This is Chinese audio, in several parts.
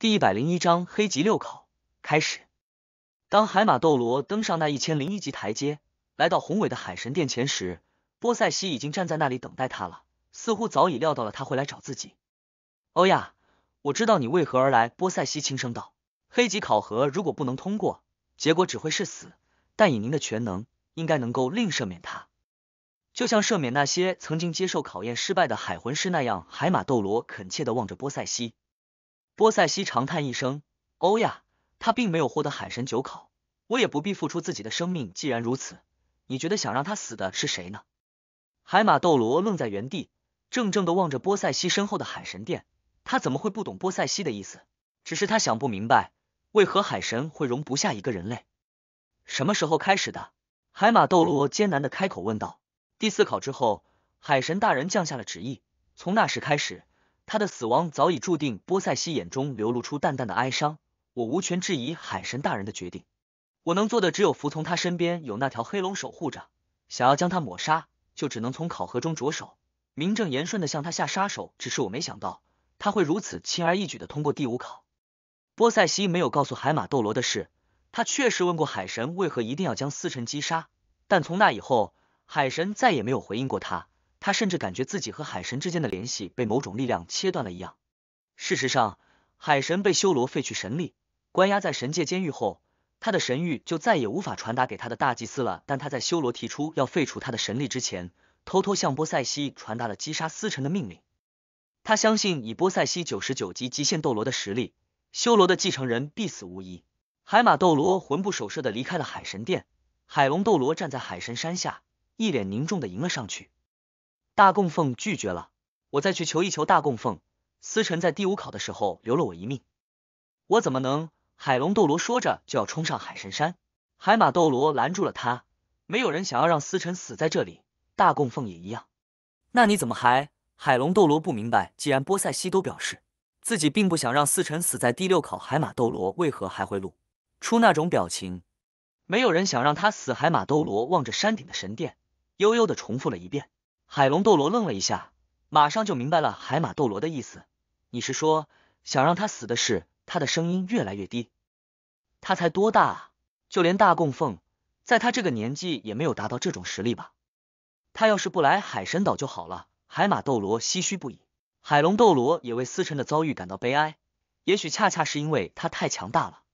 第一百零一章黑级六考开始。当海马斗罗登上那一千零一级台阶，来到宏伟的海神殿前时，波塞西已经站在那里等待他了，似乎早已料到了他会来找自己。欧亚，我知道你为何而来。波塞西轻声道：“黑级考核如果不能通过，结果只会是死。但以您的全能，应该能够另赦免他，就像赦免那些曾经接受考验失败的海魂师那样。”海马斗罗恳切的望着波塞西。波塞西长叹一声：“欧亚，他并没有获得海神九考，我也不必付出自己的生命。既然如此，你觉得想让他死的是谁呢？”海马斗罗愣在原地，怔怔的望着波塞西身后的海神殿。他怎么会不懂波塞西的意思？只是他想不明白，为何海神会容不下一个人类？什么时候开始的？海马斗罗艰难的开口问道：“第四考之后，海神大人降下了旨意，从那时开始。”他的死亡早已注定，波塞西眼中流露出淡淡的哀伤。我无权质疑海神大人的决定，我能做的只有服从。他身边有那条黑龙守护着，想要将他抹杀，就只能从考核中着手，名正言顺的向他下杀手。只是我没想到他会如此轻而易举的通过第五考。波塞西没有告诉海马斗罗的事，他确实问过海神为何一定要将思辰击杀，但从那以后，海神再也没有回应过他。他甚至感觉自己和海神之间的联系被某种力量切断了一样。事实上，海神被修罗废去神力，关押在神界监狱后，他的神谕就再也无法传达给他的大祭司了。但他在修罗提出要废除他的神力之前，偷偷向波塞西传达了击杀司辰的命令。他相信以波塞西九十九级极限斗罗的实力，修罗的继承人必死无疑。海马斗罗魂不守舍的离开了海神殿，海龙斗罗站在海神山下，一脸凝重的迎了上去。大供奉拒绝了，我再去求一求大供奉。思辰在第五考的时候留了我一命，我怎么能……海龙斗罗说着就要冲上海神山，海马斗罗拦住了他。没有人想要让思辰死在这里，大供奉也一样。那你怎么还……海龙斗罗不明白，既然波塞西都表示自己并不想让思辰死在第六考，海马斗罗为何还会露出那种表情？没有人想让他死。海马斗罗望着山顶的神殿，悠悠的重复了一遍。海龙斗罗愣了一下，马上就明白了海马斗罗的意思。你是说想让他死的是？他的声音越来越低。他才多大啊？就连大供奉，在他这个年纪也没有达到这种实力吧？他要是不来海神岛就好了。海马斗罗唏嘘不已，海龙斗罗也为思辰的遭遇感到悲哀。也许恰恰是因为他太强大了，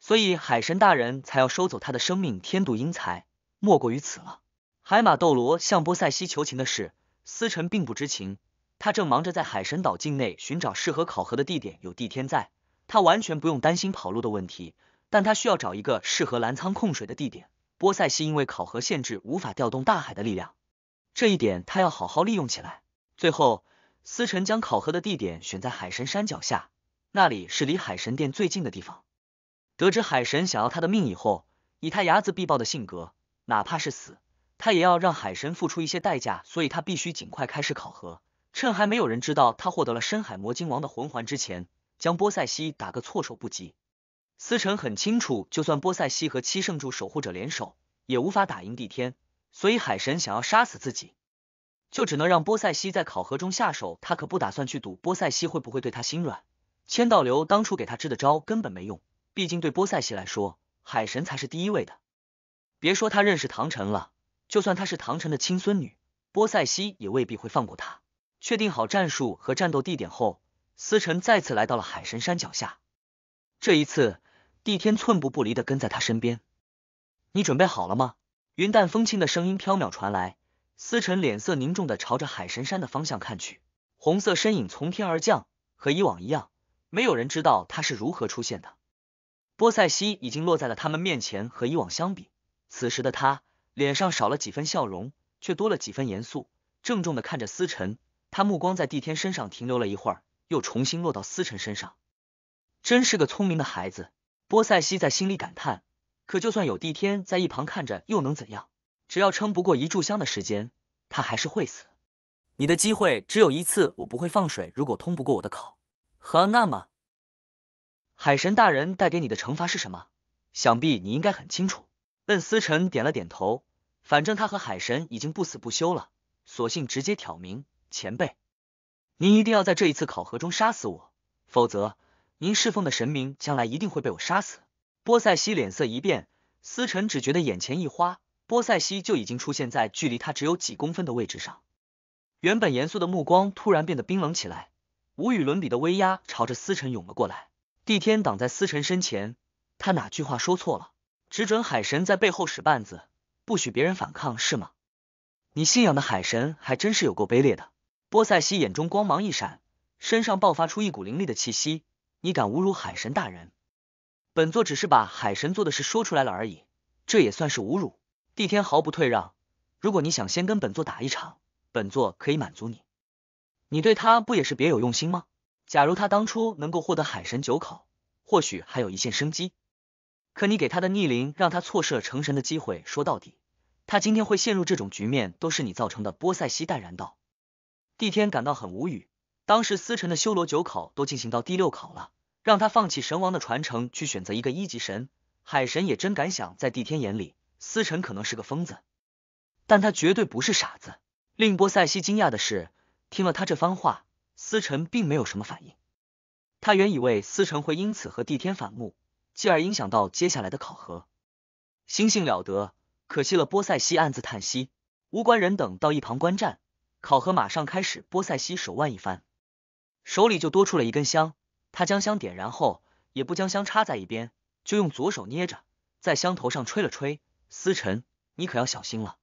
所以海神大人才要收走他的生命，天妒英才，莫过于此了。海马斗罗向波塞西求情的事，思辰并不知情。他正忙着在海神岛境内寻找适合考核的地点。有帝天在，他完全不用担心跑路的问题。但他需要找一个适合澜沧控水的地点。波塞西因为考核限制，无法调动大海的力量，这一点他要好好利用起来。最后，思辰将考核的地点选在海神山脚下，那里是离海神殿最近的地方。得知海神想要他的命以后，以他睚眦必报的性格，哪怕是死。他也要让海神付出一些代价，所以他必须尽快开始考核，趁还没有人知道他获得了深海魔鲸王的魂环之前，将波塞西打个措手不及。思辰很清楚，就算波塞西和七圣柱守护者联手，也无法打赢帝天，所以海神想要杀死自己，就只能让波塞西在考核中下手。他可不打算去赌波塞西会不会对他心软。千道流当初给他支的招根本没用，毕竟对波塞西来说，海神才是第一位的。别说他认识唐晨了。就算她是唐晨的亲孙女，波塞西也未必会放过她。确定好战术和战斗地点后，思晨再次来到了海神山脚下。这一次，帝天寸步不离的跟在他身边。你准备好了吗？云淡风轻的声音飘渺传来。思晨脸色凝重的朝着海神山的方向看去。红色身影从天而降，和以往一样，没有人知道他是如何出现的。波塞西已经落在了他们面前。和以往相比，此时的他。脸上少了几分笑容，却多了几分严肃，郑重的看着思辰。他目光在帝天身上停留了一会儿，又重新落到思辰身上。真是个聪明的孩子，波塞西在心里感叹。可就算有帝天在一旁看着，又能怎样？只要撑不过一炷香的时间，他还是会死。你的机会只有一次，我不会放水。如果通不过我的考，和那么海神大人带给你的惩罚是什么？想必你应该很清楚。任思辰点了点头，反正他和海神已经不死不休了，索性直接挑明：“前辈，您一定要在这一次考核中杀死我，否则您侍奉的神明将来一定会被我杀死。”波塞西脸色一变，思辰只觉得眼前一花，波塞西就已经出现在距离他只有几公分的位置上，原本严肃的目光突然变得冰冷起来，无与伦比的威压朝着思辰涌了过来。帝天挡在思辰身前，他哪句话说错了？只准海神在背后使绊子，不许别人反抗，是吗？你信仰的海神还真是有够卑劣的。波塞西眼中光芒一闪，身上爆发出一股凌厉的气息。你敢侮辱海神大人？本座只是把海神做的事说出来了而已，这也算是侮辱。帝天毫不退让。如果你想先跟本座打一场，本座可以满足你。你对他不也是别有用心吗？假如他当初能够获得海神九考，或许还有一线生机。可你给他的逆鳞，让他错失了成神的机会。说到底，他今天会陷入这种局面，都是你造成的。波塞西淡然道。帝天感到很无语。当时思辰的修罗九考都进行到第六考了，让他放弃神王的传承去选择一个一级神。海神也真敢想，在帝天眼里，思辰可能是个疯子，但他绝对不是傻子。令波塞西惊讶的是，听了他这番话，思辰并没有什么反应。他原以为思辰会因此和帝天反目。继而影响到接下来的考核，心性了得，可惜了。波塞西暗自叹息。无关人等到一旁观战，考核马上开始。波塞西手腕一翻，手里就多出了一根香。他将香点燃后，也不将香插在一边，就用左手捏着，在香头上吹了吹。思辰，你可要小心了。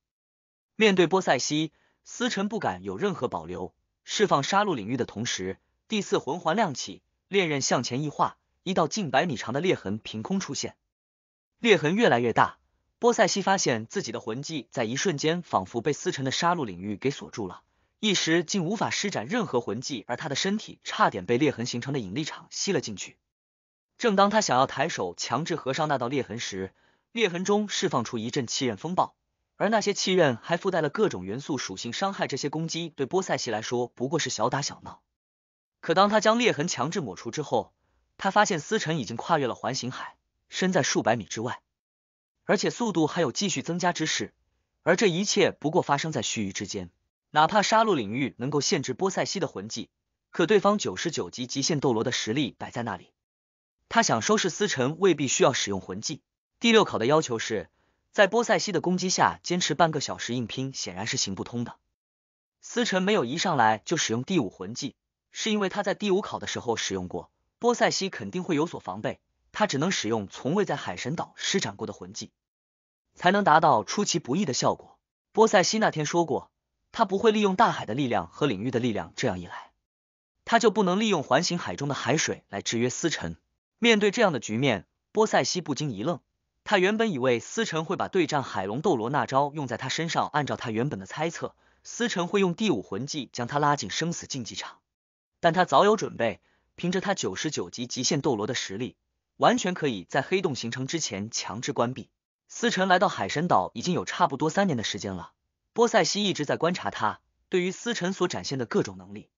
面对波塞西，思辰不敢有任何保留，释放杀戮领域的同时，第四魂环亮起，恋刃向前一划。一道近百米长的裂痕凭空出现，裂痕越来越大。波塞西发现自己的魂技在一瞬间仿佛被撕成的杀戮领域给锁住了，一时竟无法施展任何魂技，而他的身体差点被裂痕形成的引力场吸了进去。正当他想要抬手强制合上那道裂痕时，裂痕中释放出一阵气刃风暴，而那些气刃还附带了各种元素属性伤害。这些攻击对波塞西来说不过是小打小闹。可当他将裂痕强制抹除之后，他发现思辰已经跨越了环形海，身在数百米之外，而且速度还有继续增加之势。而这一切不过发生在须臾之间。哪怕杀戮领域能够限制波塞西的魂技，可对方九十九级极限斗罗的实力摆在那里。他想收拾思辰，未必需要使用魂技。第六考的要求是在波塞西的攻击下坚持半个小时硬拼，显然是行不通的。思辰没有一上来就使用第五魂技，是因为他在第五考的时候使用过。波塞西肯定会有所防备，他只能使用从未在海神岛施展过的魂技，才能达到出其不意的效果。波塞西那天说过，他不会利用大海的力量和领域的力量，这样一来，他就不能利用环形海中的海水来制约思辰。面对这样的局面，波塞西不禁一愣。他原本以为思辰会把对战海龙斗罗那招用在他身上，按照他原本的猜测，思辰会用第五魂技将他拉进生死竞技场，但他早有准备。凭着他九十九级极限斗罗的实力，完全可以在黑洞形成之前强制关闭。思辰来到海神岛已经有差不多三年的时间了，波塞西一直在观察他，对于思辰所展现的各种能力，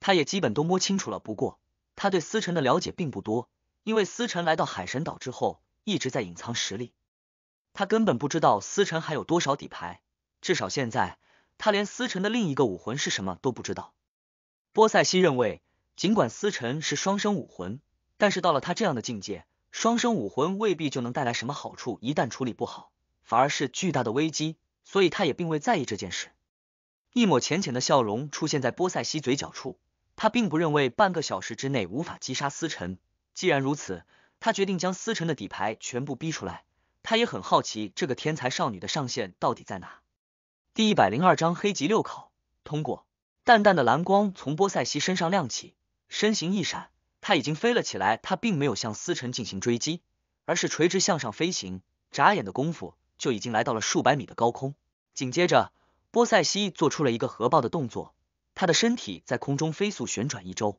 他也基本都摸清楚了。不过，他对思辰的了解并不多，因为思辰来到海神岛之后一直在隐藏实力，他根本不知道思辰还有多少底牌。至少现在，他连思辰的另一个武魂是什么都不知道。波塞西认为。尽管思辰是双生武魂，但是到了他这样的境界，双生武魂未必就能带来什么好处。一旦处理不好，反而是巨大的危机。所以他也并未在意这件事。一抹浅浅的笑容出现在波塞西嘴角处，他并不认为半个小时之内无法击杀思辰。既然如此，他决定将思辰的底牌全部逼出来。他也很好奇这个天才少女的上限到底在哪。第一百零二章黑级六考通过，淡淡的蓝光从波塞西身上亮起。身形一闪，他已经飞了起来。他并没有向思辰进行追击，而是垂直向上飞行。眨眼的功夫，就已经来到了数百米的高空。紧接着，波塞西做出了一个合抱的动作，他的身体在空中飞速旋转一周。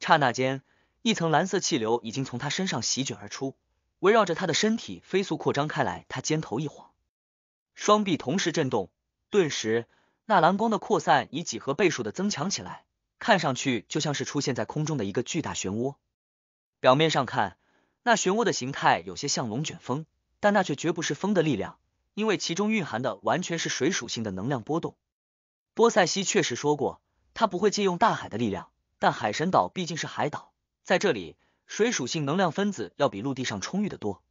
刹那间，一层蓝色气流已经从他身上席卷而出，围绕着他的身体飞速扩张开来。他肩头一晃，双臂同时震动，顿时那蓝光的扩散以几何倍数的增强起来。看上去就像是出现在空中的一个巨大漩涡，表面上看，那漩涡的形态有些像龙卷风，但那却绝不是风的力量，因为其中蕴含的完全是水属性的能量波动。波塞西确实说过，他不会借用大海的力量，但海神岛毕竟是海岛，在这里，水属性能量分子要比陆地上充裕的多。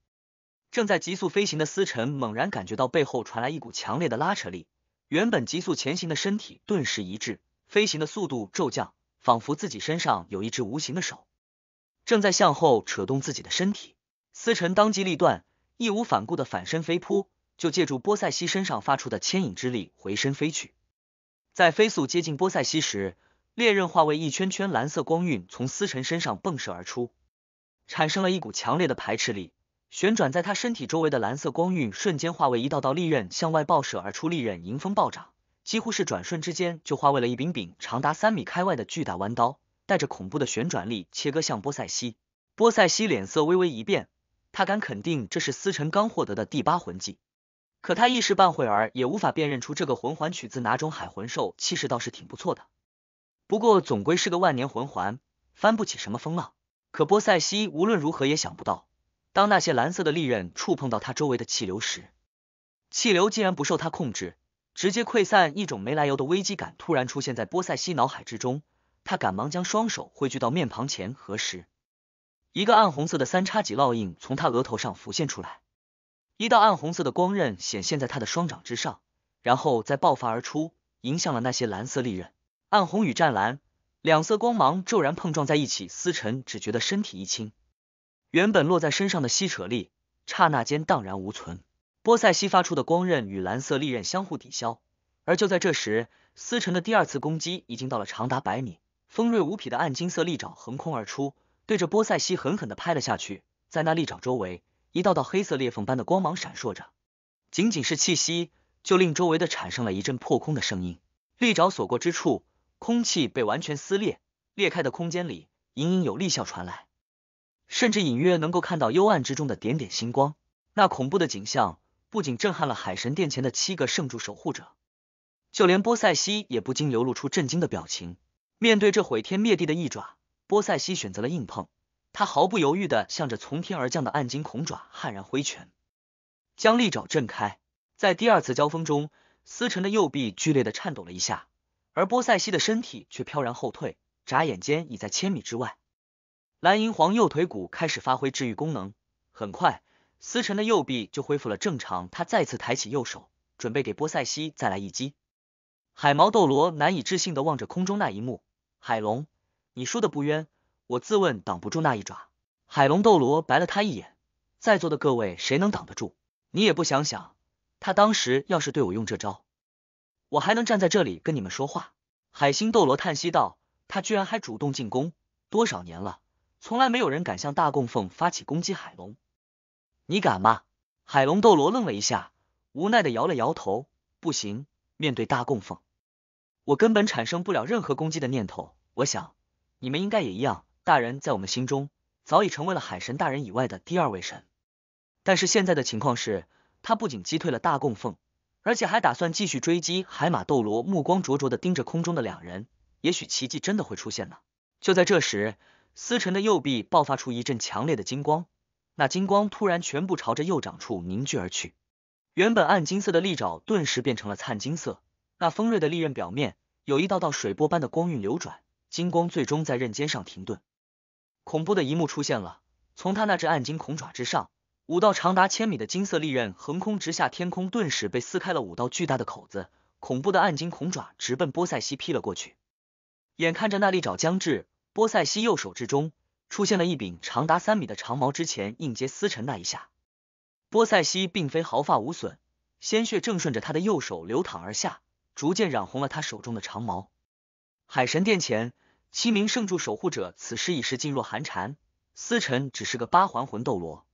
正在急速飞行的思辰猛然感觉到背后传来一股强烈的拉扯力，原本急速前行的身体顿时一滞。飞行的速度骤降，仿佛自己身上有一只无形的手，正在向后扯动自己的身体。思辰当机立断，义无反顾的反身飞扑，就借助波塞西身上发出的牵引之力回身飞去。在飞速接近波塞西时，猎刃化为一圈圈蓝色光晕从思辰身上迸射而出，产生了一股强烈的排斥力。旋转在他身体周围的蓝色光晕瞬间化为一道道利刃向外爆射而出，利刃迎风暴涨。几乎是转瞬之间就化为了一柄柄长达三米开外的巨大弯刀，带着恐怖的旋转力切割向波塞西。波塞西脸色微微一变，他敢肯定这是思辰刚获得的第八魂技，可他一时半会儿也无法辨认出这个魂环取自哪种海魂兽，气势倒是挺不错的。不过总归是个万年魂环，翻不起什么风浪。可波塞西无论如何也想不到，当那些蓝色的利刃触碰到他周围的气流时，气流竟然不受他控制。直接溃散，一种没来由的危机感突然出现在波塞西脑海之中，他赶忙将双手汇聚到面庞前，核实，一个暗红色的三叉戟烙印从他额头上浮现出来，一道暗红色的光刃显现在他的双掌之上，然后再爆发而出，迎向了那些蓝色利刃。暗红与湛蓝两色光芒骤然碰撞在一起，思辰只觉得身体一轻，原本落在身上的吸扯力刹那间荡然无存。波塞西发出的光刃与蓝色利刃相互抵消，而就在这时，思辰的第二次攻击已经到了，长达百米，锋锐无匹的暗金色利爪横空而出，对着波塞西狠狠地拍了下去。在那利爪周围，一道道黑色裂缝般的光芒闪烁着，仅仅是气息，就令周围的产生了一阵破空的声音。利爪所过之处，空气被完全撕裂，裂开的空间里，隐隐有戾啸传来，甚至隐约能够看到幽暗之中的点点星光。那恐怖的景象。不仅震撼了海神殿前的七个圣柱守护者，就连波塞西也不禁流露出震惊的表情。面对这毁天灭地的一爪，波塞西选择了硬碰。他毫不犹豫的向着从天而降的暗金恐爪悍然挥拳，将利爪震开。在第二次交锋中，思辰的右臂剧烈的颤抖了一下，而波塞西的身体却飘然后退，眨眼间已在千米之外。蓝银皇右腿骨开始发挥治愈功能，很快。思辰的右臂就恢复了正常，他再次抬起右手，准备给波塞西再来一击。海毛斗罗难以置信的望着空中那一幕，海龙，你输的不冤，我自问挡不住那一爪。海龙斗罗白了他一眼，在座的各位谁能挡得住？你也不想想，他当时要是对我用这招，我还能站在这里跟你们说话？海星斗罗叹息道，他居然还主动进攻，多少年了，从来没有人敢向大供奉发起攻击。海龙。你敢吗？海龙斗罗愣了一下，无奈的摇了摇头，不行，面对大供奉，我根本产生不了任何攻击的念头。我想，你们应该也一样。大人在我们心中早已成为了海神大人以外的第二位神。但是现在的情况是，他不仅击退了大供奉，而且还打算继续追击。海马斗罗目光灼灼的盯着空中的两人，也许奇迹真的会出现呢。就在这时，思辰的右臂爆发出一阵强烈的金光。那金光突然全部朝着右掌处凝聚而去，原本暗金色的利爪顿时变成了灿金色，那锋锐的利刃表面有一道道水波般的光晕流转，金光最终在刃尖上停顿。恐怖的一幕出现了，从他那只暗金恐爪之上，五道长达千米的金色利刃横空直下，天空顿时被撕开了五道巨大的口子，恐怖的暗金恐爪直奔波塞西劈了过去。眼看着那利爪将至，波塞西右手之中。出现了一柄长达三米的长矛，之前应接司辰那一下，波塞西并非毫发无损，鲜血正顺着他的右手流淌而下，逐渐染红了他手中的长矛。海神殿前，七名圣柱守护者此时已是噤若寒蝉。司辰只是个八环魂斗罗，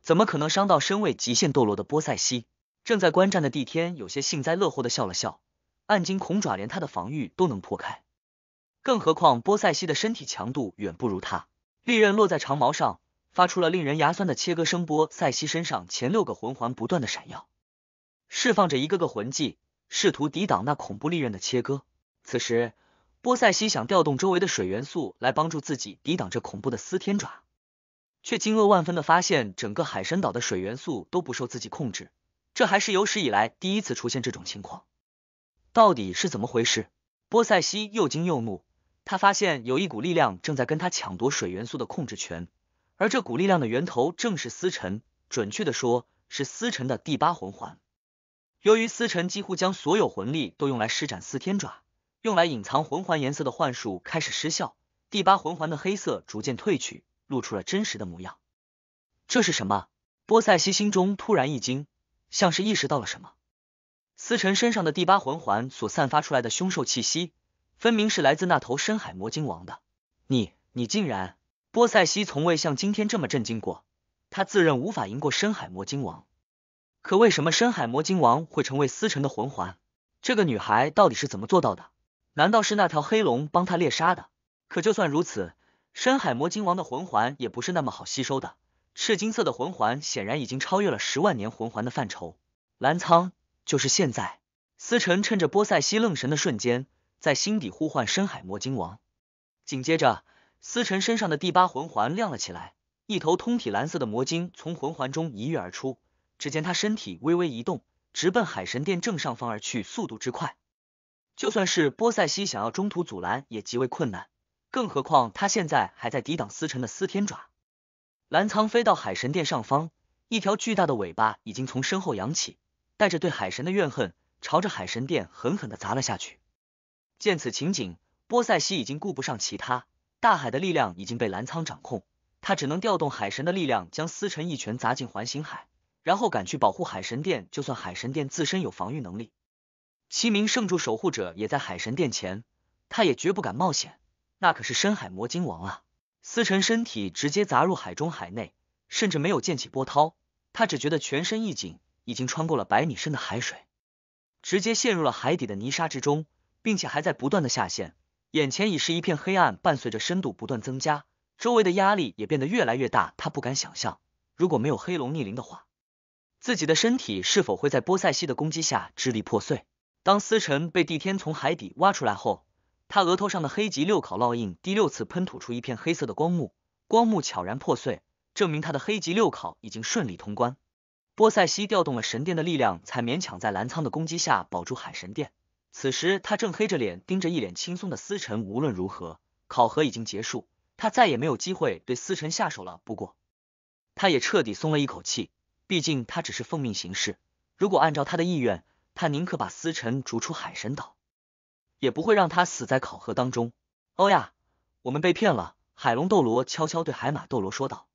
怎么可能伤到身位极限斗罗的波塞西？正在观战的帝天有些幸灾乐祸的笑了笑，暗金恐爪连他的防御都能破开，更何况波塞西的身体强度远不如他。利刃落在长矛上，发出了令人牙酸的切割声波。塞西身上前六个魂环不断的闪耀，释放着一个个魂技，试图抵挡那恐怖利刃的切割。此时，波塞西想调动周围的水元素来帮助自己抵挡这恐怖的撕天爪，却惊愕万分的发现，整个海神岛的水元素都不受自己控制。这还是有史以来第一次出现这种情况，到底是怎么回事？波塞西又惊又怒。他发现有一股力量正在跟他抢夺水元素的控制权，而这股力量的源头正是思辰，准确的说是思辰的第八魂环。由于思辰几乎将所有魂力都用来施展四天爪，用来隐藏魂环颜色的幻术开始失效，第八魂环的黑色逐渐褪去，露出了真实的模样。这是什么？波塞西心中突然一惊，像是意识到了什么。思辰身上的第八魂环所散发出来的凶兽气息。分明是来自那头深海魔鲸王的，你你竟然！波塞西从未像今天这么震惊过。他自认无法赢过深海魔鲸王，可为什么深海魔鲸王会成为思辰的魂环？这个女孩到底是怎么做到的？难道是那条黑龙帮他猎杀的？可就算如此，深海魔鲸王的魂环也不是那么好吸收的。赤金色的魂环显然已经超越了十万年魂环的范畴。蓝沧，就是现在！思辰趁着波塞西愣神的瞬间。在心底呼唤深海魔晶王，紧接着，思辰身上的第八魂环亮了起来，一头通体蓝色的魔晶从魂环中一跃而出。只见他身体微微移动，直奔海神殿正上方而去，速度之快，就算是波塞西想要中途阻拦也极为困难，更何况他现在还在抵挡思辰的撕天爪。蓝苍飞到海神殿上方，一条巨大的尾巴已经从身后扬起，带着对海神的怨恨，朝着海神殿狠狠的砸了下去。见此情景，波塞西已经顾不上其他，大海的力量已经被澜沧掌控，他只能调动海神的力量，将思辰一拳砸进环形海，然后赶去保护海神殿。就算海神殿自身有防御能力，七名圣柱守护者也在海神殿前，他也绝不敢冒险，那可是深海魔鲸王啊！思辰身体直接砸入海中海内，甚至没有溅起波涛，他只觉得全身一紧，已经穿过了百米深的海水，直接陷入了海底的泥沙之中。并且还在不断的下陷，眼前已是一片黑暗，伴随着深度不断增加，周围的压力也变得越来越大。他不敢想象，如果没有黑龙逆鳞的话，自己的身体是否会在波塞西的攻击下支离破碎。当思辰被帝天从海底挖出来后，他额头上的黑级六考烙印第六次喷吐出一片黑色的光幕，光幕悄然破碎，证明他的黑级六考已经顺利通关。波塞西调动了神殿的力量，才勉强在澜沧的攻击下保住海神殿。此时他正黑着脸盯着一脸轻松的思辰，无论如何，考核已经结束，他再也没有机会对思辰下手了。不过，他也彻底松了一口气，毕竟他只是奉命行事。如果按照他的意愿，他宁可把思辰逐出海神岛，也不会让他死在考核当中。欧亚，我们被骗了。海龙斗罗悄悄对海马斗罗说道：“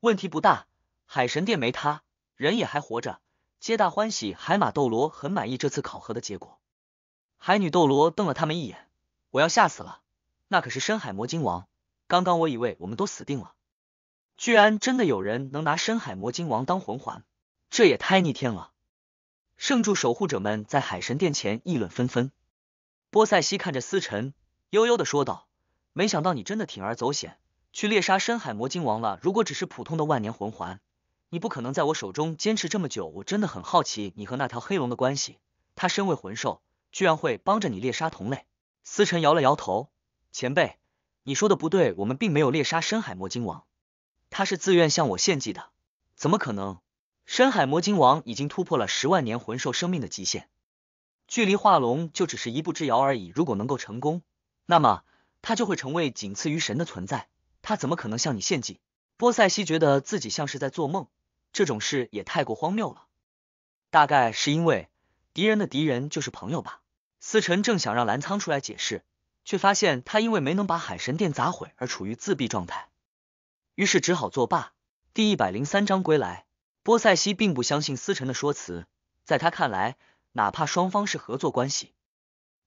问题不大，海神殿没塌，人也还活着，皆大欢喜。”海马斗罗很满意这次考核的结果。海女斗罗瞪了他们一眼，我要吓死了！那可是深海魔晶王，刚刚我以为我们都死定了，居然真的有人能拿深海魔晶王当魂环，这也太逆天了！圣柱守护者们在海神殿前议论纷纷。波塞西看着思辰，悠悠的说道：“没想到你真的铤而走险，去猎杀深海魔晶王了。如果只是普通的万年魂环，你不可能在我手中坚持这么久。我真的很好奇你和那条黑龙的关系，他身为魂兽。”居然会帮着你猎杀同类？思辰摇了摇头，前辈，你说的不对，我们并没有猎杀深海魔鲸王，他是自愿向我献祭的，怎么可能？深海魔鲸王已经突破了十万年魂兽生命的极限，距离化龙就只是一步之遥而已。如果能够成功，那么他就会成为仅次于神的存在，他怎么可能向你献祭？波塞西觉得自己像是在做梦，这种事也太过荒谬了，大概是因为。敌人的敌人就是朋友吧。思辰正想让澜沧出来解释，却发现他因为没能把海神殿砸毁而处于自闭状态，于是只好作罢。第一百零三章归来。波塞西并不相信思辰的说辞，在他看来，哪怕双方是合作关系，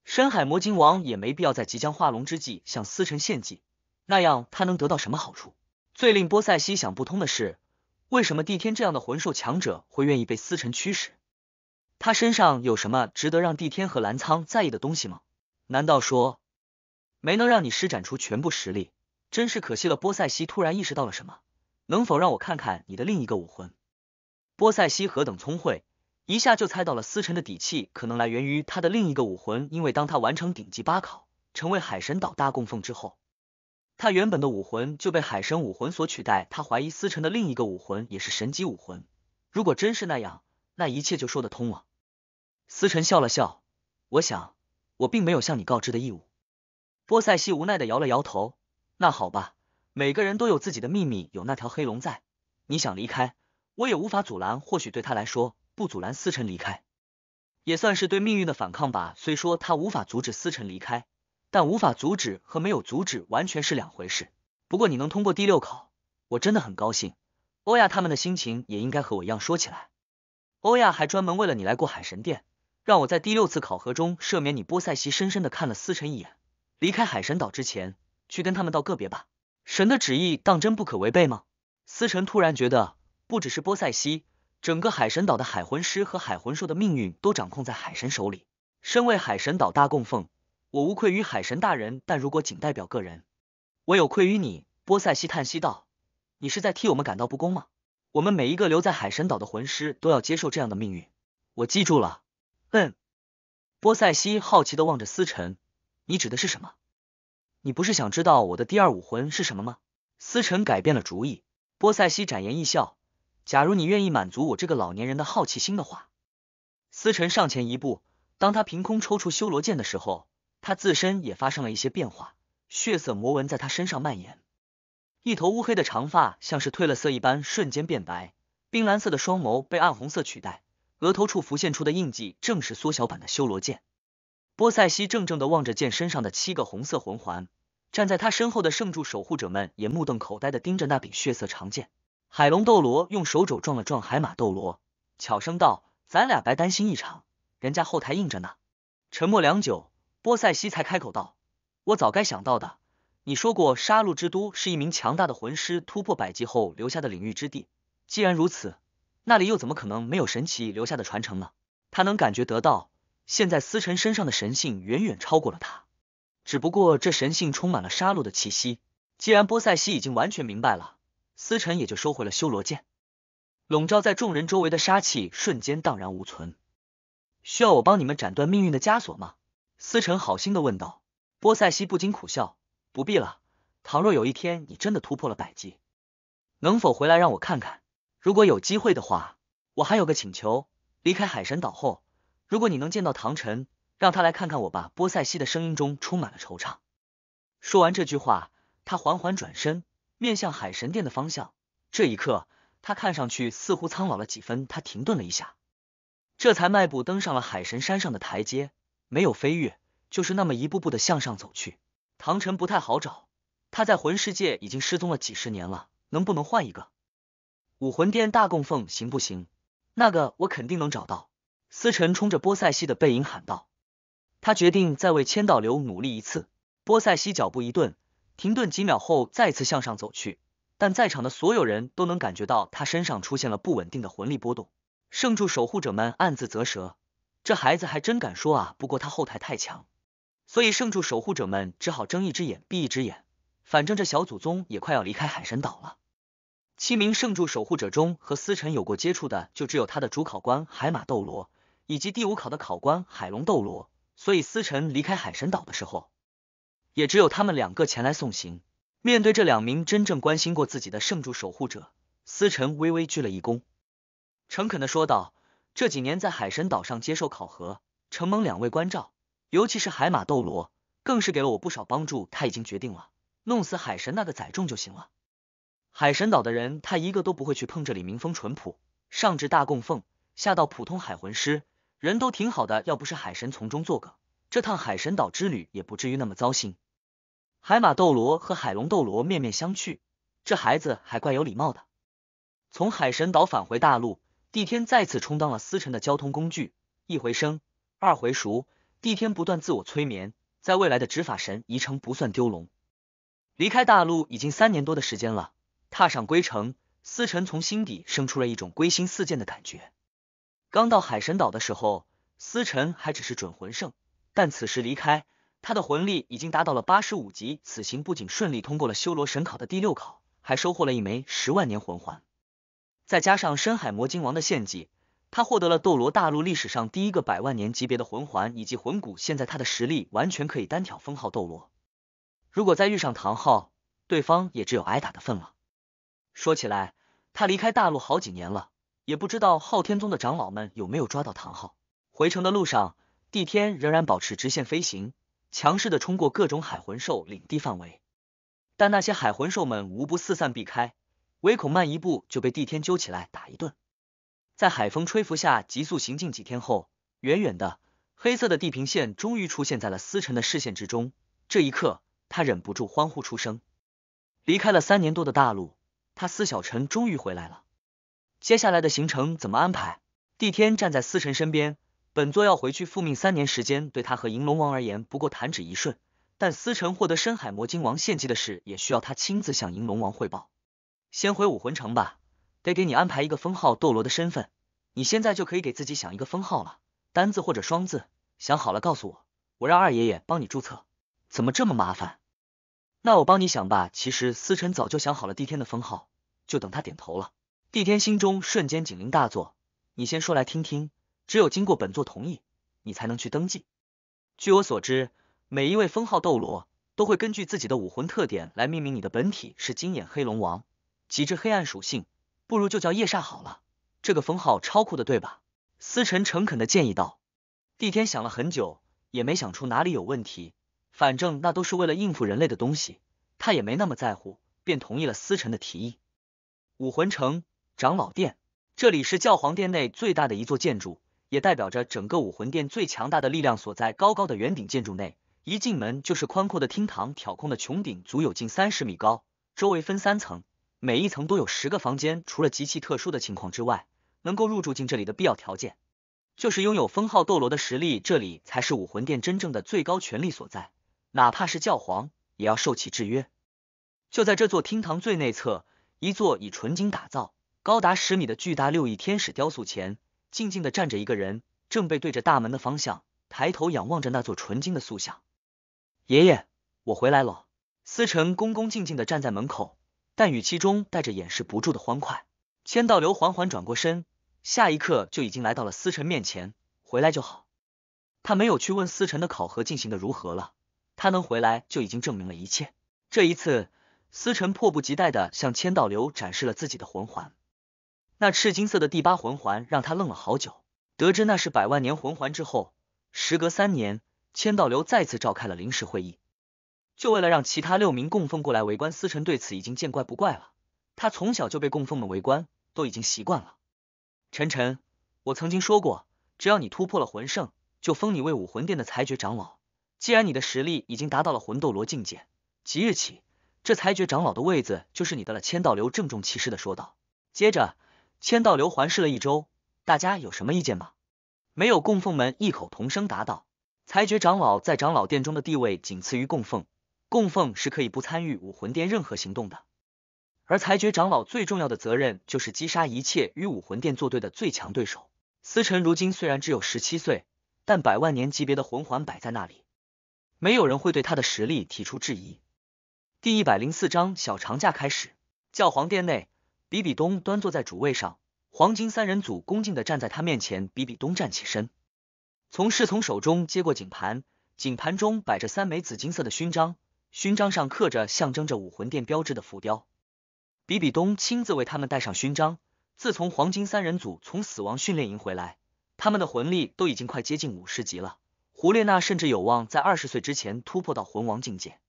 深海魔鲸王也没必要在即将化龙之际向思辰献祭，那样他能得到什么好处？最令波塞西想不通的是，为什么帝天这样的魂兽强者会愿意被思辰驱使？他身上有什么值得让帝天和蓝沧在意的东西吗？难道说没能让你施展出全部实力，真是可惜了。波塞西突然意识到了什么，能否让我看看你的另一个武魂？波塞西何等聪慧，一下就猜到了思辰的底气可能来源于他的另一个武魂。因为当他完成顶级八考，成为海神岛大供奉之后，他原本的武魂就被海神武魂所取代。他怀疑思辰的另一个武魂也是神级武魂。如果真是那样，那一切就说得通了。思辰笑了笑，我想，我并没有向你告知的义务。波塞西无奈的摇了摇头。那好吧，每个人都有自己的秘密。有那条黑龙在，你想离开，我也无法阻拦。或许对他来说，不阻拦思辰离开，也算是对命运的反抗吧。虽说他无法阻止思辰离开，但无法阻止和没有阻止完全是两回事。不过你能通过第六考，我真的很高兴。欧亚他们的心情也应该和我一样。说起来，欧亚还专门为了你来过海神殿。让我在第六次考核中赦免你，波塞西深深的看了思辰一眼。离开海神岛之前，去跟他们道个别吧。神的旨意当真不可违背吗？思辰突然觉得，不只是波塞西，整个海神岛的海魂师和海魂兽的命运都掌控在海神手里。身为海神岛大供奉，我无愧于海神大人。但如果仅代表个人，我有愧于你。波塞西叹息道：“你是在替我们感到不公吗？我们每一个留在海神岛的魂师都要接受这样的命运。”我记住了。嗯，波塞西好奇的望着思辰，你指的是什么？你不是想知道我的第二武魂是什么吗？思辰改变了主意。波塞西展颜一笑，假如你愿意满足我这个老年人的好奇心的话。思辰上前一步，当他凭空抽出修罗剑的时候，他自身也发生了一些变化，血色魔纹在他身上蔓延，一头乌黑的长发像是褪了色一般瞬间变白，冰蓝色的双眸被暗红色取代。额头处浮现出的印记，正是缩小版的修罗剑。波塞西怔怔的望着剑身上的七个红色魂环，站在他身后的圣柱守护者们也目瞪口呆的盯着那柄血色长剑。海龙斗罗用手肘撞了撞海马斗罗，悄声道：“咱俩白担心一场，人家后台硬着呢。”沉默良久，波塞西才开口道：“我早该想到的，你说过杀戮之都是一名强大的魂师突破百级后留下的领域之地，既然如此。”那里又怎么可能没有神奇留下的传承呢？他能感觉得到，现在思辰身上的神性远远超过了他，只不过这神性充满了杀戮的气息。既然波塞西已经完全明白了，思辰也就收回了修罗剑，笼罩在众人周围的杀气瞬间荡然无存。需要我帮你们斩断命运的枷锁吗？思辰好心的问道。波塞西不禁苦笑：“不必了，倘若有一天你真的突破了百级，能否回来让我看看？”如果有机会的话，我还有个请求。离开海神岛后，如果你能见到唐晨，让他来看看我吧。波塞西的声音中充满了惆怅。说完这句话，他缓缓转身，面向海神殿的方向。这一刻，他看上去似乎苍老了几分。他停顿了一下，这才迈步登上了海神山上的台阶，没有飞跃，就是那么一步步的向上走去。唐晨不太好找，他在魂世界已经失踪了几十年了，能不能换一个？武魂殿大供奉行不行？那个我肯定能找到。思辰冲着波塞西的背影喊道。他决定再为千道流努力一次。波塞西脚步一顿，停顿几秒后再次向上走去。但在场的所有人都能感觉到他身上出现了不稳定的魂力波动。圣柱守护者们暗自啧舌，这孩子还真敢说啊！不过他后台太强，所以圣柱守护者们只好睁一只眼闭一只眼。反正这小祖宗也快要离开海神岛了。七名圣柱守护者中，和思辰有过接触的就只有他的主考官海马斗罗，以及第五考的考官海龙斗罗。所以思辰离开海神岛的时候，也只有他们两个前来送行。面对这两名真正关心过自己的圣柱守护者，思辰微微鞠了一躬，诚恳的说道：“这几年在海神岛上接受考核，承蒙两位关照，尤其是海马斗罗，更是给了我不少帮助。他已经决定了，弄死海神那个崽种就行了。”海神岛的人，他一个都不会去碰。这里民风淳朴，上至大供奉，下到普通海魂师，人都挺好的。要不是海神从中作梗，这趟海神岛之旅也不至于那么糟心。海马斗罗和海龙斗罗面面相觑，这孩子还怪有礼貌的。从海神岛返回大陆，帝天再次充当了思辰的交通工具。一回生，二回熟，帝天不断自我催眠，在未来的执法神宜城不算丢龙。离开大陆已经三年多的时间了。踏上归程，思辰从心底生出了一种归心似箭的感觉。刚到海神岛的时候，思辰还只是准魂圣，但此时离开，他的魂力已经达到了八十五级。此行不仅顺利通过了修罗神考的第六考，还收获了一枚十万年魂环。再加上深海魔晶王的献祭，他获得了斗罗大陆历史上第一个百万年级别的魂环以及魂骨。现在他的实力完全可以单挑封号斗罗，如果再遇上唐昊，对方也只有挨打的份了。说起来，他离开大陆好几年了，也不知道昊天宗的长老们有没有抓到唐昊。回城的路上，帝天仍然保持直线飞行，强势的冲过各种海魂兽领地范围，但那些海魂兽们无不四散避开，唯恐慢一步就被帝天揪起来打一顿。在海风吹拂下，急速行进几天后，远远的黑色的地平线终于出现在了思辰的视线之中。这一刻，他忍不住欢呼出声。离开了三年多的大陆。他司小晨终于回来了，接下来的行程怎么安排？帝天站在司尘身边，本座要回去复命，三年时间对他和银龙王而言不过弹指一瞬，但司辰获得深海魔晶王献祭的事也需要他亲自向银龙王汇报。先回武魂城吧，得给你安排一个封号斗罗的身份，你现在就可以给自己想一个封号了，单字或者双字，想好了告诉我，我让二爷爷帮你注册。怎么这么麻烦？那我帮你想吧，其实思辰早就想好了帝天的封号，就等他点头了。帝天心中瞬间警铃大作，你先说来听听，只有经过本座同意，你才能去登记。据我所知，每一位封号斗罗都会根据自己的武魂特点来命名。你的本体是金眼黑龙王，极致黑暗属性，不如就叫夜煞好了，这个封号超酷的，对吧？思辰诚恳的建议道。帝天想了很久，也没想出哪里有问题。反正那都是为了应付人类的东西，他也没那么在乎，便同意了思辰的提议。武魂城长老殿，这里是教皇殿内最大的一座建筑，也代表着整个武魂殿最强大的力量所在。高高的圆顶建筑内，一进门就是宽阔的厅堂，挑空的穹顶足有近三十米高，周围分三层，每一层都有十个房间。除了极其特殊的情况之外，能够入住进这里的必要条件，就是拥有封号斗罗的实力。这里才是武魂殿真正的最高权力所在。哪怕是教皇，也要受其制约。就在这座厅堂最内侧，一座以纯金打造、高达十米的巨大六翼天使雕塑前，静静的站着一个人，正背对着大门的方向，抬头仰望着那座纯金的塑像。爷爷，我回来了。思辰恭恭敬敬的站在门口，但语气中带着掩饰不住的欢快。千道流缓缓转过身，下一刻就已经来到了思辰面前。回来就好。他没有去问思辰的考核进行的如何了。他能回来就已经证明了一切。这一次，思辰迫不及待的向千道流展示了自己的魂环，那赤金色的第八魂环让他愣了好久。得知那是百万年魂环之后，时隔三年，千道流再次召开了临时会议，就为了让其他六名供奉过来围观。思辰对此已经见怪不怪了，他从小就被供奉们围观，都已经习惯了。晨晨，我曾经说过，只要你突破了魂圣，就封你为武魂殿的裁决长老。既然你的实力已经达到了魂斗罗境界，即日起，这裁决长老的位子就是你的了。千道流郑重其事的说道。接着，千道流环视了一周，大家有什么意见吗？没有。供奉们异口同声答道。裁决长老在长老殿中的地位仅次于供奉，供奉是可以不参与武魂殿任何行动的，而裁决长老最重要的责任就是击杀一切与武魂殿作对的最强对手。思辰如今虽然只有十七岁，但百万年级别的魂环摆在那里。没有人会对他的实力提出质疑。第一百零四章小长假开始。教皇殿内，比比东端坐在主位上，黄金三人组恭敬的站在他面前。比比东站起身，从侍从手中接过锦盘，锦盘中摆着三枚紫金色的勋章，勋章上刻着象征着武魂殿标志的浮雕。比比东亲自为他们戴上勋章。自从黄金三人组从死亡训练营回来，他们的魂力都已经快接近五十级了。胡列娜甚至有望在二十岁之前突破到魂王境界，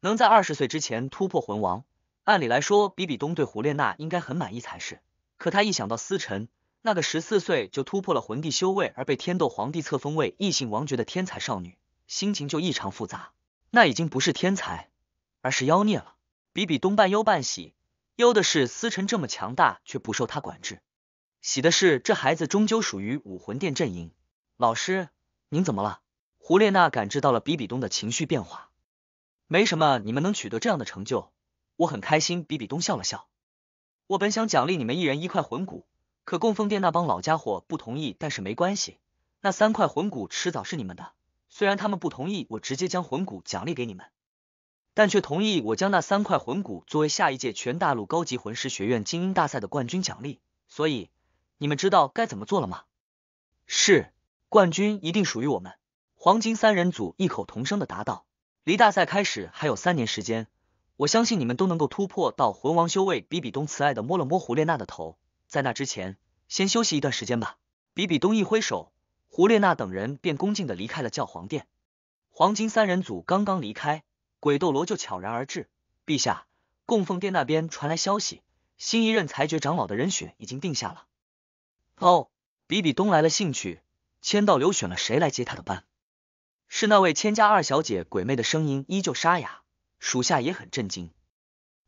能在二十岁之前突破魂王，按理来说，比比东对胡列娜应该很满意才是。可他一想到思辰，那个十四岁就突破了魂帝修为而被天斗皇帝册封为异姓王爵的天才少女，心情就异常复杂。那已经不是天才，而是妖孽了。比比东半忧半喜，忧的是思辰这么强大却不受他管制，喜的是这孩子终究属于武魂殿阵营。老师。您怎么了？胡列娜感知到了比比东的情绪变化，没什么，你们能取得这样的成就，我很开心。比比东笑了笑，我本想奖励你们一人一块魂骨，可供奉殿那帮老家伙不同意，但是没关系，那三块魂骨迟早是你们的，虽然他们不同意，我直接将魂骨奖励给你们，但却同意我将那三块魂骨作为下一届全大陆高级魂师学院精英大赛的冠军奖励，所以你们知道该怎么做了吗？是。冠军一定属于我们！黄金三人组异口同声的答道。离大赛开始还有三年时间，我相信你们都能够突破到魂王修为。比比东慈爱的摸了摸胡列娜的头，在那之前，先休息一段时间吧。比比东一挥手，胡列娜等人便恭敬的离开了教皇殿。黄金三人组刚刚离开，鬼斗罗就悄然而至。陛下，供奉殿那边传来消息，新一任裁决长老的人选已经定下了。哦，比比东来了兴趣。千道流选了谁来接他的班？是那位千家二小姐。鬼魅的声音依旧沙哑，属下也很震惊。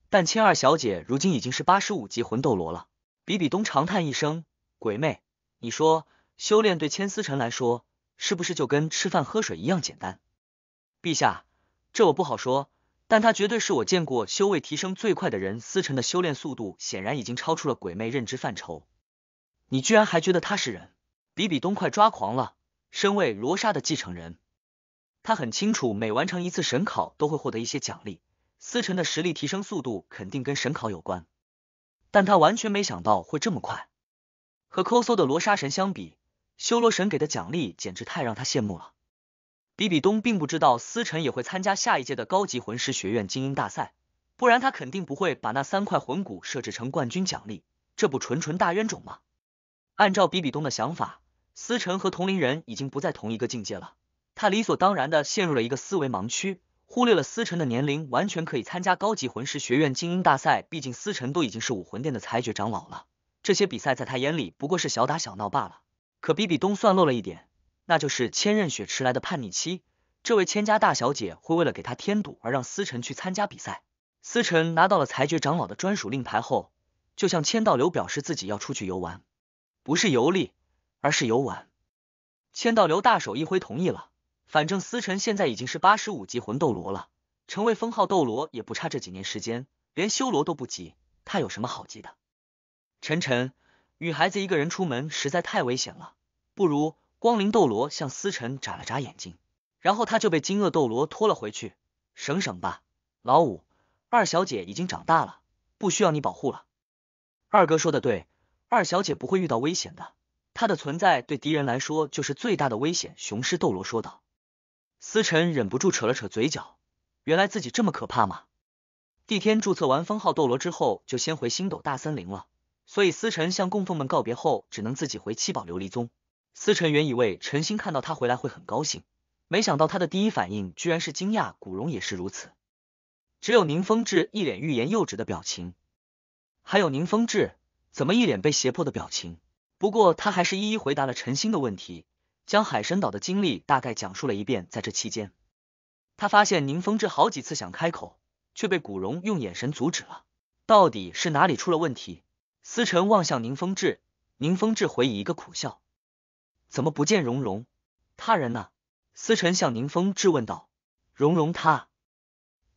但千二小姐如今已经是八十五级魂斗罗了。比比东长叹一声：“鬼魅，你说修炼对千思辰来说，是不是就跟吃饭喝水一样简单？”陛下，这我不好说，但他绝对是我见过修为提升最快的人。思辰的修炼速度显然已经超出了鬼魅认知范畴。你居然还觉得他是人？比比东快抓狂了。身为罗莎的继承人，他很清楚，每完成一次神考都会获得一些奖励。思辰的实力提升速度肯定跟神考有关，但他完全没想到会这么快。和抠搜的罗莎神相比，修罗神给的奖励简直太让他羡慕了。比比东并不知道思辰也会参加下一届的高级魂师学院精英大赛，不然他肯定不会把那三块魂骨设置成冠军奖励。这不纯纯大冤种吗？按照比比东的想法。思辰和同龄人已经不在同一个境界了，他理所当然的陷入了一个思维盲区，忽略了思辰的年龄完全可以参加高级魂师学院精英大赛。毕竟思辰都已经是武魂殿的裁决长老了，这些比赛在他眼里不过是小打小闹罢了。可比比东算漏了一点，那就是千仞雪迟来的叛逆期。这位千家大小姐会为了给他添堵而让思辰去参加比赛。思辰拿到了裁决长老的专属令牌后，就向千道流表示自己要出去游玩，不是游历。而是游玩，千道流大手一挥同意了。反正思辰现在已经是八十五级魂斗罗了，成为封号斗罗也不差这几年时间，连修罗都不急，他有什么好急的？晨晨，女孩子一个人出门实在太危险了，不如光灵斗罗向思辰眨了眨眼睛，然后他就被金鳄斗罗拖了回去。省省吧，老五，二小姐已经长大了，不需要你保护了。二哥说的对，二小姐不会遇到危险的。他的存在对敌人来说就是最大的危险，雄狮斗罗说道。思辰忍不住扯了扯嘴角，原来自己这么可怕吗？帝天注册完封号斗罗之后，就先回星斗大森林了，所以思辰向供奉们告别后，只能自己回七宝琉璃宗。思辰原以为陈星看到他回来会很高兴，没想到他的第一反应居然是惊讶，古龙也是如此，只有宁风致一脸欲言又止的表情，还有宁风致怎么一脸被胁迫的表情？不过他还是一一回答了陈星的问题，将海神岛的经历大概讲述了一遍。在这期间，他发现宁风致好几次想开口，却被古荣用眼神阻止了。到底是哪里出了问题？思晨望向宁风致，宁风致回以一个苦笑。怎么不见蓉蓉？他人呢？思辰向宁风致问道。蓉蓉她，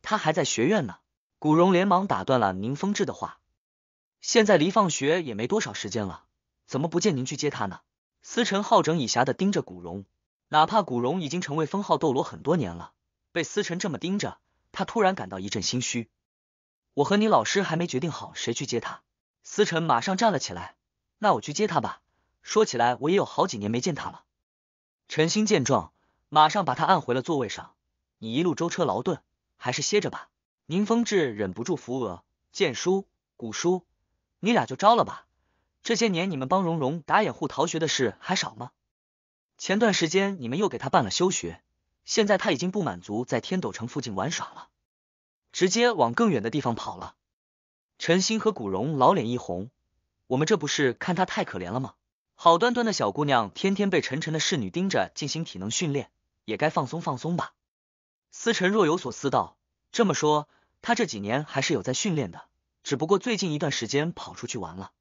她还在学院呢。古荣连忙打断了宁风致的话。现在离放学也没多少时间了。怎么不见您去接他呢？思臣好整以暇的盯着古荣，哪怕古荣已经成为封号斗罗很多年了，被思臣这么盯着，他突然感到一阵心虚。我和你老师还没决定好谁去接他。思臣马上站了起来，那我去接他吧。说起来我也有好几年没见他了。陈星见状，马上把他按回了座位上。你一路舟车劳顿，还是歇着吧。宁风致忍不住扶额，剑叔、古叔，你俩就招了吧。这些年你们帮蓉蓉打掩护逃学的事还少吗？前段时间你们又给她办了休学，现在她已经不满足在天斗城附近玩耍了，直接往更远的地方跑了。陈星和古荣老脸一红，我们这不是看她太可怜了吗？好端端的小姑娘，天天被陈晨的侍女盯着进行体能训练，也该放松放松吧。思晨若有所思道：“这么说，她这几年还是有在训练的，只不过最近一段时间跑出去玩了。”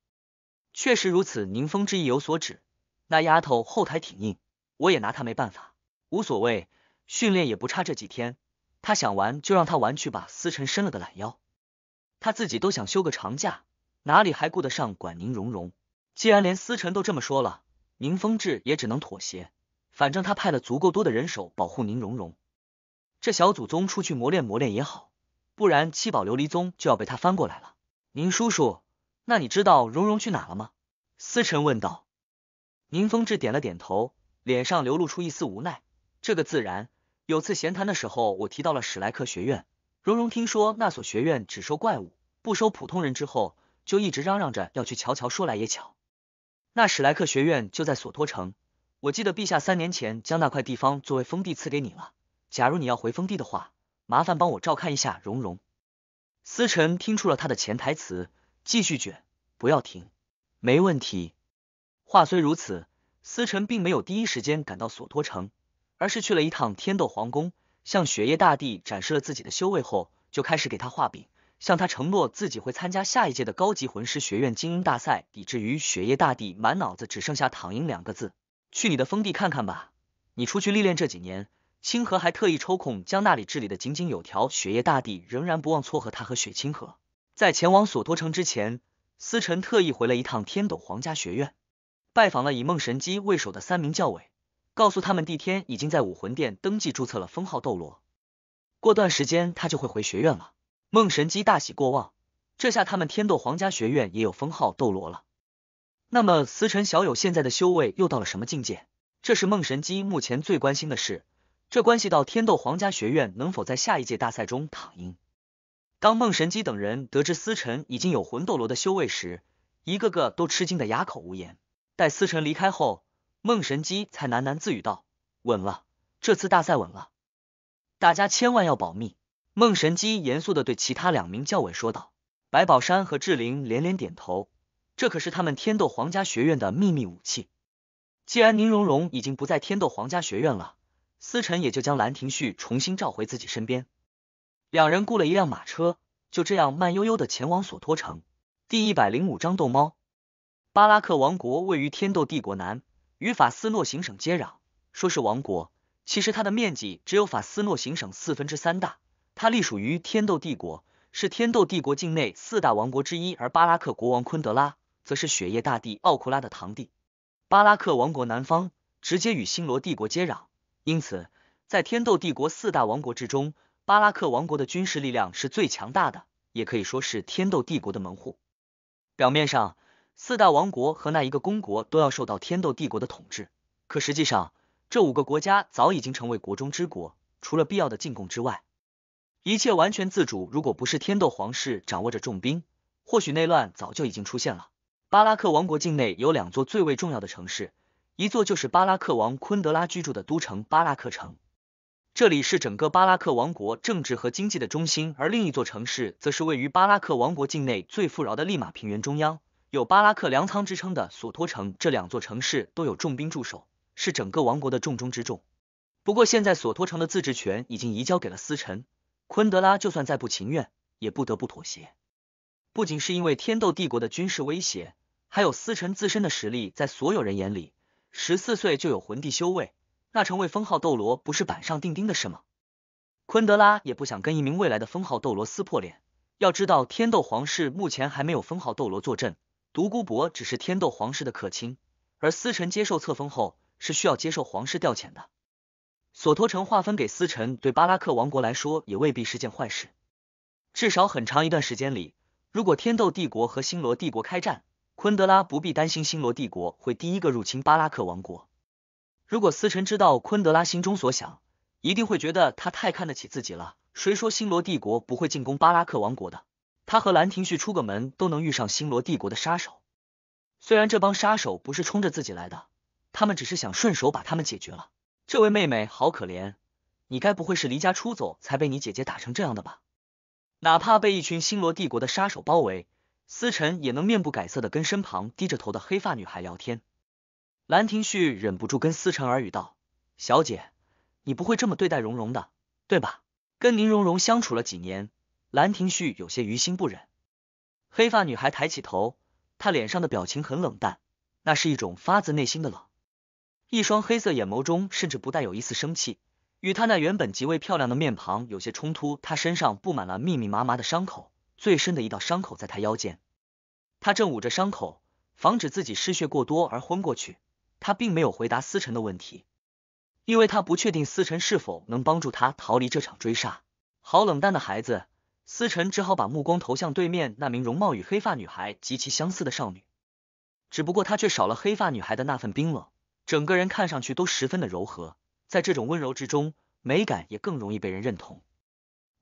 确实如此，宁风志意有所指，那丫头后台挺硬，我也拿她没办法，无所谓，训练也不差这几天，她想玩就让她玩去吧。思辰伸了个懒腰，他自己都想休个长假，哪里还顾得上管宁荣荣？既然连思辰都这么说了，宁风志也只能妥协，反正他派了足够多的人手保护宁荣荣，这小祖宗出去磨练磨练也好，不然七宝琉璃宗就要被他翻过来了。宁叔叔。那你知道蓉蓉去哪了吗？思晨问道。宁风致点了点头，脸上流露出一丝无奈。这个自然，有次闲谈的时候，我提到了史莱克学院。蓉蓉听说那所学院只收怪物，不收普通人，之后就一直嚷嚷着要去瞧瞧。说来也巧，那史莱克学院就在索托城。我记得陛下三年前将那块地方作为封地赐给你了。假如你要回封地的话，麻烦帮我照看一下蓉蓉。思晨听出了他的潜台词。继续卷，不要停，没问题。话虽如此，思辰并没有第一时间赶到索托城，而是去了一趟天斗皇宫，向雪夜大帝展示了自己的修为后，就开始给他画饼，向他承诺自己会参加下一届的高级魂师学院精英大赛。以至于雪夜大帝满脑子只剩下躺赢两个字。去你的封地看看吧，你出去历练这几年，清河还特意抽空将那里治理的井井有条。雪夜大帝仍然不忘撮合他和雪清河。在前往索托城之前，思辰特意回了一趟天斗皇家学院，拜访了以梦神机为首的三名教委，告诉他们，帝天已经在武魂殿登记注册了封号斗罗，过段时间他就会回学院了。梦神机大喜过望，这下他们天斗皇家学院也有封号斗罗了。那么，思辰小友现在的修为又到了什么境界？这是梦神机目前最关心的事，这关系到天斗皇家学院能否在下一届大赛中躺赢。当孟神机等人得知思辰已经有魂斗罗的修为时，一个个都吃惊的哑口无言。待思辰离开后，孟神机才喃喃自语道：“稳了，这次大赛稳了。”大家千万要保密。孟神机严肃的对其他两名教委说道。白宝山和志玲连连点头。这可是他们天斗皇家学院的秘密武器。既然宁荣荣已经不在天斗皇家学院了，思辰也就将《兰亭序》重新召回自己身边。两人雇了一辆马车，就这样慢悠悠的前往索托城。第一百零五章斗猫。巴拉克王国位于天斗帝国南，与法斯诺行省接壤。说是王国，其实它的面积只有法斯诺行省四分之三大。它隶属于天斗帝国，是天斗帝国境内四大王国之一。而巴拉克国王昆德拉则是雪夜大帝奥库拉的堂弟。巴拉克王国南方直接与星罗帝国接壤，因此在天斗帝国四大王国之中。巴拉克王国的军事力量是最强大的，也可以说是天斗帝国的门户。表面上，四大王国和那一个公国都要受到天斗帝国的统治，可实际上，这五个国家早已经成为国中之国，除了必要的进贡之外，一切完全自主。如果不是天斗皇室掌握着重兵，或许内乱早就已经出现了。巴拉克王国境内有两座最为重要的城市，一座就是巴拉克王昆德拉居住的都城巴拉克城。这里是整个巴拉克王国政治和经济的中心，而另一座城市则是位于巴拉克王国境内最富饶的利马平原中央，有巴拉克粮仓之称的索托城。这两座城市都有重兵驻守，是整个王国的重中之重。不过现在索托城的自治权已经移交给了司臣，昆德拉就算再不情愿，也不得不妥协。不仅是因为天斗帝国的军事威胁，还有司臣自身的实力，在所有人眼里，十四岁就有魂帝修为。那成为封号斗罗不是板上钉钉的事吗？昆德拉也不想跟一名未来的封号斗罗撕破脸。要知道，天斗皇室目前还没有封号斗罗坐镇，独孤博只是天斗皇室的客卿，而思臣接受册封后是需要接受皇室调遣的。索托城划分给思臣，对巴拉克王国来说也未必是件坏事。至少很长一段时间里，如果天斗帝国和星罗帝国开战，昆德拉不必担心星罗帝国会第一个入侵巴拉克王国。如果思辰知道昆德拉心中所想，一定会觉得他太看得起自己了。谁说星罗帝国不会进攻巴拉克王国的？他和兰亭旭出个门都能遇上星罗帝国的杀手。虽然这帮杀手不是冲着自己来的，他们只是想顺手把他们解决了。这位妹妹好可怜，你该不会是离家出走才被你姐姐打成这样的吧？哪怕被一群星罗帝国的杀手包围，思辰也能面不改色的跟身旁低着头的黑发女孩聊天。兰亭序忍不住跟思成耳语道：“小姐，你不会这么对待蓉蓉的，对吧？”跟宁荣荣相处了几年，兰亭序有些于心不忍。黑发女孩抬起头，她脸上的表情很冷淡，那是一种发自内心的冷。一双黑色眼眸中甚至不带有一丝生气，与她那原本极为漂亮的面庞有些冲突。她身上布满了密密麻麻的伤口，最深的一道伤口在她腰间，她正捂着伤口，防止自己失血过多而昏过去。他并没有回答思辰的问题，因为他不确定思辰是否能帮助他逃离这场追杀。好冷淡的孩子，思辰只好把目光投向对面那名容貌与黑发女孩极其相似的少女。只不过她却少了黑发女孩的那份冰冷，整个人看上去都十分的柔和。在这种温柔之中，美感也更容易被人认同。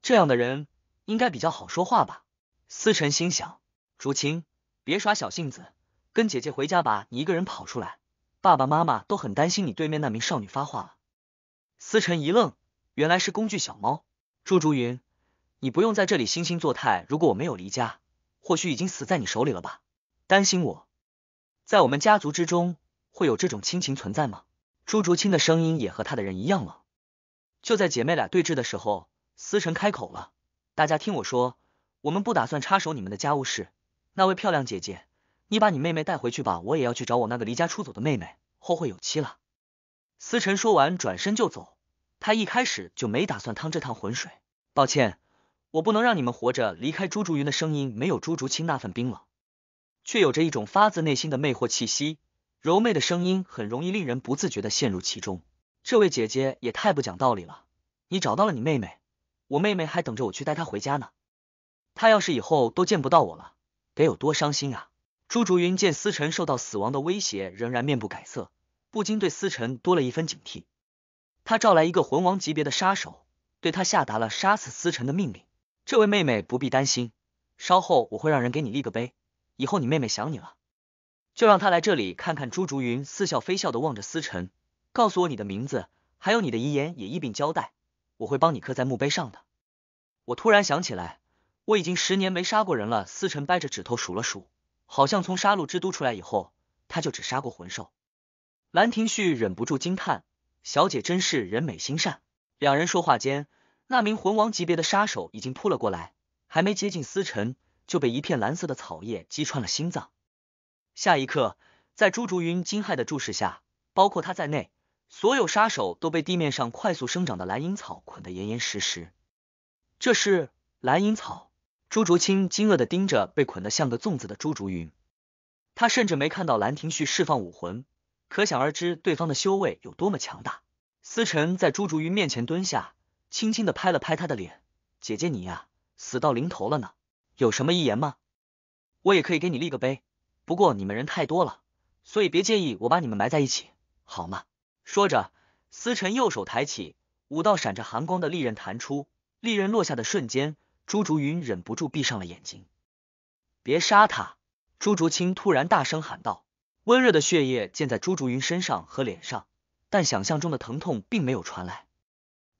这样的人应该比较好说话吧？思晨心想。竹青，别耍小性子，跟姐姐回家吧。你一个人跑出来。爸爸妈妈都很担心你。对面那名少女发话了。思辰一愣，原来是工具小猫朱竹云，你不用在这里惺惺作态。如果我没有离家，或许已经死在你手里了吧？担心我，在我们家族之中会有这种亲情存在吗？朱竹清的声音也和他的人一样冷。就在姐妹俩对峙的时候，思辰开口了：“大家听我说，我们不打算插手你们的家务事。那位漂亮姐姐。”你把你妹妹带回去吧，我也要去找我那个离家出走的妹妹。后会有期了。思辰说完，转身就走。他一开始就没打算趟这趟浑水。抱歉，我不能让你们活着离开。朱竹云的声音没有朱竹清那份冰冷，却有着一种发自内心的魅惑气息。柔媚的声音很容易令人不自觉的陷入其中。这位姐姐也太不讲道理了！你找到了你妹妹，我妹妹还等着我去带她回家呢。她要是以后都见不到我了，得有多伤心啊！朱竹云见思辰受到死亡的威胁，仍然面不改色，不禁对思辰多了一分警惕。他召来一个魂王级别的杀手，对他下达了杀死思辰的命令。这位妹妹不必担心，稍后我会让人给你立个碑。以后你妹妹想你了，就让她来这里看看。朱竹云似笑非笑的望着思辰，告诉我你的名字，还有你的遗言也一并交代，我会帮你刻在墓碑上的。我突然想起来，我已经十年没杀过人了。思辰掰着指头数了数。好像从杀戮之都出来以后，他就只杀过魂兽。兰亭序忍不住惊叹：“小姐真是人美心善。”两人说话间，那名魂王级别的杀手已经扑了过来，还没接近思辰，就被一片蓝色的草叶击穿了心脏。下一刻，在朱竹云惊骇的注视下，包括他在内，所有杀手都被地面上快速生长的蓝银草捆得严严实实。这是蓝银草。朱竹清惊愕的盯着被捆得像个粽子的朱竹云，他甚至没看到兰亭序释放武魂，可想而知对方的修为有多么强大。思辰在朱竹云面前蹲下，轻轻的拍了拍他的脸：“姐姐你呀，死到临头了呢，有什么遗言吗？我也可以给你立个碑，不过你们人太多了，所以别介意我把你们埋在一起，好吗？”说着，思辰右手抬起，五道闪着寒光的利刃弹出，利刃落下的瞬间。朱竹云忍不住闭上了眼睛，别杀他！朱竹清突然大声喊道。温热的血液溅在朱竹云身上和脸上，但想象中的疼痛并没有传来。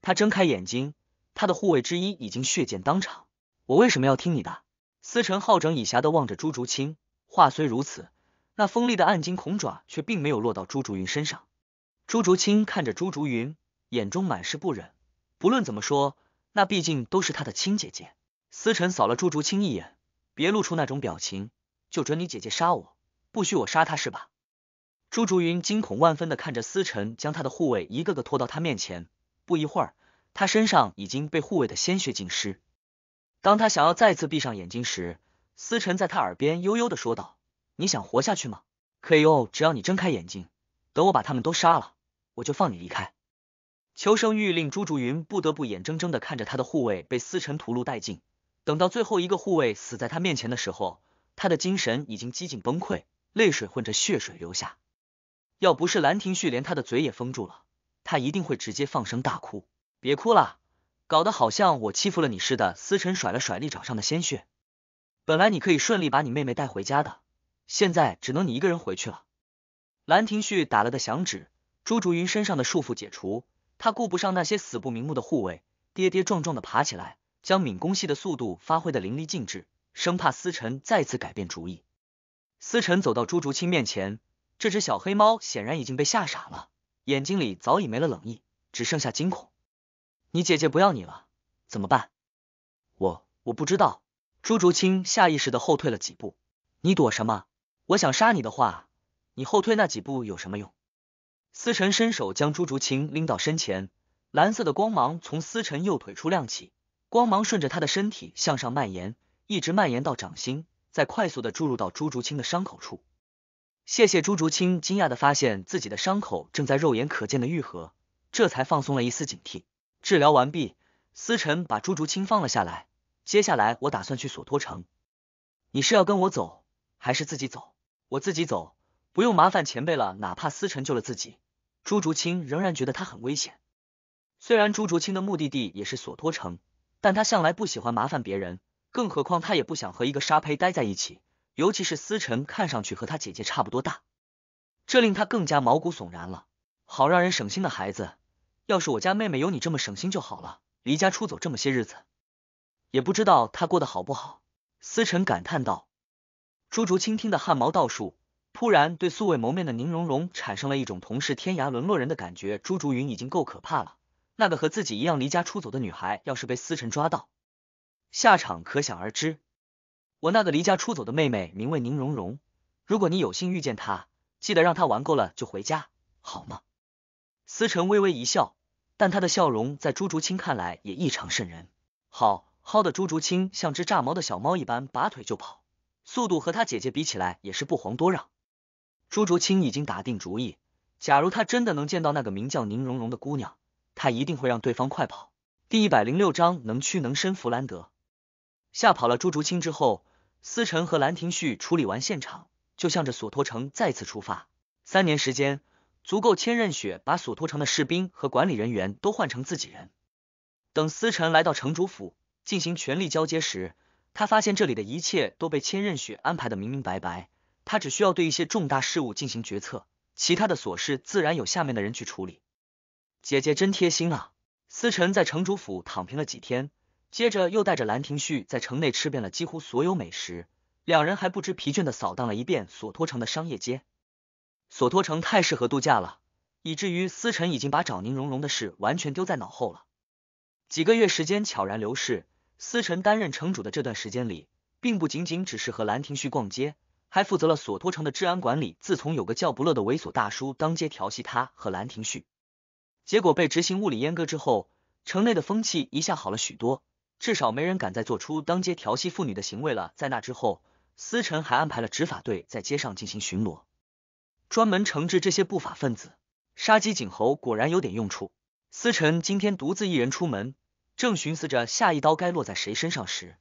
他睁开眼睛，他的护卫之一已经血溅当场。我为什么要听你的？思晨好整以暇的望着朱竹清，话虽如此，那锋利的暗金恐爪却并没有落到朱竹云身上。朱竹清看着朱竹云，眼中满是不忍。不论怎么说。那毕竟都是他的亲姐姐。思晨扫了朱竹清一眼，别露出那种表情，就准你姐姐杀我，不许我杀她，是吧？朱竹云惊恐万分的看着思晨，将他的护卫一个个拖到他面前，不一会儿，他身上已经被护卫的鲜血浸湿。当他想要再次闭上眼睛时，思晨在他耳边悠悠的说道：“你想活下去吗？可以哦，只要你睁开眼睛，等我把他们都杀了，我就放你离开。”求生欲令朱竹云不得不眼睁睁的看着他的护卫被思辰屠戮殆尽，等到最后一个护卫死在他面前的时候，他的精神已经几近崩溃，泪水混着血水流下。要不是兰亭序连他的嘴也封住了，他一定会直接放声大哭。别哭了，搞得好像我欺负了你似的。思辰甩了甩利爪上的鲜血，本来你可以顺利把你妹妹带回家的，现在只能你一个人回去了。兰亭序打了个响指，朱竹云身上的束缚解除。他顾不上那些死不瞑目的护卫，跌跌撞撞的爬起来，将敏攻系的速度发挥的淋漓尽致，生怕思辰再次改变主意。思辰走到朱竹清面前，这只小黑猫显然已经被吓傻了，眼睛里早已没了冷意，只剩下惊恐。你姐姐不要你了，怎么办？我我不知道。朱竹清下意识的后退了几步，你躲什么？我想杀你的话，你后退那几步有什么用？思辰伸手将朱竹清拎到身前，蓝色的光芒从思辰右腿处亮起，光芒顺着他的身体向上蔓延，一直蔓延到掌心，再快速的注入到朱竹清的伤口处。谢谢朱竹清，惊讶的发现自己的伤口正在肉眼可见的愈合，这才放松了一丝警惕。治疗完毕，思辰把朱竹清放了下来。接下来我打算去索托城，你是要跟我走，还是自己走？我自己走，不用麻烦前辈了。哪怕思辰救了自己。朱竹清仍然觉得他很危险，虽然朱竹清的目的地也是索托城，但他向来不喜欢麻烦别人，更何况他也不想和一个沙胚待在一起，尤其是思辰看上去和他姐姐差不多大，这令他更加毛骨悚然了。好让人省心的孩子，要是我家妹妹有你这么省心就好了。离家出走这么些日子，也不知道他过得好不好。思辰感叹道。朱竹清听得汗毛倒竖。突然对素未谋面的宁荣荣产生了一种同是天涯沦落人的感觉。朱竹云已经够可怕了，那个和自己一样离家出走的女孩，要是被思晨抓到，下场可想而知。我那个离家出走的妹妹名为宁荣荣，如果你有幸遇见她，记得让她玩够了就回家，好吗？思晨微微一笑，但他的笑容在朱竹清看来也异常渗人。好好的朱竹清像只炸毛的小猫一般拔腿就跑，速度和他姐姐比起来也是不遑多让。朱竹清已经打定主意，假如他真的能见到那个名叫宁荣荣的姑娘，他一定会让对方快跑。第一百零六章能屈能伸。弗兰德吓跑了朱竹清之后，思辰和兰亭序处理完现场，就向着索托城再次出发。三年时间足够千仞雪把索托城的士兵和管理人员都换成自己人。等思辰来到城主府进行权力交接时，他发现这里的一切都被千仞雪安排的明明白白。他只需要对一些重大事务进行决策，其他的琐事自然有下面的人去处理。姐姐真贴心啊！思辰在城主府躺平了几天，接着又带着兰亭序在城内吃遍了几乎所有美食，两人还不知疲倦的扫荡了一遍索托城的商业街。索托城太适合度假了，以至于思辰已经把找宁荣荣的事完全丢在脑后了。几个月时间悄然流逝，思辰担任城主的这段时间里，并不仅仅只是和兰亭序逛街。还负责了索托城的治安管理。自从有个叫不乐的猥琐大叔当街调戏他和兰亭旭，结果被执行物理阉割之后，城内的风气一下好了许多，至少没人敢再做出当街调戏妇女的行为了。在那之后，思辰还安排了执法队在街上进行巡逻，专门惩治这些不法分子，杀鸡儆猴，果然有点用处。思辰今天独自一人出门，正寻思着下一刀该落在谁身上时，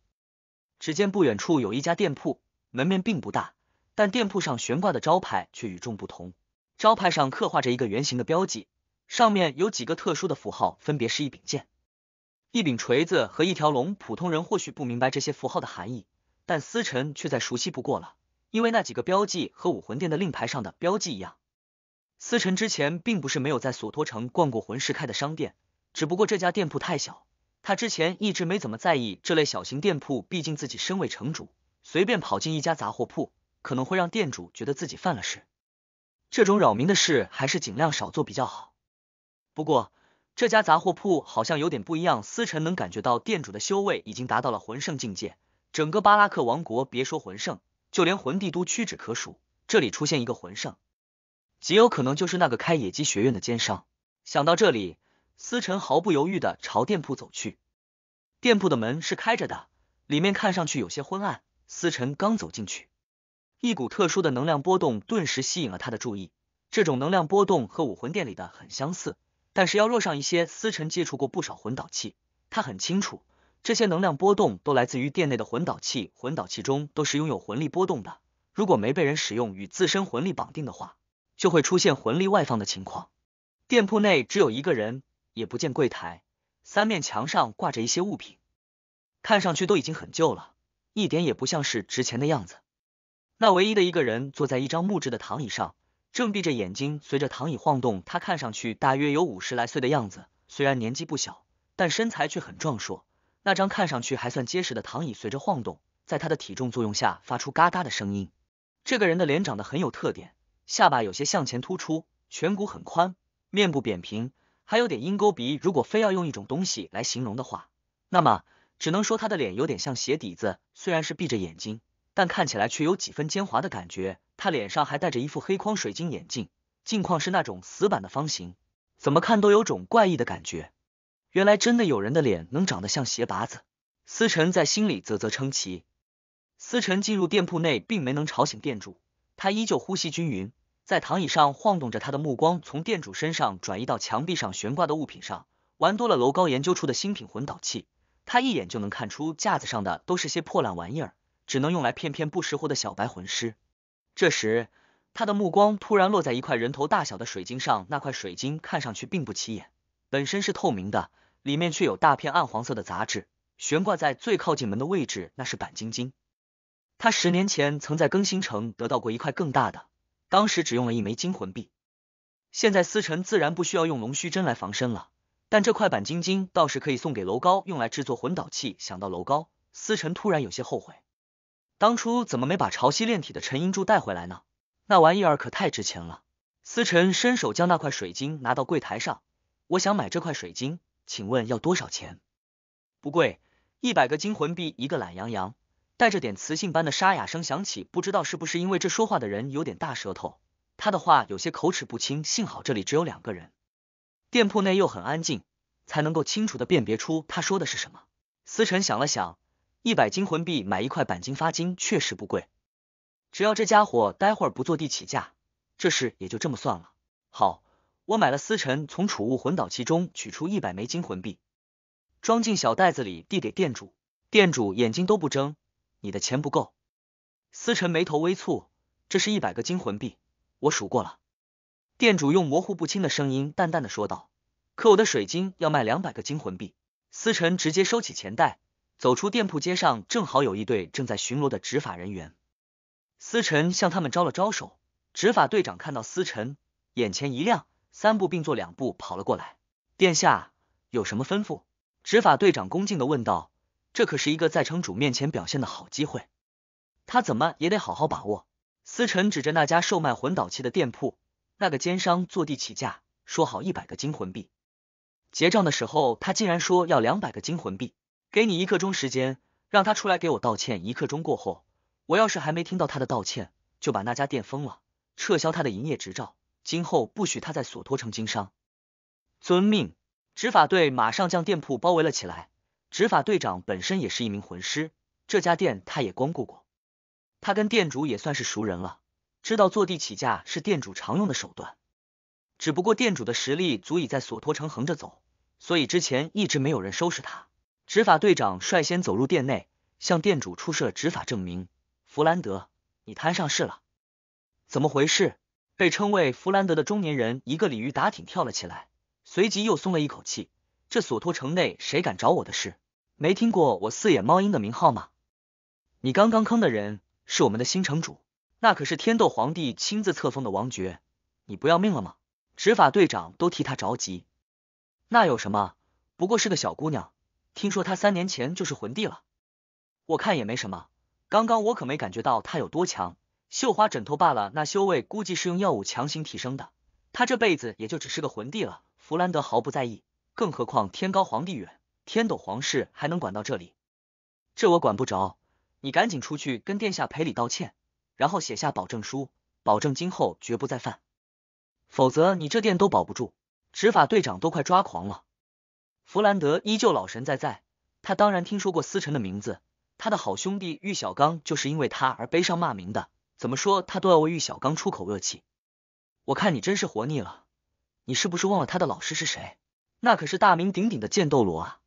只见不远处有一家店铺，门面并不大。但店铺上悬挂的招牌却与众不同，招牌上刻画着一个圆形的标记，上面有几个特殊的符号，分别是一柄剑、一柄锤子和一条龙。普通人或许不明白这些符号的含义，但思辰却再熟悉不过了，因为那几个标记和武魂殿的令牌上的标记一样。思辰之前并不是没有在索托城逛过魂师开的商店，只不过这家店铺太小，他之前一直没怎么在意这类小型店铺。毕竟自己身为城主，随便跑进一家杂货铺。可能会让店主觉得自己犯了事，这种扰民的事还是尽量少做比较好。不过这家杂货铺好像有点不一样，思辰能感觉到店主的修为已经达到了魂圣境界。整个巴拉克王国，别说魂圣，就连魂帝都屈指可数，这里出现一个魂圣，极有可能就是那个开野鸡学院的奸商。想到这里，思辰毫不犹豫的朝店铺走去。店铺的门是开着的，里面看上去有些昏暗。思辰刚走进去。一股特殊的能量波动顿时吸引了他的注意。这种能量波动和武魂殿里的很相似，但是要弱上一些。思辰接触过不少魂导器，他很清楚，这些能量波动都来自于店内的魂导器。魂导器中都是拥有魂力波动的，如果没被人使用与自身魂力绑定的话，就会出现魂力外放的情况。店铺内只有一个人，也不见柜台，三面墙上挂着一些物品，看上去都已经很旧了，一点也不像是值钱的样子。那唯一的一个人坐在一张木质的躺椅上，正闭着眼睛，随着躺椅晃动。他看上去大约有五十来岁的样子，虽然年纪不小，但身材却很壮硕。那张看上去还算结实的躺椅随着晃动，在他的体重作用下发出嘎嘎的声音。这个人的脸长得很有特点，下巴有些向前突出，颧骨很宽，面部扁平，还有点鹰钩鼻。如果非要用一种东西来形容的话，那么只能说他的脸有点像鞋底子。虽然是闭着眼睛。但看起来却有几分奸猾的感觉，他脸上还戴着一副黑框水晶眼镜，镜框是那种死板的方形，怎么看都有种怪异的感觉。原来真的有人的脸能长得像鞋拔子。思辰在心里啧啧称奇。思辰进入店铺内，并没能吵醒店主，他依旧呼吸均匀，在躺椅上晃动着。他的目光从店主身上转移到墙壁上悬挂的物品上。玩多了楼高研究出的新品混导器，他一眼就能看出架子上的都是些破烂玩意儿。只能用来骗骗不识货的小白魂师。这时，他的目光突然落在一块人头大小的水晶上。那块水晶看上去并不起眼，本身是透明的，里面却有大片暗黄色的杂质。悬挂在最靠近门的位置，那是板晶晶。他十年前曾在更新城得到过一块更大的，当时只用了一枚金魂币。现在思辰自然不需要用龙须针来防身了，但这块板晶晶倒是可以送给楼高用来制作魂导器。想到楼高，思辰突然有些后悔。当初怎么没把潮汐炼体的陈银柱带回来呢？那玩意儿可太值钱了。思辰伸手将那块水晶拿到柜台上，我想买这块水晶，请问要多少钱？不贵，一百个金魂币一个。懒洋洋带着点磁性般的沙哑声响起，不知道是不是因为这说话的人有点大舌头，他的话有些口齿不清。幸好这里只有两个人，店铺内又很安静，才能够清楚的辨别出他说的是什么。思辰想了想。一百金魂币买一块板金发金确实不贵，只要这家伙待会儿不坐地起价，这事也就这么算了。好，我买了。思辰从储物魂导器中取出一百枚金魂币，装进小袋子里递给店主，店主眼睛都不睁，你的钱不够。思辰眉头微蹙，这是一百个金魂币，我数过了。店主用模糊不清的声音淡淡的说道，可我的水晶要卖两百个金魂币。思辰直接收起钱袋。走出店铺，街上正好有一队正在巡逻的执法人员。思辰向他们招了招手，执法队长看到思辰，眼前一亮，三步并作两步跑了过来。殿下有什么吩咐？执法队长恭敬的问道。这可是一个在城主面前表现的好机会，他怎么也得好好把握。思辰指着那家售卖魂导器的店铺，那个奸商坐地起价，说好一百个金魂币，结账的时候他竟然说要两百个金魂币。给你一刻钟时间，让他出来给我道歉。一刻钟过后，我要是还没听到他的道歉，就把那家店封了，撤销他的营业执照，今后不许他在索托城经商。遵命，执法队马上将店铺包围了起来。执法队长本身也是一名魂师，这家店他也光顾过，他跟店主也算是熟人了，知道坐地起价是店主常用的手段。只不过店主的实力足以在索托城横着走，所以之前一直没有人收拾他。执法队长率先走入店内，向店主出示了执法证明。弗兰德，你摊上事了？怎么回事？被称为弗兰德的中年人一个鲤鱼打挺跳了起来，随即又松了一口气。这索托城内谁敢找我的事？没听过我四眼猫鹰的名号吗？你刚刚坑的人是我们的新城主，那可是天斗皇帝亲自册封的王爵，你不要命了吗？执法队长都替他着急。那有什么？不过是个小姑娘。听说他三年前就是魂帝了，我看也没什么。刚刚我可没感觉到他有多强，绣花枕头罢了。那修为估计是用药物强行提升的，他这辈子也就只是个魂帝了。弗兰德毫不在意，更何况天高皇帝远，天斗皇室还能管到这里？这我管不着，你赶紧出去跟殿下赔礼道歉，然后写下保证书，保证今后绝不再犯，否则你这店都保不住。执法队长都快抓狂了。弗兰德依旧老神在在，他当然听说过思辰的名字，他的好兄弟玉小刚就是因为他而背上骂名的，怎么说他都要为玉小刚出口恶气。我看你真是活腻了，你是不是忘了他的老师是谁？那可是大名鼎鼎的剑斗罗啊！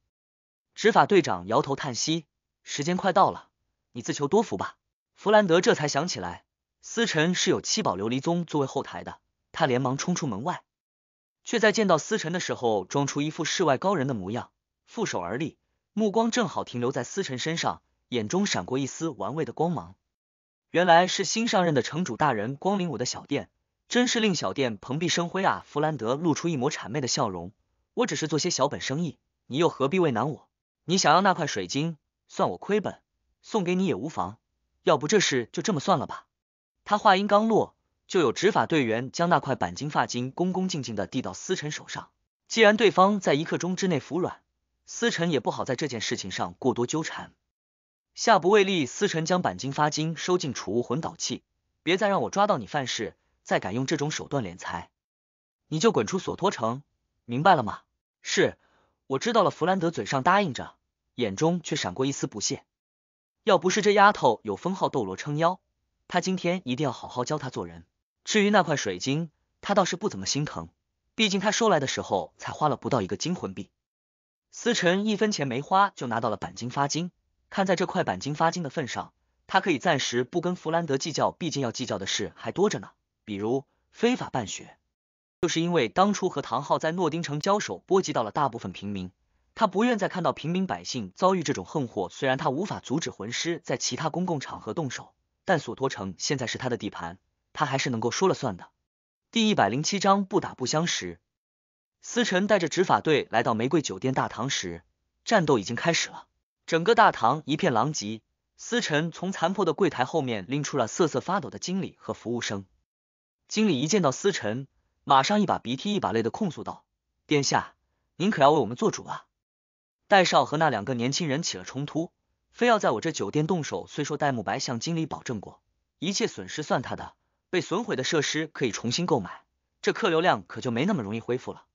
执法队长摇头叹息，时间快到了，你自求多福吧。弗兰德这才想起来，思辰是有七宝琉璃宗作为后台的，他连忙冲出门外。却在见到思晨的时候，装出一副世外高人的模样，负手而立，目光正好停留在思晨身上，眼中闪过一丝玩味的光芒。原来是新上任的城主大人光临我的小店，真是令小店蓬荜生辉啊！弗兰德露出一抹谄媚的笑容。我只是做些小本生意，你又何必为难我？你想要那块水晶，算我亏本，送给你也无妨。要不这事就这么算了吧？他话音刚落。就有执法队员将那块板金发金恭恭敬敬的递到思辰手上。既然对方在一刻钟之内服软，思辰也不好在这件事情上过多纠缠。下不为例，思辰将板金发金收进储物魂导器，别再让我抓到你犯事，再敢用这种手段敛财，你就滚出索托城，明白了吗？是，我知道了。弗兰德嘴上答应着，眼中却闪过一丝不屑。要不是这丫头有封号斗罗撑腰，他今天一定要好好教她做人。至于那块水晶，他倒是不怎么心疼，毕竟他收来的时候才花了不到一个金魂币。思辰一分钱没花就拿到了钣金发金，看在这块钣金发金的份上，他可以暂时不跟弗兰德计较，毕竟要计较的事还多着呢，比如非法办学。就是因为当初和唐昊在诺丁城交手，波及到了大部分平民，他不愿再看到平民百姓遭遇这种横祸。虽然他无法阻止魂师在其他公共场合动手，但索托城现在是他的地盘。他还是能够说了算的。第一百零七章不打不相识。思辰带着执法队来到玫瑰酒店大堂时，战斗已经开始了，整个大堂一片狼藉。思辰从残破的柜台后面拎出了瑟瑟发抖的经理和服务生。经理一见到思辰，马上一把鼻涕一把泪的控诉道：“殿下，您可要为我们做主啊！戴少和那两个年轻人起了冲突，非要在我这酒店动手。虽说戴慕白向经理保证过，一切损失算他的。”被损毁的设施可以重新购买，这客流量可就没那么容易恢复了。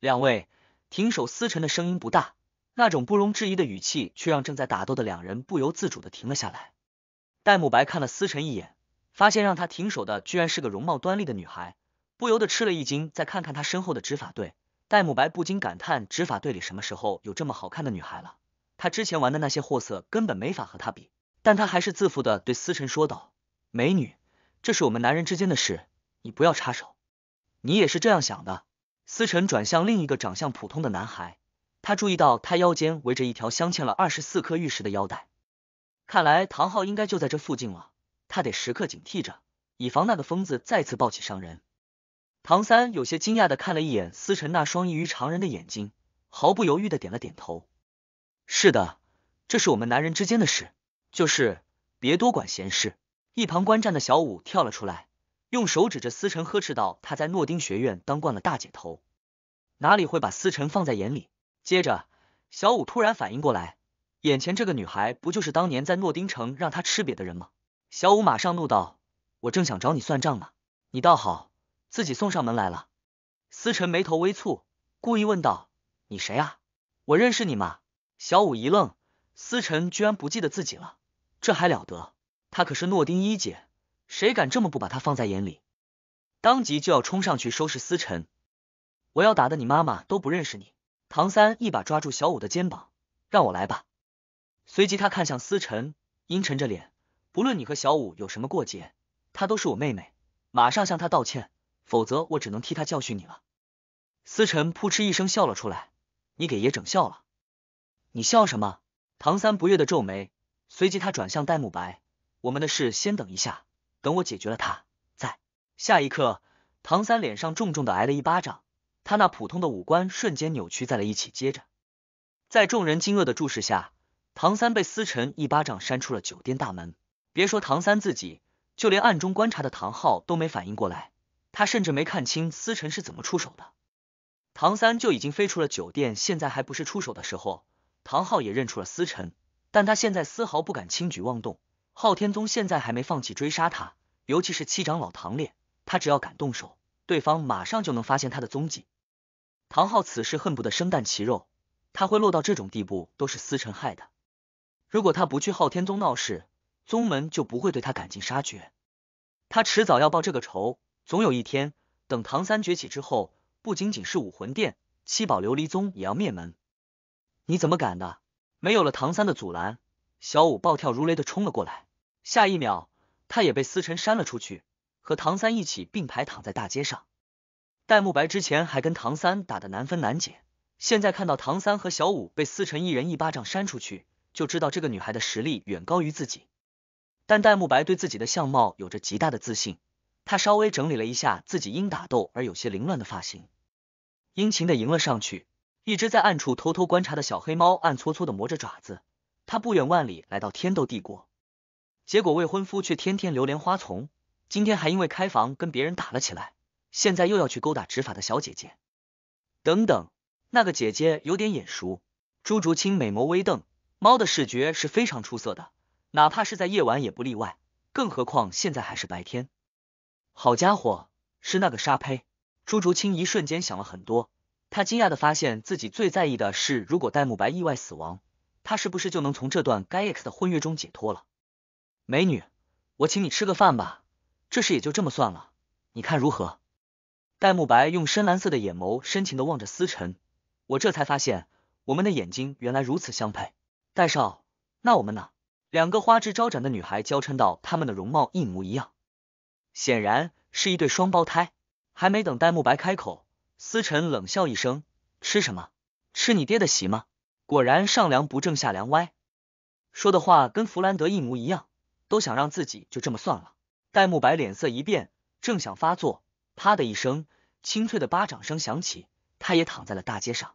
两位，停手！思辰的声音不大，那种不容置疑的语气却让正在打斗的两人不由自主的停了下来。戴沐白看了思辰一眼，发现让他停手的居然是个容貌端丽的女孩，不由得吃了一惊。再看看他身后的执法队，戴沐白不禁感叹：执法队里什么时候有这么好看的女孩了？他之前玩的那些货色根本没法和她比。但他还是自负的对思辰说道：美女。这是我们男人之间的事，你不要插手。你也是这样想的。思辰转向另一个长相普通的男孩，他注意到他腰间围着一条镶嵌了二十四颗玉石的腰带，看来唐昊应该就在这附近了。他得时刻警惕着，以防那个疯子再次暴起伤人。唐三有些惊讶的看了一眼思辰那双异于常人的眼睛，毫不犹豫的点了点头。是的，这是我们男人之间的事，就是别多管闲事。一旁观战的小五跳了出来，用手指着思辰呵斥道：“他在诺丁学院当惯了大姐头，哪里会把思辰放在眼里？”接着，小五突然反应过来，眼前这个女孩不就是当年在诺丁城让他吃瘪的人吗？小五马上怒道：“我正想找你算账呢，你倒好，自己送上门来了。”思辰眉头微蹙，故意问道：“你谁啊？我认识你吗？”小五一愣，思辰居然不记得自己了，这还了得？他可是诺丁一姐，谁敢这么不把她放在眼里？当即就要冲上去收拾思辰。我要打的你妈妈都不认识你。唐三一把抓住小五的肩膀，让我来吧。随即他看向思辰，阴沉着脸，不论你和小五有什么过节，她都是我妹妹，马上向她道歉，否则我只能替她教训你了。思辰扑哧一声笑了出来，你给爷整笑了，你笑什么？唐三不悦的皱眉，随即他转向戴沐白。我们的事先等一下，等我解决了他，在下一刻，唐三脸上重重的挨了一巴掌，他那普通的五官瞬间扭曲在了一起。接着，在众人惊愕的注视下，唐三被思辰一巴掌扇出了酒店大门。别说唐三自己，就连暗中观察的唐昊都没反应过来，他甚至没看清思辰是怎么出手的。唐三就已经飞出了酒店，现在还不是出手的时候。唐昊也认出了思辰，但他现在丝毫不敢轻举妄动。昊天宗现在还没放弃追杀他，尤其是七长老唐烈，他只要敢动手，对方马上就能发现他的踪迹。唐昊此时恨不得生啖其肉，他会落到这种地步都是思辰害的。如果他不去昊天宗闹事，宗门就不会对他赶尽杀绝。他迟早要报这个仇，总有一天，等唐三崛起之后，不仅仅是武魂殿、七宝琉璃宗也要灭门。你怎么敢的？没有了唐三的阻拦，小五暴跳如雷的冲了过来。下一秒，他也被思辰扇了出去，和唐三一起并排躺在大街上。戴沐白之前还跟唐三打的难分难解，现在看到唐三和小五被思辰一人一巴掌扇出去，就知道这个女孩的实力远高于自己。但戴沐白对自己的相貌有着极大的自信，他稍微整理了一下自己因打斗而有些凌乱的发型，殷勤的迎了上去。一直在暗处偷偷观察的小黑猫暗搓搓的磨着爪子，他不远万里来到天斗帝国。结果未婚夫却天天流连花丛，今天还因为开房跟别人打了起来，现在又要去勾搭执法的小姐姐。等等，那个姐姐有点眼熟。朱竹清美眸微瞪，猫的视觉是非常出色的，哪怕是在夜晚也不例外，更何况现在还是白天。好家伙，是那个沙胚！朱竹清一瞬间想了很多，她惊讶的发现自己最在意的是，如果戴沐白意外死亡，她是不是就能从这段 gayx 的婚约中解脱了？美女，我请你吃个饭吧，这事也就这么算了，你看如何？戴沐白用深蓝色的眼眸深情的望着思晨，我这才发现我们的眼睛原来如此相配。戴少，那我们呢？两个花枝招展的女孩娇嗔道，她们的容貌一模一样，显然是一对双胞胎。还没等戴沐白开口，思晨冷笑一声：“吃什么？吃你爹的席吗？”果然上梁不正下梁歪，说的话跟弗兰德一模一样。都想让自己就这么算了。戴沐白脸色一变，正想发作，啪的一声，清脆的巴掌声响起，他也躺在了大街上。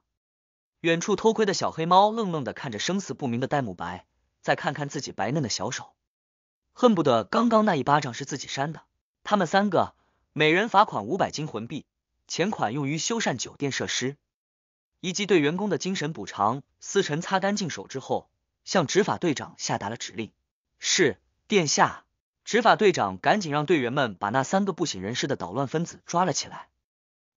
远处偷窥的小黑猫愣愣的看着生死不明的戴沐白，再看看自己白嫩的小手，恨不得刚刚那一巴掌是自己扇的。他们三个每人罚款五百金魂币，钱款用于修缮酒店设施以及对员工的精神补偿。思晨擦干净手之后，向执法队长下达了指令：是。殿下，执法队长赶紧让队员们把那三个不省人事的捣乱分子抓了起来。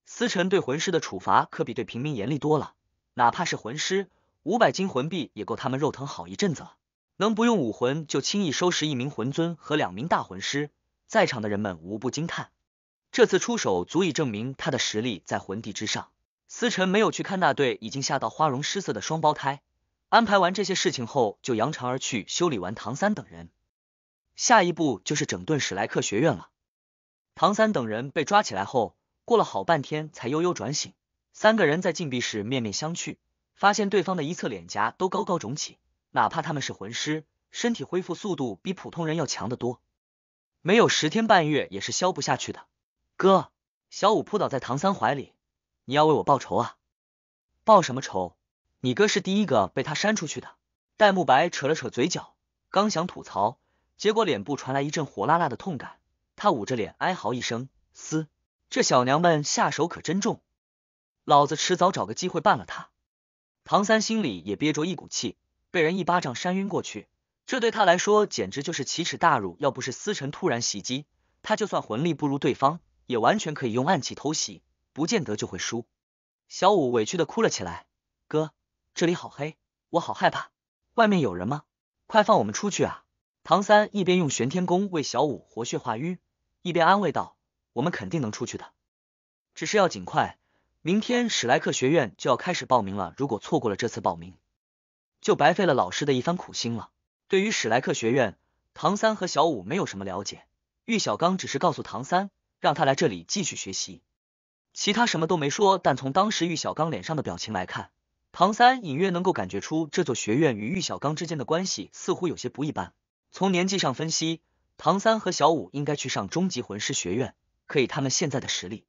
思辰对魂师的处罚可比对平民严厉多了，哪怕是魂师，五百金魂币也够他们肉疼好一阵子了。能不用武魂就轻易收拾一名魂尊和两名大魂师，在场的人们无不惊叹，这次出手足以证明他的实力在魂帝之上。思辰没有去看那对已经吓到花容失色的双胞胎，安排完这些事情后就扬长而去，修理完唐三等人。下一步就是整顿史莱克学院了。唐三等人被抓起来后，过了好半天才悠悠转醒。三个人在禁闭室面面相觑，发现对方的一侧脸颊都高高肿起。哪怕他们是魂师，身体恢复速度比普通人要强得多，没有十天半月也是消不下去的。哥，小五扑倒在唐三怀里，你要为我报仇啊！报什么仇？你哥是第一个被他扇出去的。戴沐白扯了扯嘴角，刚想吐槽。结果脸部传来一阵火辣辣的痛感，他捂着脸哀嚎一声：“嘶，这小娘们下手可真重，老子迟早找个机会办了她。”唐三心里也憋着一股气，被人一巴掌扇晕过去，这对他来说简直就是奇耻大辱。要不是思辰突然袭击，他就算魂力不如对方，也完全可以用暗器偷袭，不见得就会输。小五委屈的哭了起来：“哥，这里好黑，我好害怕，外面有人吗？快放我们出去啊！”唐三一边用玄天功为小五活血化瘀，一边安慰道：“我们肯定能出去的，只是要尽快。明天史莱克学院就要开始报名了，如果错过了这次报名，就白费了老师的一番苦心了。”对于史莱克学院，唐三和小五没有什么了解，玉小刚只是告诉唐三，让他来这里继续学习，其他什么都没说。但从当时玉小刚脸上的表情来看，唐三隐约能够感觉出这座学院与玉小刚之间的关系似乎有些不一般。从年纪上分析，唐三和小五应该去上中级魂师学院。可以，他们现在的实力，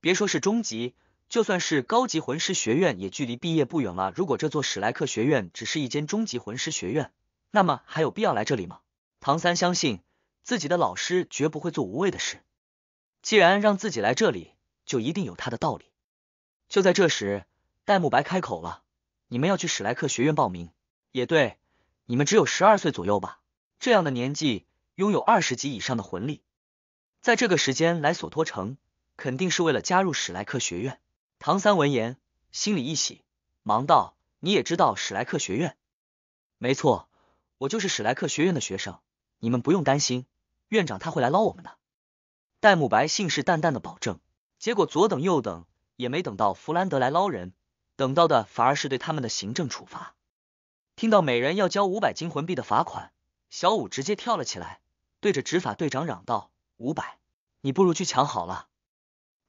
别说是中级，就算是高级魂师学院也距离毕业不远了。如果这座史莱克学院只是一间中级魂师学院，那么还有必要来这里吗？唐三相信自己的老师绝不会做无谓的事。既然让自己来这里，就一定有他的道理。就在这时，戴沐白开口了：“你们要去史莱克学院报名？也对，你们只有十二岁左右吧？”这样的年纪拥有二十级以上的魂力，在这个时间来索托城，肯定是为了加入史莱克学院。唐三闻言心里一喜，忙道：“你也知道史莱克学院？没错，我就是史莱克学院的学生。你们不用担心，院长他会来捞我们的。”戴沐白信誓旦旦的保证。结果左等右等也没等到弗兰德来捞人，等到的反而是对他们的行政处罚。听到每人要交五百金魂币的罚款。小五直接跳了起来，对着执法队长嚷道：“五百，你不如去抢好了。”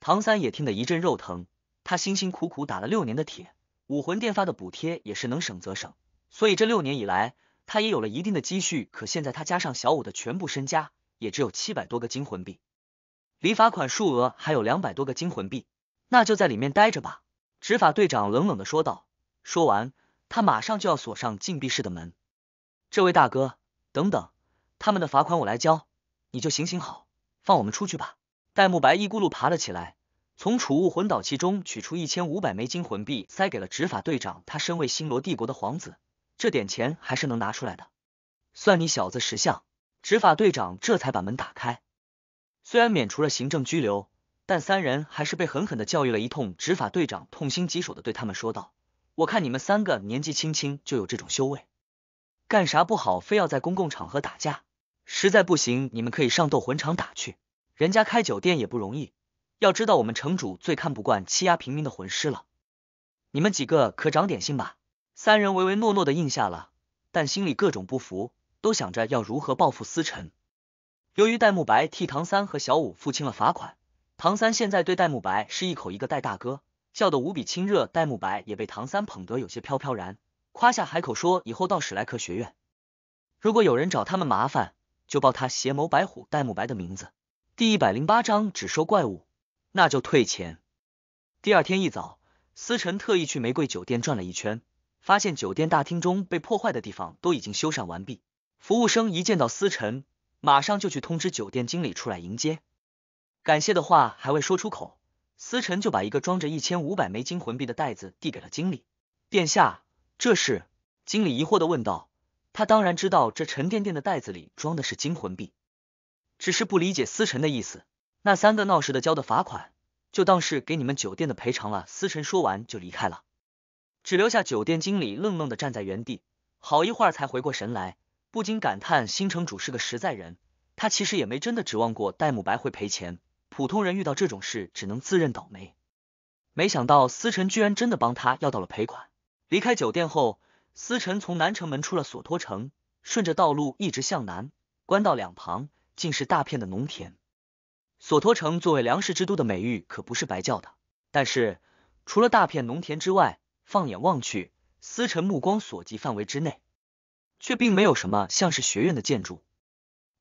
唐三也听得一阵肉疼，他辛辛苦苦打了六年的铁，武魂殿发的补贴也是能省则省，所以这六年以来他也有了一定的积蓄。可现在他加上小五的全部身家，也只有七百多个金魂币，离罚款数额还有两百多个金魂币。那就在里面待着吧。”执法队长冷冷的说道。说完，他马上就要锁上禁闭室的门。这位大哥。等等，他们的罚款我来交，你就行行好，放我们出去吧。戴沐白一咕噜爬了起来，从储物魂导器中取出一千五百枚金魂币，塞给了执法队长。他身为星罗帝国的皇子，这点钱还是能拿出来的。算你小子识相。执法队长这才把门打开。虽然免除了行政拘留，但三人还是被狠狠的教育了一通。执法队长痛心疾首的对他们说道：“我看你们三个年纪轻轻就有这种修为。”干啥不好，非要在公共场合打架？实在不行，你们可以上斗魂场打去。人家开酒店也不容易，要知道我们城主最看不惯欺压平民的魂师了。你们几个可长点心吧！三人唯唯诺诺的应下了，但心里各种不服，都想着要如何报复思辰。由于戴沐白替唐三和小五付清了罚款，唐三现在对戴沐白是一口一个戴大哥，叫得无比亲热。戴沐白也被唐三捧得有些飘飘然。夸下海口说以后到史莱克学院，如果有人找他们麻烦，就报他邪眸白虎戴沐白的名字。第一百零八章只收怪物，那就退钱。第二天一早，思辰特意去玫瑰酒店转了一圈，发现酒店大厅中被破坏的地方都已经修缮完毕。服务生一见到思辰，马上就去通知酒店经理出来迎接。感谢的话还未说出口，思辰就把一个装着一千五百枚金魂币的袋子递给了经理，殿下。这是经理疑惑的问道，他当然知道这沉甸甸的袋子里装的是金魂币，只是不理解思晨的意思。那三个闹事的交的罚款，就当是给你们酒店的赔偿了。思晨说完就离开了，只留下酒店经理愣愣的站在原地，好一会儿才回过神来，不禁感叹：新城主是个实在人。他其实也没真的指望过戴沐白会赔钱，普通人遇到这种事只能自认倒霉，没想到思晨居然真的帮他要到了赔款。离开酒店后，思辰从南城门出了索托城，顺着道路一直向南。官道两旁尽是大片的农田。索托城作为粮食之都的美誉可不是白叫的。但是除了大片农田之外，放眼望去，思辰目光所及范围之内，却并没有什么像是学院的建筑。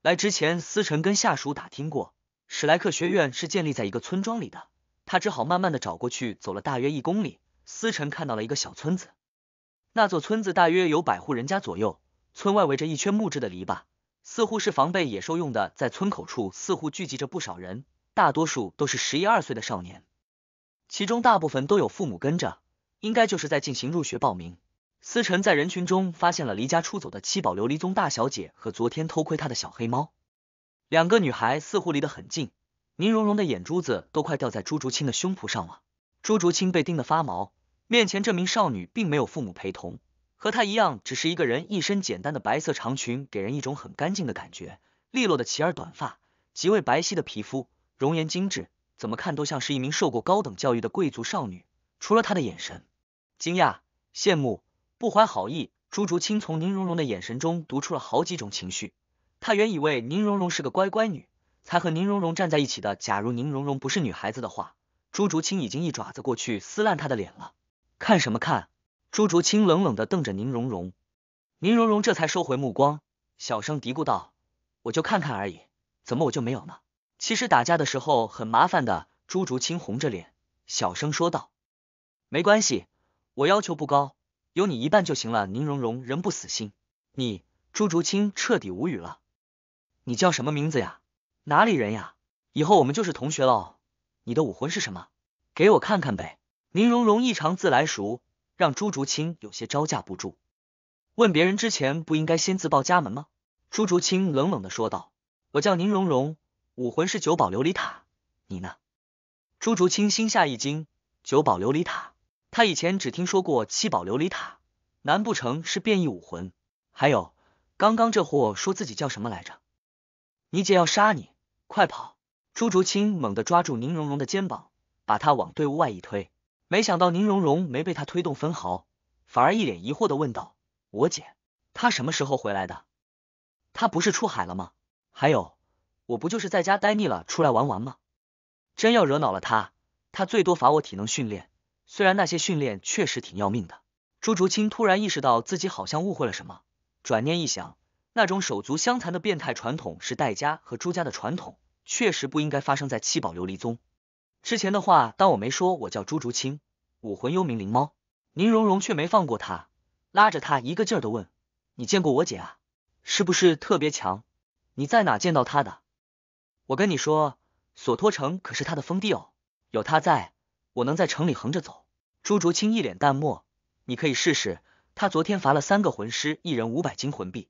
来之前，思辰跟下属打听过，史莱克学院是建立在一个村庄里的。他只好慢慢的找过去，走了大约一公里，思辰看到了一个小村子。那座村子大约有百户人家左右，村外围着一圈木质的篱笆，似乎是防备野兽用的。在村口处，似乎聚集着不少人，大多数都是十一二岁的少年，其中大部分都有父母跟着，应该就是在进行入学报名。思晨在人群中发现了离家出走的七宝琉璃宗大小姐和昨天偷窥他的小黑猫，两个女孩似乎离得很近，宁荣荣的眼珠子都快掉在朱竹清的胸脯上了，朱竹清被盯得发毛。面前这名少女并没有父母陪同，和她一样，只是一个人。一身简单的白色长裙，给人一种很干净的感觉。利落的齐耳短发，极为白皙的皮肤，容颜精致，怎么看都像是一名受过高等教育的贵族少女。除了她的眼神，惊讶、羡慕、不怀好意，朱竹清从宁荣荣的眼神中读出了好几种情绪。她原以为宁荣荣是个乖乖女，才和宁荣荣站在一起的。假如宁荣荣不是女孩子的话，朱竹清已经一爪子过去撕烂她的脸了。看什么看？朱竹清冷冷的瞪着宁荣荣，宁荣荣这才收回目光，小声嘀咕道：“我就看看而已，怎么我就没有呢？”其实打架的时候很麻烦的，朱竹清红着脸，小声说道：“没关系，我要求不高，有你一半就行了。”宁荣荣仍不死心，你朱竹清彻底无语了。你叫什么名字呀？哪里人呀？以后我们就是同学喽。你的武魂是什么？给我看看呗。宁荣荣异常自来熟，让朱竹清有些招架不住。问别人之前不应该先自报家门吗？朱竹清冷冷的说道：“我叫宁荣荣，武魂是九宝琉璃塔。你呢？”朱竹清心下一惊，九宝琉璃塔，他以前只听说过七宝琉璃塔，难不成是变异武魂？还有，刚刚这货说自己叫什么来着？你姐要杀你，快跑！朱竹清猛地抓住宁荣荣的肩膀，把他往队伍外一推。没想到宁荣荣没被他推动分毫，反而一脸疑惑的问道：“我姐她什么时候回来的？她不是出海了吗？还有，我不就是在家待腻了，出来玩玩吗？真要惹恼了她，她最多罚我体能训练，虽然那些训练确实挺要命的。”朱竹清突然意识到自己好像误会了什么，转念一想，那种手足相残的变态传统是戴家和朱家的传统，确实不应该发生在七宝琉璃宗。之前的话当我没说，我叫朱竹清，武魂幽冥灵猫。宁荣荣却没放过他，拉着他一个劲儿的问：“你见过我姐啊？是不是特别强？你在哪见到她的？”我跟你说，索托城可是他的封地哦，有他在，我能在城里横着走。朱竹清一脸淡漠：“你可以试试，他昨天罚了三个魂师，一人五百金魂币，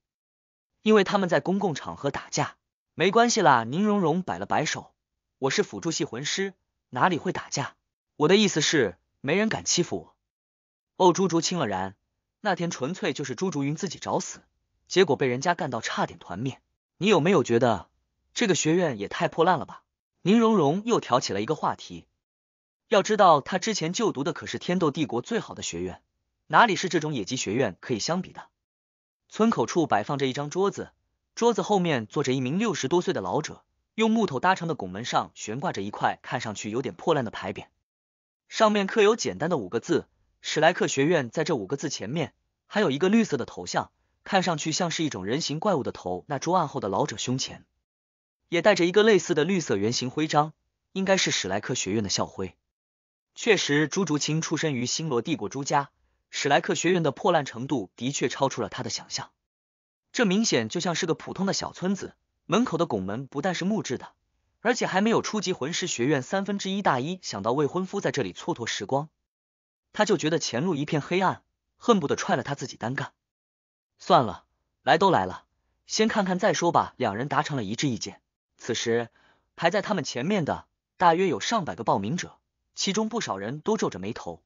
因为他们在公共场合打架。”没关系啦，宁荣荣摆了摆手：“我是辅助系魂师。”哪里会打架？我的意思是，没人敢欺负我。哦，朱竹清了然，那天纯粹就是朱竹云自己找死，结果被人家干到差点团灭。你有没有觉得这个学院也太破烂了吧？宁荣荣又挑起了一个话题。要知道，他之前就读的可是天斗帝国最好的学院，哪里是这种野鸡学院可以相比的？村口处摆放着一张桌子，桌子后面坐着一名六十多岁的老者。用木头搭成的拱门上悬挂着一块看上去有点破烂的牌匾，上面刻有简单的五个字“史莱克学院”。在这五个字前面还有一个绿色的头像，看上去像是一种人形怪物的头。那桌案后的老者胸前也带着一个类似的绿色圆形徽章，应该是史莱克学院的校徽。确实，朱竹清出身于星罗帝国朱家，史莱克学院的破烂程度的确超出了他的想象，这明显就像是个普通的小村子。门口的拱门不但是木质的，而且还没有初级魂师学院三分之一大。一想到未婚夫在这里蹉跎时光，他就觉得前路一片黑暗，恨不得踹了他自己单干。算了，来都来了，先看看再说吧。两人达成了一致意见。此时排在他们前面的，大约有上百个报名者，其中不少人都皱着眉头，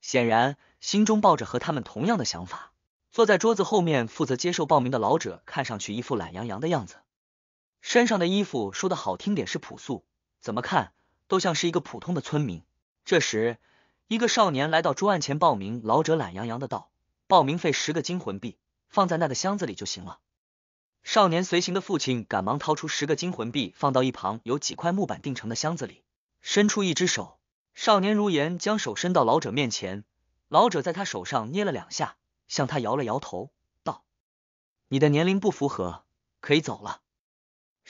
显然心中抱着和他们同样的想法。坐在桌子后面负责接受报名的老者，看上去一副懒洋洋的样子。身上的衣服说的好听点是朴素，怎么看都像是一个普通的村民。这时，一个少年来到桌案前报名，老者懒洋洋的道：“报名费十个金魂币，放在那个箱子里就行了。”少年随行的父亲赶忙掏出十个金魂币，放到一旁有几块木板钉成的箱子里，伸出一只手。少年如言将手伸到老者面前，老者在他手上捏了两下，向他摇了摇头，道：“你的年龄不符合，可以走了。”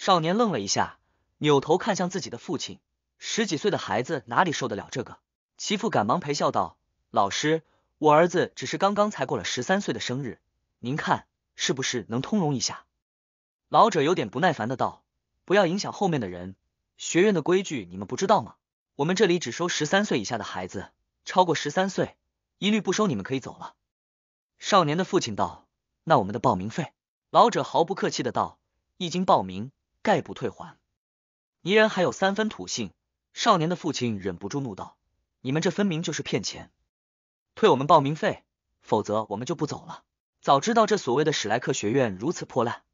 少年愣了一下，扭头看向自己的父亲。十几岁的孩子哪里受得了这个？其父赶忙陪笑道：“老师，我儿子只是刚刚才过了十三岁的生日，您看是不是能通融一下？”老者有点不耐烦的道：“不要影响后面的人，学院的规矩你们不知道吗？我们这里只收十三岁以下的孩子，超过十三岁一律不收。你们可以走了。”少年的父亲道：“那我们的报名费？”老者毫不客气的道：“一经报名。”概不退还，泥人还有三分土性。少年的父亲忍不住怒道：“你们这分明就是骗钱，退我们报名费，否则我们就不走了。”早知道这所谓的史莱克学院如此破烂，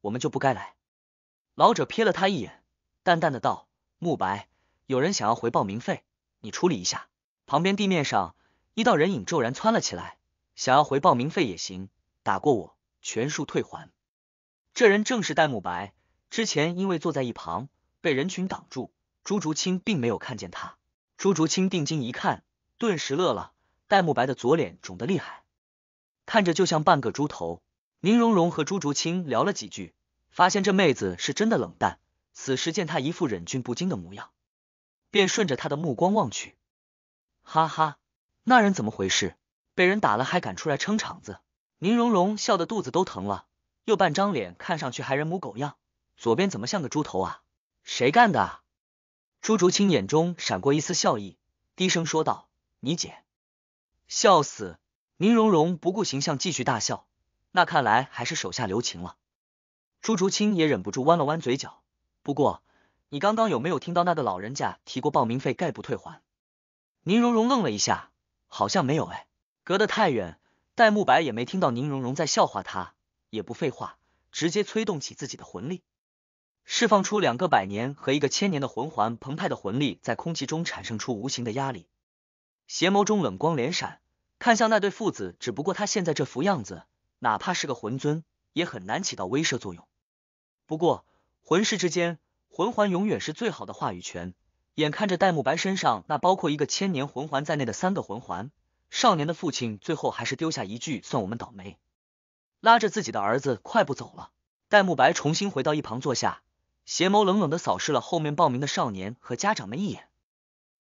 我们就不该来。老者瞥了他一眼，淡淡的道：“慕白，有人想要回报名费，你处理一下。”旁边地面上一道人影骤然窜了起来，想要回报名费也行，打过我，全数退还。这人正是戴沐白。之前因为坐在一旁被人群挡住，朱竹清并没有看见他。朱竹清定睛一看，顿时乐了。戴沐白的左脸肿得厉害，看着就像半个猪头。宁荣荣和朱竹清聊了几句，发现这妹子是真的冷淡。此时见他一副忍俊不禁的模样，便顺着他的目光望去。哈哈，那人怎么回事？被人打了还敢出来撑场子？宁荣荣笑得肚子都疼了，又半张脸看上去还人模狗样。左边怎么像个猪头啊？谁干的？朱竹清眼中闪过一丝笑意，低声说道：“你姐。”笑死！宁荣荣不顾形象继续大笑。那看来还是手下留情了。朱竹清也忍不住弯了弯嘴角。不过，你刚刚有没有听到那个老人家提过报名费概不退还？宁荣荣愣了一下，好像没有。哎，隔得太远，戴沐白也没听到宁荣荣在笑话他。也不废话，直接催动起自己的魂力。释放出两个百年和一个千年的魂环，澎湃的魂力在空气中产生出无形的压力。邪眸中冷光连闪，看向那对父子。只不过他现在这副样子，哪怕是个魂尊，也很难起到威慑作用。不过魂师之间，魂环永远是最好的话语权。眼看着戴沐白身上那包括一个千年魂环在内的三个魂环，少年的父亲最后还是丢下一句“算我们倒霉”，拉着自己的儿子快步走了。戴沐白重新回到一旁坐下。邪眸冷冷的扫视了后面报名的少年和家长们一眼，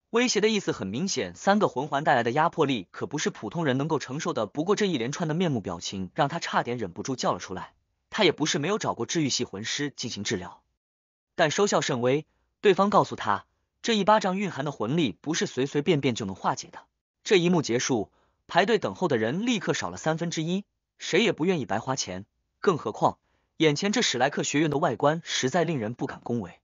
威胁的意思很明显。三个魂环带来的压迫力可不是普通人能够承受的。不过这一连串的面目表情让他差点忍不住叫了出来。他也不是没有找过治愈系魂师进行治疗，但收效甚微。对方告诉他，这一巴掌蕴含的魂力不是随随便便就能化解的。这一幕结束，排队等候的人立刻少了三分之一。谁也不愿意白花钱，更何况……眼前这史莱克学院的外观实在令人不敢恭维。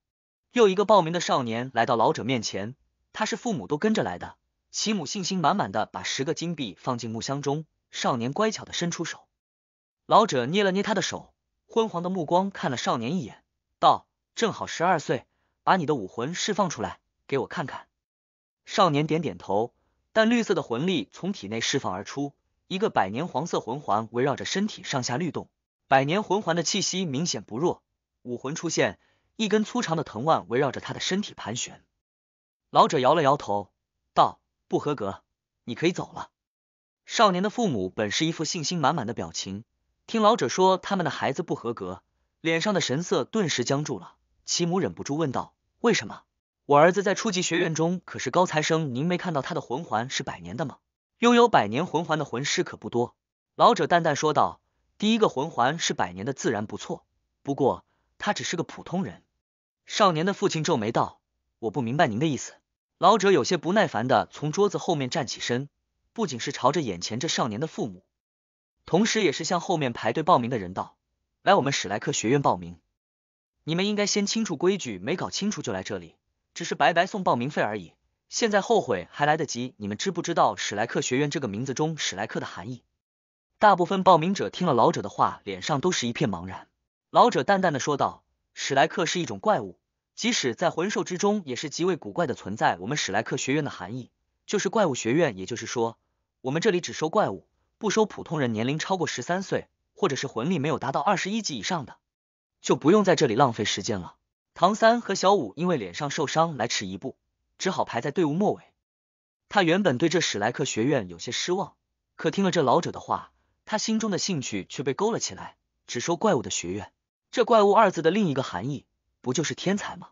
又一个报名的少年来到老者面前，他是父母都跟着来的。其母信心满满的把十个金币放进木箱中，少年乖巧的伸出手，老者捏了捏他的手，昏黄的目光看了少年一眼，道：“正好十二岁，把你的武魂释放出来，给我看看。”少年点点头，淡绿色的魂力从体内释放而出，一个百年黄色魂环围绕着身体上下律动。百年魂环的气息明显不弱，武魂出现，一根粗长的藤蔓围绕着他的身体盘旋。老者摇了摇头，道：“不合格，你可以走了。”少年的父母本是一副信心满满的表情，听老者说他们的孩子不合格，脸上的神色顿时僵住了。其母忍不住问道：“为什么？我儿子在初级学院中可是高材生，您没看到他的魂环是百年的吗？拥有百年魂环的魂师可不多。”老者淡淡说道。第一个魂环是百年的，自然不错。不过他只是个普通人。少年的父亲皱眉道：“我不明白您的意思。”老者有些不耐烦的从桌子后面站起身，不仅是朝着眼前这少年的父母，同时也是向后面排队报名的人道：“来我们史莱克学院报名，你们应该先清楚规矩，没搞清楚就来这里，只是白白送报名费而已。现在后悔还来得及。你们知不知道史莱克学院这个名字中史莱克的含义？”大部分报名者听了老者的话，脸上都是一片茫然。老者淡淡的说道：“史莱克是一种怪物，即使在魂兽之中也是极为古怪的存在。我们史莱克学院的含义就是怪物学院，也就是说，我们这里只收怪物，不收普通人。年龄超过十三岁，或者是魂力没有达到二十一级以上的，就不用在这里浪费时间了。”唐三和小五因为脸上受伤来迟一步，只好排在队伍末尾。他原本对这史莱克学院有些失望，可听了这老者的话。他心中的兴趣却被勾了起来。只收怪物的学院，这怪物二字的另一个含义，不就是天才吗？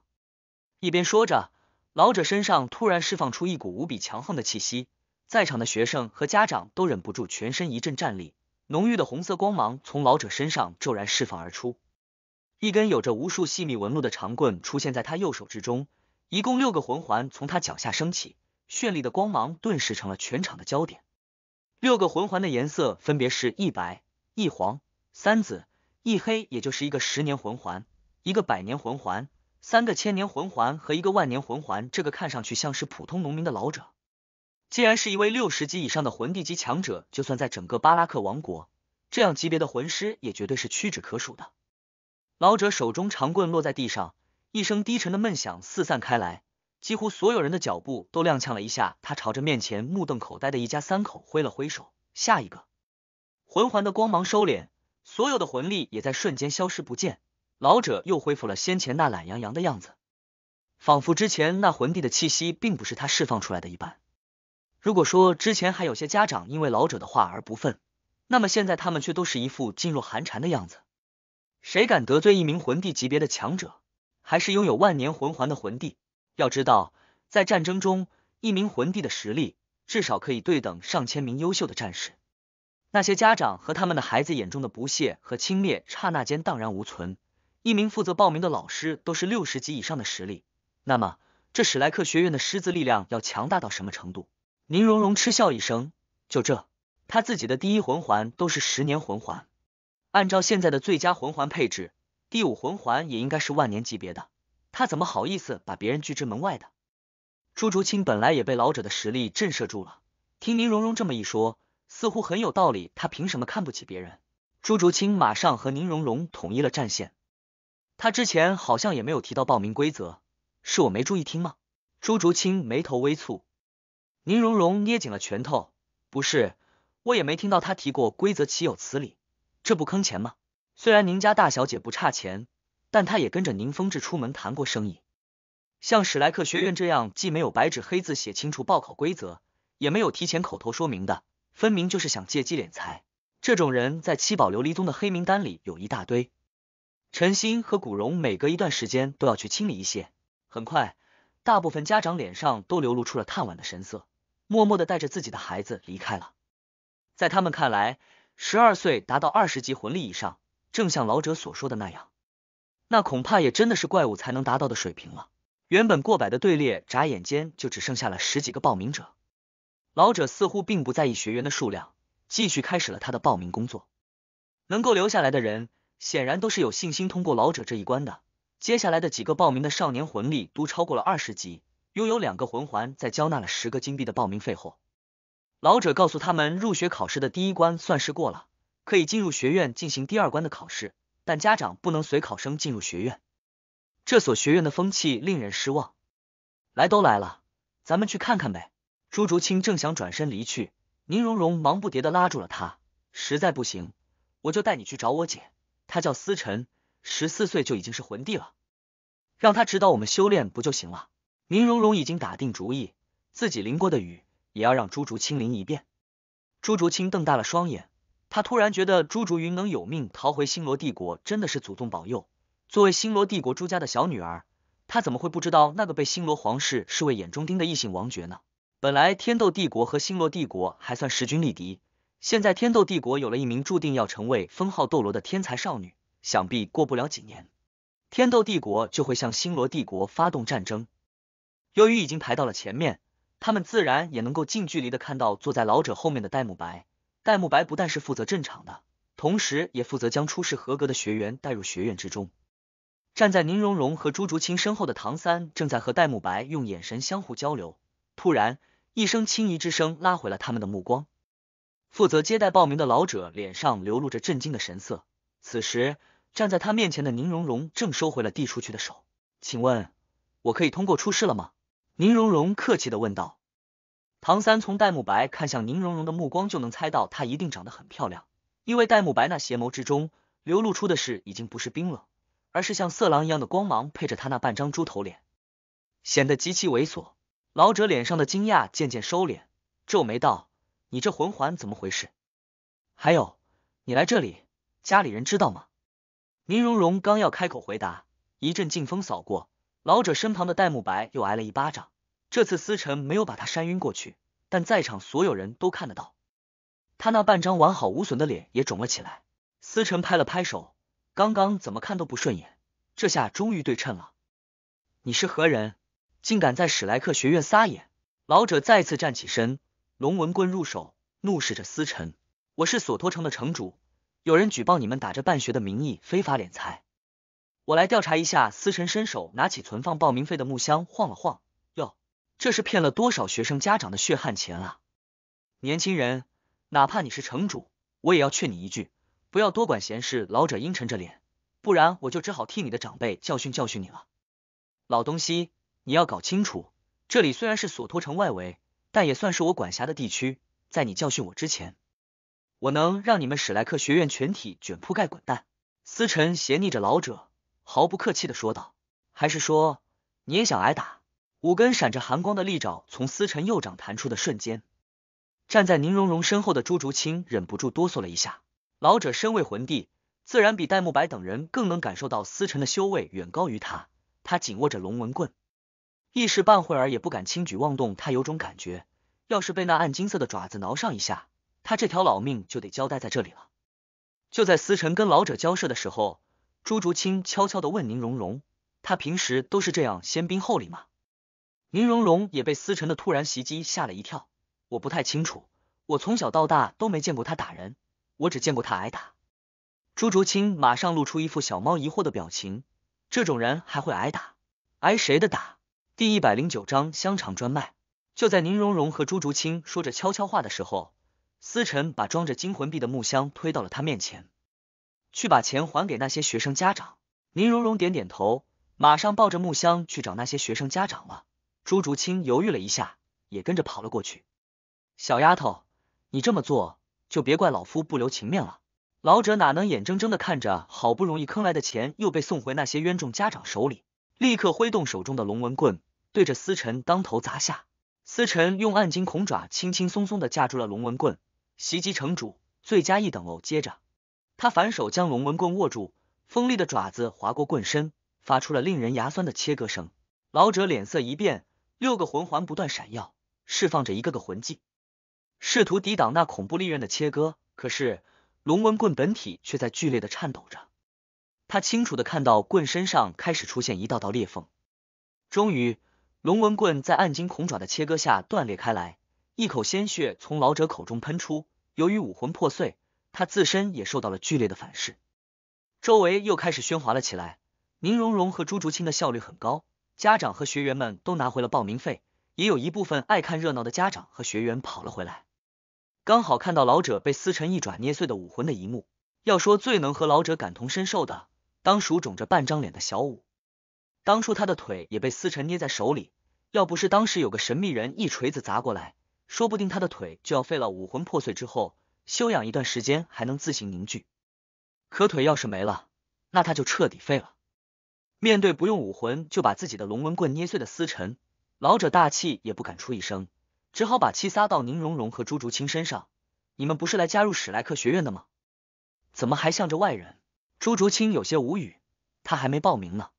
一边说着，老者身上突然释放出一股无比强横的气息，在场的学生和家长都忍不住全身一阵战栗。浓郁的红色光芒从老者身上骤然释放而出，一根有着无数细密纹路的长棍出现在他右手之中，一共六个魂环从他脚下升起，绚丽的光芒顿时成了全场的焦点。六个魂环的颜色分别是一白、一黄、三紫、一黑，也就是一个十年魂环、一个百年魂环、三个千年魂环和一个万年魂环。这个看上去像是普通农民的老者，既然是一位六十级以上的魂帝级强者。就算在整个巴拉克王国，这样级别的魂师也绝对是屈指可数的。老者手中长棍落在地上，一声低沉的闷响四散开来。几乎所有人的脚步都踉跄了一下，他朝着面前目瞪口呆的一家三口挥了挥手。下一个魂环的光芒收敛，所有的魂力也在瞬间消失不见。老者又恢复了先前那懒洋洋的样子，仿佛之前那魂帝的气息并不是他释放出来的一般。如果说之前还有些家长因为老者的话而不忿，那么现在他们却都是一副噤若寒蝉的样子。谁敢得罪一名魂帝级别的强者，还是拥有万年魂环的魂帝？要知道，在战争中，一名魂帝的实力至少可以对等上千名优秀的战士。那些家长和他们的孩子眼中的不屑和轻蔑，刹那间荡然无存。一名负责报名的老师都是六十级以上的实力，那么这史莱克学院的师资力量要强大到什么程度？宁荣荣嗤笑一声：“就这，他自己的第一魂环都是十年魂环，按照现在的最佳魂环配置，第五魂环也应该是万年级别的。”他怎么好意思把别人拒之门外的？朱竹清本来也被老者的实力震慑住了，听宁荣荣这么一说，似乎很有道理。他凭什么看不起别人？朱竹清马上和宁荣荣统一了战线。他之前好像也没有提到报名规则，是我没注意听吗？朱竹清眉头微蹙，宁荣荣捏紧了拳头。不是，我也没听到他提过规则，岂有此理？这不坑钱吗？虽然宁家大小姐不差钱。但他也跟着宁风致出门谈过生意，像史莱克学院这样既没有白纸黑字写清楚报考规则，也没有提前口头说明的，分明就是想借机敛财。这种人在七宝琉璃宗的黑名单里有一大堆。陈鑫和古荣每隔一段时间都要去清理一些。很快，大部分家长脸上都流露出了叹惋的神色，默默的带着自己的孩子离开了。在他们看来，十二岁达到二十级魂力以上，正像老者所说的那样。那恐怕也真的是怪物才能达到的水平了。原本过百的队列，眨眼间就只剩下了十几个报名者。老者似乎并不在意学员的数量，继续开始了他的报名工作。能够留下来的人，显然都是有信心通过老者这一关的。接下来的几个报名的少年，魂力都超过了二十级，拥有两个魂环，在交纳了十个金币的报名费后，老者告诉他们，入学考试的第一关算是过了，可以进入学院进行第二关的考试。但家长不能随考生进入学院，这所学院的风气令人失望。来都来了，咱们去看看呗。朱竹清正想转身离去，宁荣荣忙不迭的拉住了他。实在不行，我就带你去找我姐，她叫思晨，十四岁就已经是魂帝了，让她指导我们修炼不就行了？宁荣荣已经打定主意，自己淋过的雨，也要让朱竹清淋一遍。朱竹清瞪大了双眼。他突然觉得朱竹云能有命逃回星罗帝国，真的是祖宗保佑。作为星罗帝国朱家的小女儿，她怎么会不知道那个被星罗皇室视为眼中钉的异姓王爵呢？本来天斗帝国和星罗帝国还算势均力敌，现在天斗帝国有了一名注定要成为封号斗罗的天才少女，想必过不了几年，天斗帝国就会向星罗帝国发动战争。由于已经排到了前面，他们自然也能够近距离的看到坐在老者后面的戴沐白。戴沐白不但是负责镇场的，同时也负责将出事合格的学员带入学院之中。站在宁荣荣和朱竹清身后的唐三正在和戴沐白用眼神相互交流。突然，一声轻疑之声拉回了他们的目光。负责接待报名的老者脸上流露着震惊的神色。此时，站在他面前的宁荣荣正收回了递出去的手。请问，我可以通过出事了吗？宁荣荣客气的问道。唐三从戴沐白看向宁荣荣的目光就能猜到，她一定长得很漂亮，因为戴沐白那邪眸之中流露出的是已经不是冰冷，而是像色狼一样的光芒，配着他那半张猪头脸，显得极其猥琐。老者脸上的惊讶渐渐收敛，皱眉道：“你这魂环怎么回事？还有，你来这里，家里人知道吗？”宁荣荣刚要开口回答，一阵劲风扫过，老者身旁的戴沐白又挨了一巴掌。这次思辰没有把他扇晕过去，但在场所有人都看得到，他那半张完好无损的脸也肿了起来。思辰拍了拍手，刚刚怎么看都不顺眼，这下终于对称了。你是何人，竟敢在史莱克学院撒野？老者再次站起身，龙纹棍入手，怒视着思辰。我是索托城的城主，有人举报你们打着办学的名义非法敛财，我来调查一下。思辰伸手拿起存放报名费的木箱，晃了晃。这是骗了多少学生家长的血汗钱啊！年轻人，哪怕你是城主，我也要劝你一句，不要多管闲事。老者阴沉着脸，不然我就只好替你的长辈教训教训你了。老东西，你要搞清楚，这里虽然是索托城外围，但也算是我管辖的地区。在你教训我之前，我能让你们史莱克学院全体卷铺盖滚蛋。思辰斜睨着老者，毫不客气的说道：“还是说你也想挨打？”五根闪着寒光的利爪从思辰右掌弹出的瞬间，站在宁荣荣身后的朱竹清忍不住哆嗦了一下。老者身为魂帝，自然比戴沐白等人更能感受到思辰的修为远高于他。他紧握着龙纹棍，一时半会儿也不敢轻举妄动。他有种感觉，要是被那暗金色的爪子挠上一下，他这条老命就得交代在这里了。就在思辰跟老者交涉的时候，朱竹清悄悄的问宁荣荣：“他平时都是这样先兵后礼吗？”宁荣荣也被思辰的突然袭击吓了一跳。我不太清楚，我从小到大都没见过他打人，我只见过他挨打。朱竹清马上露出一副小猫疑惑的表情。这种人还会挨打？挨谁的打？第一百零九章香肠专卖。就在宁荣荣和朱竹清说着悄悄话的时候，思辰把装着金魂币的木箱推到了他面前。去把钱还给那些学生家长。宁荣荣点点头，马上抱着木箱去找那些学生家长了。朱竹清犹豫了一下，也跟着跑了过去。小丫头，你这么做，就别怪老夫不留情面了。老者哪能眼睁睁的看着好不容易坑来的钱又被送回那些冤种家长手里？立刻挥动手中的龙纹棍，对着思辰当头砸下。思辰用暗金恐爪轻轻松松的架住了龙纹棍，袭击城主，罪加一等哦。接着，他反手将龙纹棍握住，锋利的爪子划过棍身，发出了令人牙酸的切割声。老者脸色一变。六个魂环不断闪耀，释放着一个个魂技，试图抵挡那恐怖利刃的切割。可是龙纹棍本体却在剧烈的颤抖着，他清楚的看到棍身上开始出现一道道裂缝。终于，龙纹棍在暗金恐爪的切割下断裂开来，一口鲜血从老者口中喷出。由于武魂破碎，他自身也受到了剧烈的反噬。周围又开始喧哗了起来。宁荣荣和朱竹清的效率很高。家长和学员们都拿回了报名费，也有一部分爱看热闹的家长和学员跑了回来，刚好看到老者被思辰一爪捏碎的武魂的一幕。要说最能和老者感同身受的，当属肿着半张脸的小五。当初他的腿也被思辰捏在手里，要不是当时有个神秘人一锤子砸过来，说不定他的腿就要废了。武魂破碎之后，休养一段时间还能自行凝聚，可腿要是没了，那他就彻底废了。面对不用武魂就把自己的龙纹棍捏碎的司辰，老者大气也不敢出一声，只好把气撒到宁荣荣和朱竹清身上。你们不是来加入史莱克学院的吗？怎么还向着外人？朱竹清有些无语，他还没报名呢。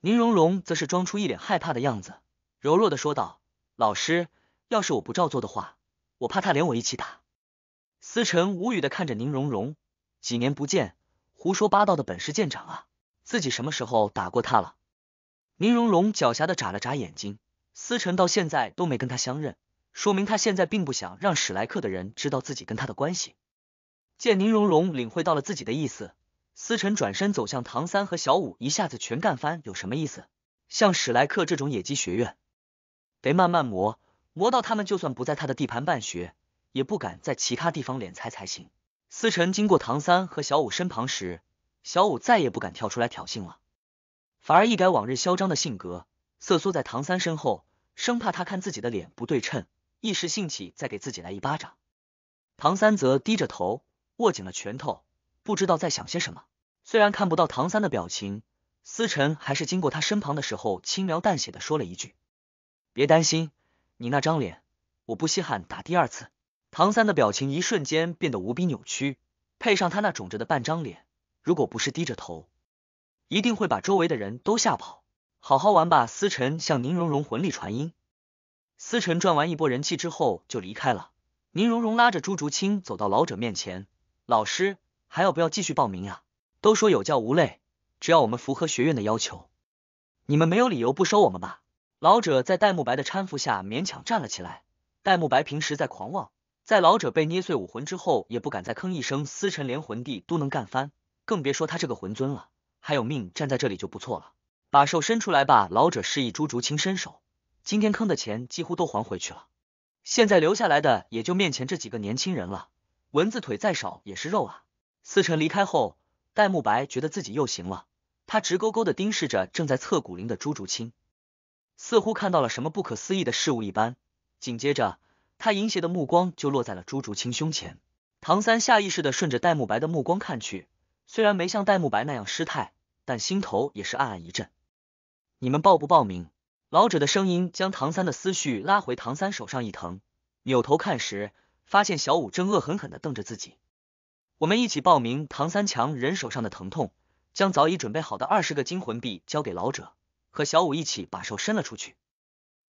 宁荣荣则是装出一脸害怕的样子，柔弱的说道：“老师，要是我不照做的话，我怕他连我一起打。”司辰无语的看着宁荣荣，几年不见，胡说八道的本事见长啊。自己什么时候打过他了？宁荣荣狡黠的眨了眨眼睛，思辰到现在都没跟他相认，说明他现在并不想让史莱克的人知道自己跟他的关系。见宁荣荣领会到了自己的意思，思辰转身走向唐三和小五，一下子全干翻有什么意思？像史莱克这种野鸡学院，得慢慢磨，磨到他们就算不在他的地盘办学，也不敢在其他地方敛财才行。思辰经过唐三和小五身旁时。小五再也不敢跳出来挑衅了，反而一改往日嚣张的性格，瑟缩在唐三身后，生怕他看自己的脸不对称，一时兴起再给自己来一巴掌。唐三则低着头，握紧了拳头，不知道在想些什么。虽然看不到唐三的表情，思辰还是经过他身旁的时候，轻描淡写的说了一句：“别担心，你那张脸，我不稀罕打第二次。”唐三的表情一瞬间变得无比扭曲，配上他那肿着的半张脸。如果不是低着头，一定会把周围的人都吓跑。好好玩吧，思晨向宁荣荣魂力传音。思晨赚完一波人气之后就离开了。宁荣荣拉着朱竹清走到老者面前：“老师，还要不要继续报名呀？都说有教无类，只要我们符合学院的要求，你们没有理由不收我们吧？”老者在戴沐白的搀扶下勉强站了起来。戴沐白平时在狂妄，在老者被捏碎武魂之后也不敢再吭一声。思晨连魂帝都能干翻。更别说他这个魂尊了，还有命站在这里就不错了。把手伸出来吧！老者示意朱竹清伸手。今天坑的钱几乎都还回去了，现在留下来的也就面前这几个年轻人了。蚊子腿再少也是肉啊！思辰离开后，戴沐白觉得自己又行了。他直勾勾的盯视着正在测骨龄的朱竹清，似乎看到了什么不可思议的事物一般。紧接着，他淫邪的目光就落在了朱竹清胸前。唐三下意识的顺着戴沐白的目光看去。虽然没像戴沐白那样失态，但心头也是暗暗一震。你们报不报名？老者的声音将唐三的思绪拉回。唐三手上一疼，扭头看时，发现小五正恶狠狠的瞪着自己。我们一起报名。唐三强忍手上的疼痛，将早已准备好的二十个金魂币交给老者，和小五一起把手伸了出去。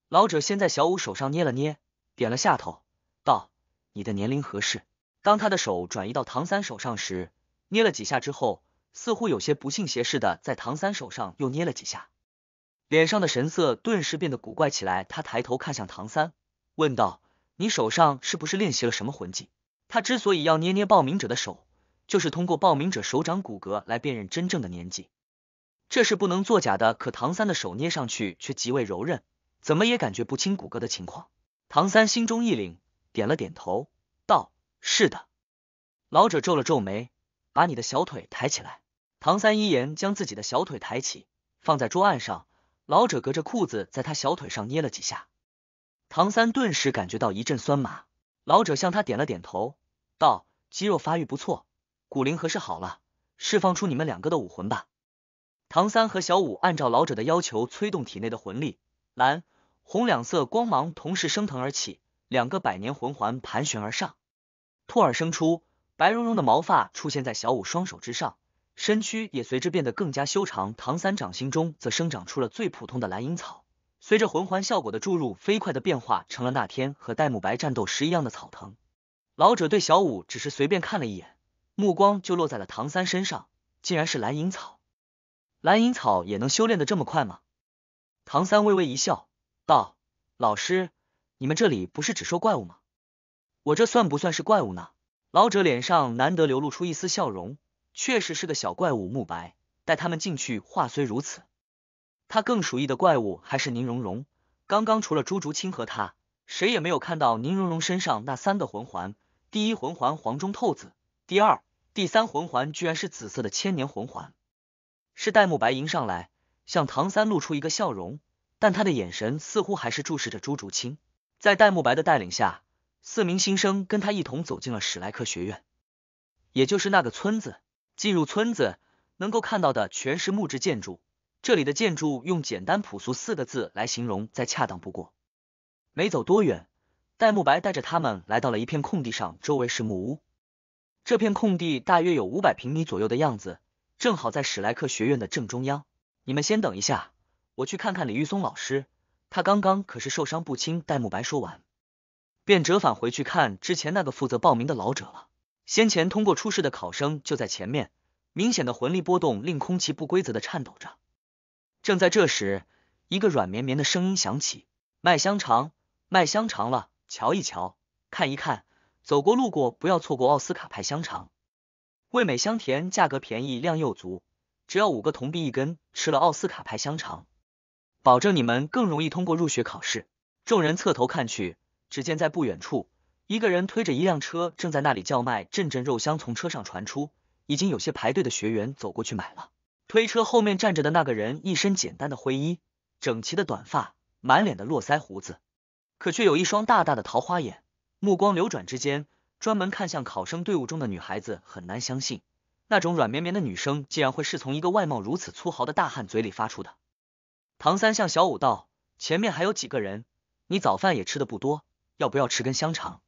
老者先在小五手上捏了捏，点了下头，道：“你的年龄合适。”当他的手转移到唐三手上时。捏了几下之后，似乎有些不信邪似的，在唐三手上又捏了几下，脸上的神色顿时变得古怪起来。他抬头看向唐三，问道：“你手上是不是练习了什么魂技？”他之所以要捏捏报名者的手，就是通过报名者手掌骨骼来辨认真正的年纪，这是不能作假的。可唐三的手捏上去却极为柔韧，怎么也感觉不清骨骼的情况。唐三心中一凛，点了点头，道：“是的。”老者皱了皱眉。把你的小腿抬起来。唐三依言将自己的小腿抬起，放在桌案上。老者隔着裤子在他小腿上捏了几下，唐三顿时感觉到一阵酸麻。老者向他点了点头，道：“肌肉发育不错，骨龄合适好了，释放出你们两个的武魂吧。”唐三和小五按照老者的要求，催动体内的魂力，蓝、红两色光芒同时升腾而起，两个百年魂环盘旋而上，突而生出。白茸茸的毛发出现在小五双手之上，身躯也随之变得更加修长。唐三掌心中则生长出了最普通的蓝银草，随着魂环效果的注入，飞快的变化成了那天和戴沐白战斗时一样的草藤。老者对小五只是随便看了一眼，目光就落在了唐三身上，竟然是蓝银草。蓝银草也能修炼的这么快吗？唐三微微一笑，道：“老师，你们这里不是只收怪物吗？我这算不算是怪物呢？”老者脸上难得流露出一丝笑容，确实是个小怪物。慕白带他们进去。话虽如此，他更熟悉的怪物还是宁荣荣。刚刚除了朱竹清和他，谁也没有看到宁荣荣身上那三个魂环。第一魂环黄中透紫，第二、第三魂环居然是紫色的千年魂环。是戴沐白迎上来，向唐三露出一个笑容，但他的眼神似乎还是注视着朱竹清。在戴沐白的带领下。四名新生跟他一同走进了史莱克学院，也就是那个村子。进入村子，能够看到的全是木质建筑，这里的建筑用“简单朴素”四个字来形容再恰当不过。没走多远，戴沐白带着他们来到了一片空地上，周围是木屋。这片空地大约有五百平米左右的样子，正好在史莱克学院的正中央。你们先等一下，我去看看李玉松老师，他刚刚可是受伤不轻。戴沐白说完。便折返回去看之前那个负责报名的老者了。先前通过初试的考生就在前面，明显的魂力波动令空气不规则的颤抖着。正在这时，一个软绵绵的声音响起：“卖香肠，卖香肠了！瞧一瞧，看一看，走过路过不要错过奥斯卡牌香肠，味美香甜，价格便宜，量又足，只要五个铜币一根。吃了奥斯卡牌香肠，保证你们更容易通过入学考试。”众人侧头看去。只见在不远处，一个人推着一辆车，正在那里叫卖。阵阵肉香从车上传出，已经有些排队的学员走过去买了。推车后面站着的那个人，一身简单的灰衣，整齐的短发，满脸的络腮胡子，可却有一双大大的桃花眼，目光流转之间，专门看向考生队伍中的女孩子。很难相信，那种软绵绵的女生，竟然会是从一个外貌如此粗豪的大汉嘴里发出的。唐三向小五道：“前面还有几个人？你早饭也吃的不多。”要不要吃根香肠？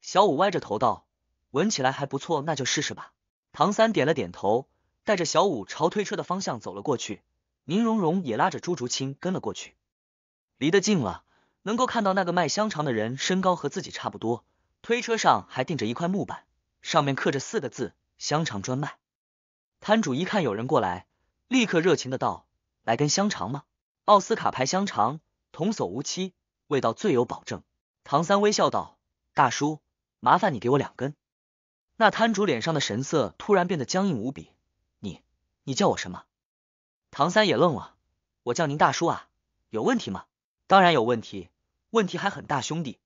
小五歪着头道：“闻起来还不错，那就试试吧。”唐三点了点头，带着小五朝推车的方向走了过去。宁荣荣也拉着朱竹清跟了过去。离得近了，能够看到那个卖香肠的人，身高和自己差不多。推车上还钉着一块木板，上面刻着四个字：“香肠专卖”。摊主一看有人过来，立刻热情的道：“来根香肠吗？奥斯卡牌香肠，童叟无欺，味道最有保证。”唐三微笑道：“大叔，麻烦你给我两根。”那摊主脸上的神色突然变得僵硬无比。你，你叫我什么？唐三也愣了。我叫您大叔啊，有问题吗？当然有问题，问题还很大，兄弟，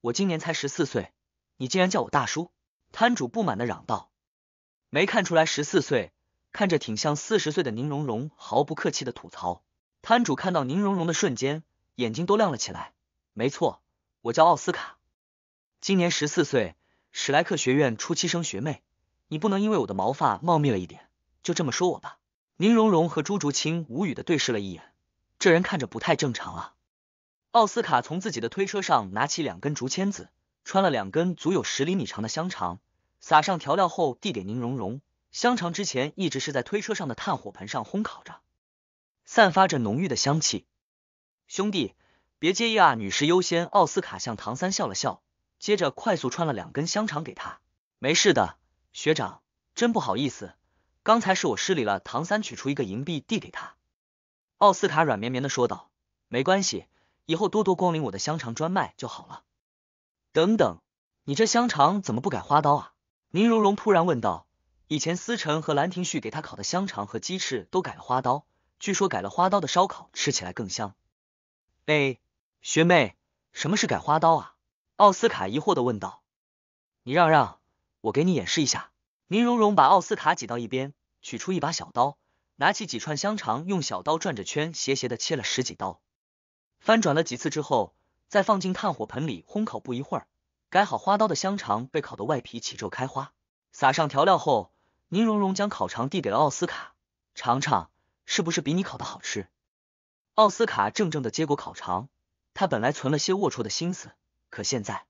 我今年才十四岁，你竟然叫我大叔！摊主不满的嚷道。没看出来十四岁，看着挺像四十岁的宁荣荣毫不客气的吐槽。摊主看到宁荣荣的瞬间，眼睛都亮了起来。没错。我叫奥斯卡，今年十四岁，史莱克学院初七生学妹。你不能因为我的毛发茂密了一点，就这么说我吧？宁荣荣和朱竹清无语的对视了一眼，这人看着不太正常啊。奥斯卡从自己的推车上拿起两根竹签子，穿了两根足有十厘米长的香肠，撒上调料后递给宁荣荣。香肠之前一直是在推车上的炭火盆上烘烤着，散发着浓郁的香气。兄弟。别介意啊，女士优先。奥斯卡向唐三笑了笑，接着快速穿了两根香肠给他。没事的，学长，真不好意思，刚才是我失礼了。唐三取出一个银币递给他。奥斯卡软绵绵的说道：“没关系，以后多多光临我的香肠专卖就好了。”等等，你这香肠怎么不改花刀啊？宁荣荣突然问道。以前思辰和兰亭序给他烤的香肠和鸡翅都改了花刀，据说改了花刀的烧烤吃起来更香。哎。学妹，什么是改花刀啊？奥斯卡疑惑的问道。你让让，我给你演示一下。宁荣荣把奥斯卡挤到一边，取出一把小刀，拿起几串香肠，用小刀转着圈，斜斜的切了十几刀，翻转了几次之后，再放进炭火盆里烘烤。不一会儿，改好花刀的香肠被烤得外皮起皱开花，撒上调料后，宁荣荣将烤肠递给了奥斯卡，尝尝是不是比你烤的好吃。奥斯卡怔怔的接过烤肠。他本来存了些龌龊的心思，可现在，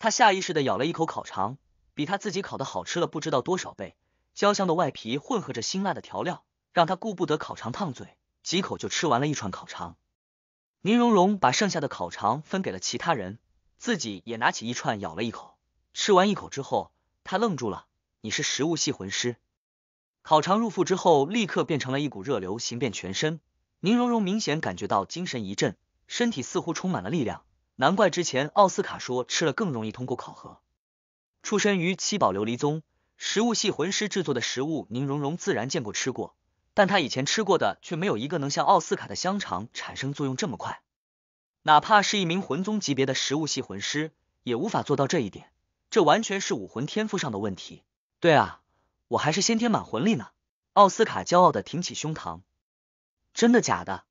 他下意识的咬了一口烤肠，比他自己烤的好吃了不知道多少倍。焦香的外皮混合着辛辣的调料，让他顾不得烤肠烫嘴，几口就吃完了一串烤肠。宁荣荣把剩下的烤肠分给了其他人，自己也拿起一串咬了一口。吃完一口之后，他愣住了。你是食物系魂师，烤肠入腹之后，立刻变成了一股热流，行遍全身。宁荣荣明显感觉到精神一振。身体似乎充满了力量，难怪之前奥斯卡说吃了更容易通过考核。出身于七宝琉璃宗，食物系魂师制作的食物，宁荣荣自然见过吃过，但他以前吃过的却没有一个能像奥斯卡的香肠产生作用这么快。哪怕是一名魂宗级别的食物系魂师，也无法做到这一点，这完全是武魂天赋上的问题。对啊，我还是先天满魂力呢。奥斯卡骄傲的挺起胸膛，真的假的？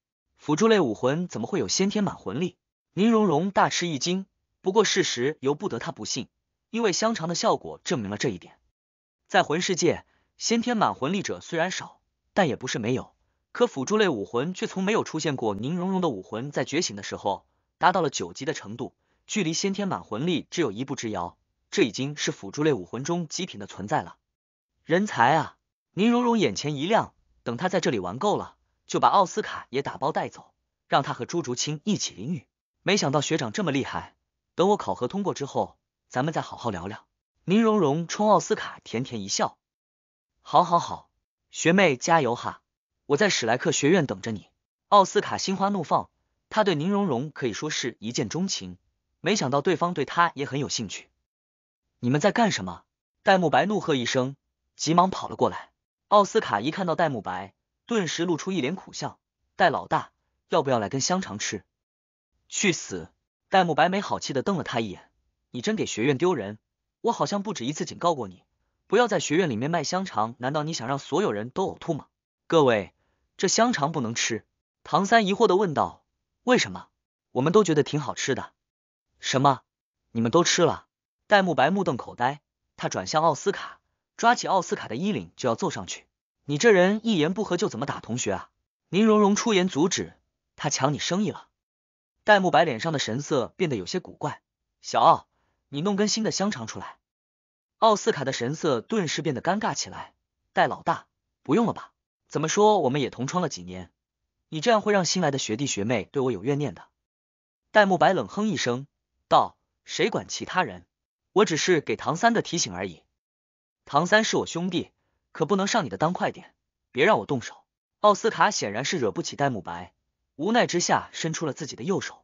辅助类武魂怎么会有先天满魂力？宁荣荣大吃一惊。不过事实由不得他不信，因为香肠的效果证明了这一点。在魂世界，先天满魂力者虽然少，但也不是没有。可辅助类武魂却从没有出现过。宁荣荣的武魂在觉醒的时候达到了九级的程度，距离先天满魂力只有一步之遥。这已经是辅助类武魂中极品的存在了。人才啊！宁荣荣眼前一亮，等他在这里玩够了。就把奥斯卡也打包带走，让他和朱竹清一起淋雨。没想到学长这么厉害，等我考核通过之后，咱们再好好聊聊。宁荣荣冲奥斯卡甜甜一笑：“好好好，学妹加油哈，我在史莱克学院等着你。”奥斯卡心花怒放，他对宁荣荣可以说是一见钟情，没想到对方对他也很有兴趣。你们在干什么？戴沐白怒喝一声，急忙跑了过来。奥斯卡一看到戴沐白。顿时露出一脸苦笑，戴老大，要不要来根香肠吃？去死！戴沐白没好气的瞪了他一眼，你真给学院丢人！我好像不止一次警告过你，不要在学院里面卖香肠，难道你想让所有人都呕吐吗？各位，这香肠不能吃！唐三疑惑的问道，为什么？我们都觉得挺好吃的。什么？你们都吃了？戴沐白目瞪口呆，他转向奥斯卡，抓起奥斯卡的衣领就要揍上去。你这人一言不合就怎么打同学啊？宁荣荣出言阻止，他抢你生意了。戴慕白脸上的神色变得有些古怪。小奥，你弄根新的香肠出来。奥斯卡的神色顿时变得尴尬起来。戴老大，不用了吧？怎么说我们也同窗了几年，你这样会让新来的学弟学妹对我有怨念的。戴慕白冷哼一声道：“谁管其他人？我只是给唐三的提醒而已。唐三是我兄弟。”可不能上你的当，快点，别让我动手！奥斯卡显然是惹不起戴沐白，无奈之下伸出了自己的右手，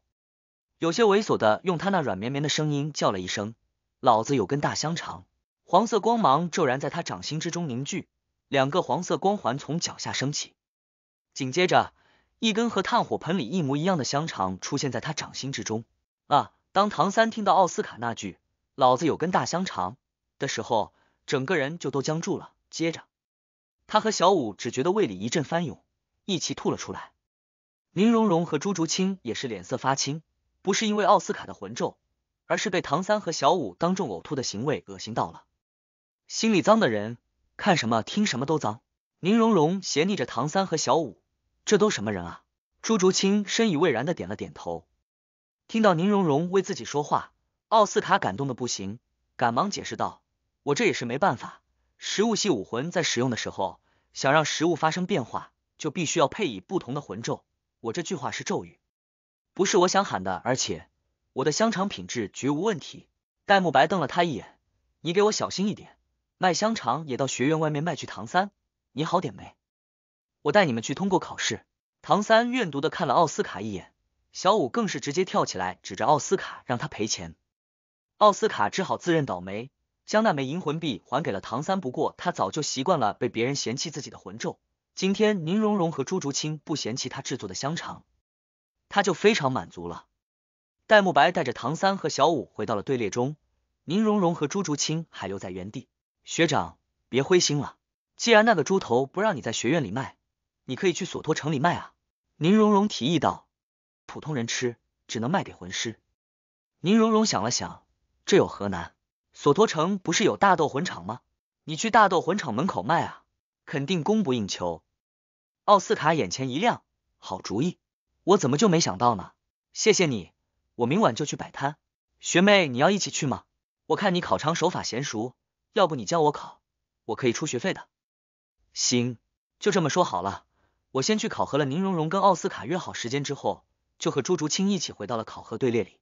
有些猥琐的用他那软绵绵的声音叫了一声：“老子有根大香肠！”黄色光芒骤然在他掌心之中凝聚，两个黄色光环从脚下升起，紧接着一根和炭火盆里一模一样的香肠出现在他掌心之中。啊！当唐三听到奥斯卡那句“老子有根大香肠”的时候，整个人就都僵住了。接着，他和小五只觉得胃里一阵翻涌，一起吐了出来。宁荣荣和朱竹清也是脸色发青，不是因为奥斯卡的魂咒，而是被唐三和小五当众呕吐的行为恶心到了。心里脏的人看什么听什么都脏。宁荣荣斜睨着唐三和小五，这都什么人啊？朱竹清深以为然的点了点头。听到宁荣荣为自己说话，奥斯卡感动的不行，赶忙解释道：“我这也是没办法。”食物系武魂在使用的时候，想让食物发生变化，就必须要配以不同的魂咒。我这句话是咒语，不是我想喊的。而且我的香肠品质绝无问题。戴沐白瞪了他一眼：“你给我小心一点，卖香肠也到学院外面卖去。”唐三，你好点没？我带你们去通过考试。唐三怨毒的看了奥斯卡一眼，小五更是直接跳起来指着奥斯卡让他赔钱，奥斯卡只好自认倒霉。将那枚银魂币还给了唐三，不过他早就习惯了被别人嫌弃自己的魂咒。今天宁荣荣和朱竹清不嫌弃他制作的香肠，他就非常满足了。戴沐白带着唐三和小五回到了队列中，宁荣荣和朱竹清还留在原地。学长，别灰心了，既然那个猪头不让你在学院里卖，你可以去索托城里卖啊。宁荣荣提议道：“普通人吃，只能卖给魂师。”宁荣荣想了想，这有何难？索托城不是有大斗魂场吗？你去大斗魂场门口卖啊，肯定供不应求。奥斯卡眼前一亮，好主意，我怎么就没想到呢？谢谢你，我明晚就去摆摊。学妹，你要一起去吗？我看你烤肠手法娴熟，要不你教我烤，我可以出学费的。行，就这么说好了。我先去考核了。宁荣荣跟奥斯卡约好时间之后，就和朱竹清一起回到了考核队列里。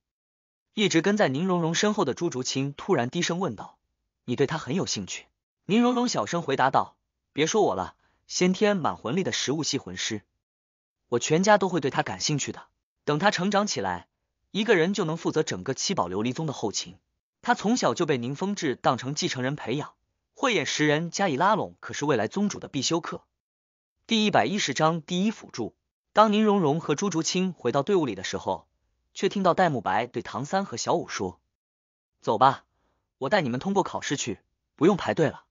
一直跟在宁荣荣身后的朱竹清突然低声问道：“你对他很有兴趣？”宁荣荣小声回答道：“别说我了，先天满魂力的食物系魂师，我全家都会对他感兴趣的。等他成长起来，一个人就能负责整个七宝琉璃宗的后勤。他从小就被宁风致当成继承人培养，慧眼识人加以拉拢，可是未来宗主的必修课。”第一百一十章第一辅助。当宁荣荣和朱竹清回到队伍里的时候。却听到戴沐白对唐三和小五说：“走吧，我带你们通过考试去，不用排队了。”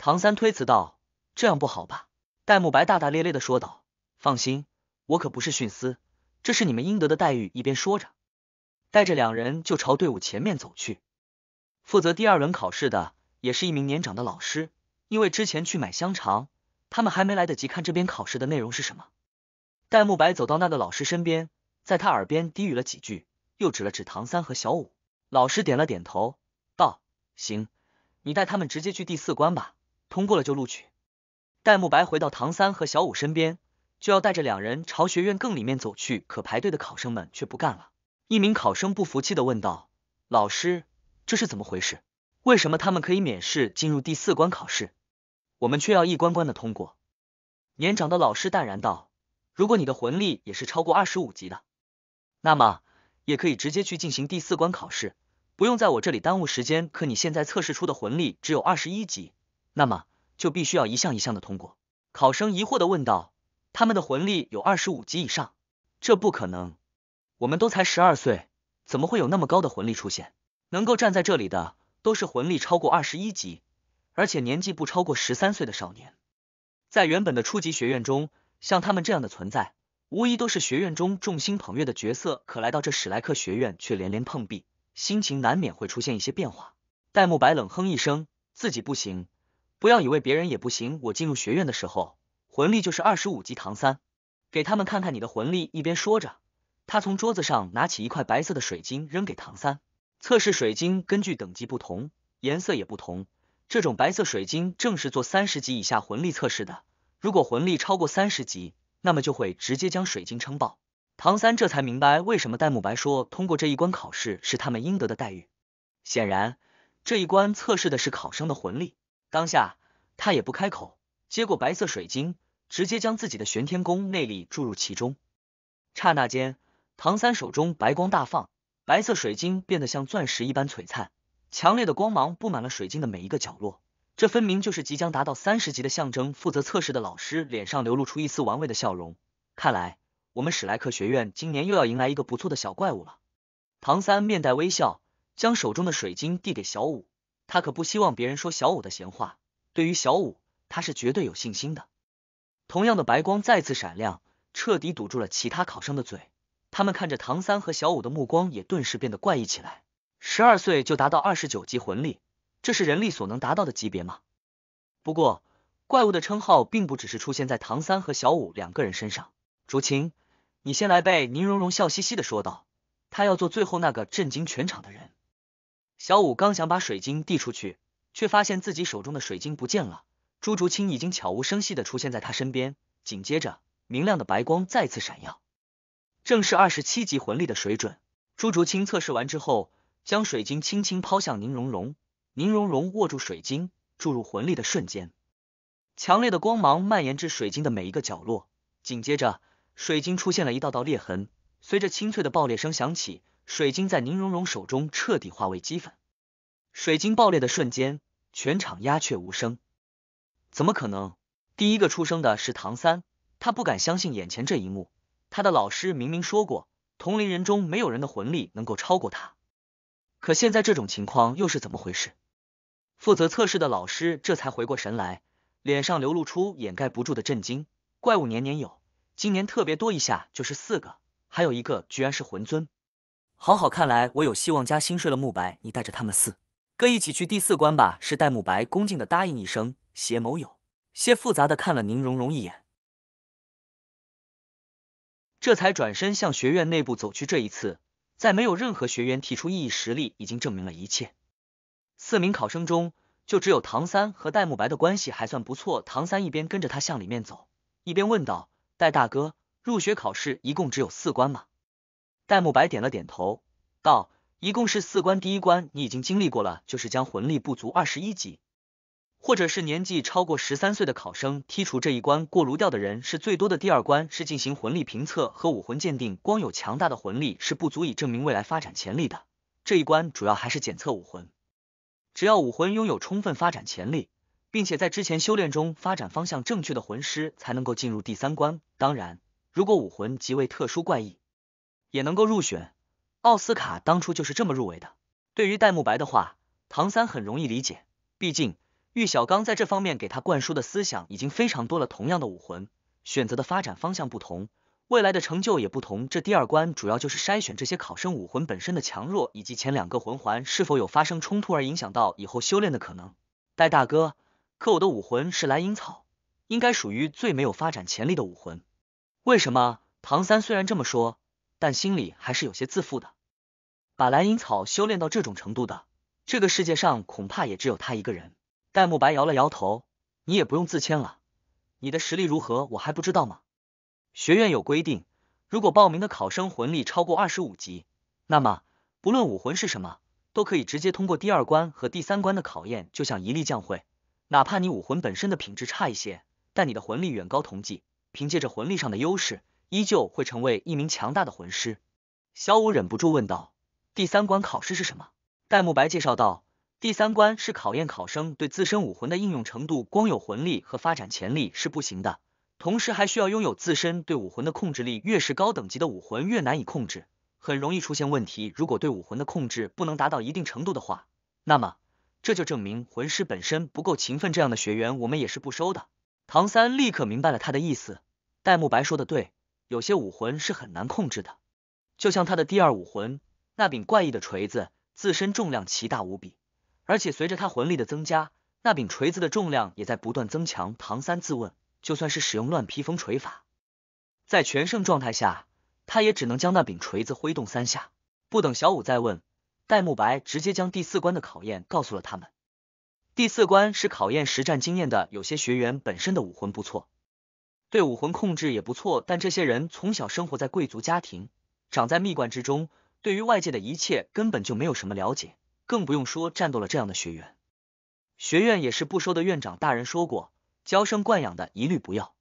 唐三推辞道：“这样不好吧？”戴沐白大大咧咧的说道：“放心，我可不是徇私，这是你们应得的待遇。”一边说着，带着两人就朝队伍前面走去。负责第二轮考试的也是一名年长的老师，因为之前去买香肠，他们还没来得及看这边考试的内容是什么。戴沐白走到那个老师身边。在他耳边低语了几句，又指了指唐三和小五，老师点了点头，道：“行，你带他们直接去第四关吧，通过了就录取。”戴沐白回到唐三和小五身边，就要带着两人朝学院更里面走去，可排队的考生们却不干了。一名考生不服气的问道：“老师，这是怎么回事？为什么他们可以免试进入第四关考试，我们却要一关关的通过？”年长的老师淡然道：“如果你的魂力也是超过二十五级的。”那么，也可以直接去进行第四关考试，不用在我这里耽误时间。可你现在测试出的魂力只有二十一级，那么就必须要一项一项的通过。考生疑惑的问道：“他们的魂力有二十五级以上，这不可能，我们都才十二岁，怎么会有那么高的魂力出现？能够站在这里的，都是魂力超过二十一级，而且年纪不超过十三岁的少年。在原本的初级学院中，像他们这样的存在。”无疑都是学院中众星捧月的角色，可来到这史莱克学院却连连碰壁，心情难免会出现一些变化。戴沐白冷哼一声，自己不行，不要以为别人也不行。我进入学院的时候，魂力就是二十五级。唐三，给他们看看你的魂力。一边说着，他从桌子上拿起一块白色的水晶扔给唐三测试。水晶根据等级不同，颜色也不同。这种白色水晶正是做三十级以下魂力测试的。如果魂力超过三十级。那么就会直接将水晶撑爆。唐三这才明白为什么戴沐白说通过这一关考试是他们应得的待遇。显然，这一关测试的是考生的魂力。当下，他也不开口，接过白色水晶，直接将自己的玄天功内力注入其中。刹那间，唐三手中白光大放，白色水晶变得像钻石一般璀璨，强烈的光芒布满了水晶的每一个角落。这分明就是即将达到三十级的象征。负责测试的老师脸上流露出一丝玩味的笑容，看来我们史莱克学院今年又要迎来一个不错的小怪物了。唐三面带微笑，将手中的水晶递给小五，他可不希望别人说小五的闲话。对于小五，他是绝对有信心的。同样的白光再次闪亮，彻底堵住了其他考生的嘴。他们看着唐三和小五的目光也顿时变得怪异起来。十二岁就达到二十九级魂力。这是人力所能达到的级别吗？不过，怪物的称号并不只是出现在唐三和小五两个人身上。竹青，你先来呗。宁荣荣笑嘻嘻的说道，他要做最后那个震惊全场的人。小五刚想把水晶递出去，却发现自己手中的水晶不见了。朱竹清已经悄无声息的出现在他身边，紧接着明亮的白光再次闪耀，正是二十七级魂力的水准。朱竹清测试完之后，将水晶轻轻抛向宁荣荣。宁荣荣握住水晶，注入魂力的瞬间，强烈的光芒蔓延至水晶的每一个角落。紧接着，水晶出现了一道道裂痕，随着清脆的爆裂声响起，水晶在宁荣荣手中彻底化为齑粉。水晶爆裂的瞬间，全场鸦雀无声。怎么可能？第一个出生的是唐三，他不敢相信眼前这一幕。他的老师明明说过，同龄人中没有人的魂力能够超过他，可现在这种情况又是怎么回事？负责测试的老师这才回过神来，脸上流露出掩盖不住的震惊。怪物年年有，今年特别多，一下就是四个，还有一个居然是魂尊。好好，看来我有希望加薪水了。慕白，你带着他们四哥一起去第四关吧。是戴沐白恭敬的答应一声，邪某有些复杂的看了宁荣荣一眼，这才转身向学院内部走去。这一次，在没有任何学员提出异议，实力已经证明了一切。四名考生中，就只有唐三和戴沐白的关系还算不错。唐三一边跟着他向里面走，一边问道：“戴大哥，入学考试一共只有四关吗？”戴沐白点了点头，道：“一共是四关。第一关你已经经历过了，就是将魂力不足二十一级，或者是年纪超过十三岁的考生剔除。这一关过炉掉的人是最多的。第二关是进行魂力评测和武魂鉴定，光有强大的魂力是不足以证明未来发展潜力的。这一关主要还是检测武魂。”只要武魂拥有充分发展潜力，并且在之前修炼中发展方向正确的魂师，才能够进入第三关。当然，如果武魂极为特殊怪异，也能够入选。奥斯卡当初就是这么入围的。对于戴沐白的话，唐三很容易理解，毕竟玉小刚在这方面给他灌输的思想已经非常多了。同样的武魂，选择的发展方向不同。未来的成就也不同，这第二关主要就是筛选这些考生武魂本身的强弱，以及前两个魂环是否有发生冲突而影响到以后修炼的可能。戴大哥，可我的武魂是蓝银草，应该属于最没有发展潜力的武魂，为什么？唐三虽然这么说，但心里还是有些自负的。把蓝银草修炼到这种程度的，这个世界上恐怕也只有他一个人。戴沐白摇了摇头，你也不用自谦了，你的实力如何，我还不知道吗？学院有规定，如果报名的考生魂力超过二十五级，那么不论武魂是什么，都可以直接通过第二关和第三关的考验。就像一力将会，哪怕你武魂本身的品质差一些，但你的魂力远高同级，凭借着魂力上的优势，依旧会成为一名强大的魂师。小五忍不住问道：“第三关考试是什么？”戴沐白介绍道：“第三关是考验考生对自身武魂的应用程度，光有魂力和发展潜力是不行的。”同时还需要拥有自身对武魂的控制力，越是高等级的武魂越难以控制，很容易出现问题。如果对武魂的控制不能达到一定程度的话，那么这就证明魂师本身不够勤奋。这样的学员我们也是不收的。唐三立刻明白了他的意思。戴沐白说的对，有些武魂是很难控制的，就像他的第二武魂那柄怪异的锤子，自身重量奇大无比，而且随着他魂力的增加，那柄锤子的重量也在不断增强。唐三自问。就算是使用乱披风锤法，在全盛状态下，他也只能将那柄锤子挥动三下。不等小五再问，戴沐白直接将第四关的考验告诉了他们。第四关是考验实战经验的。有些学员本身的武魂不错，对武魂控制也不错，但这些人从小生活在贵族家庭，长在蜜罐之中，对于外界的一切根本就没有什么了解，更不用说战斗了。这样的学员，学院也是不收的。院长大人说过。娇生惯养的一律不要。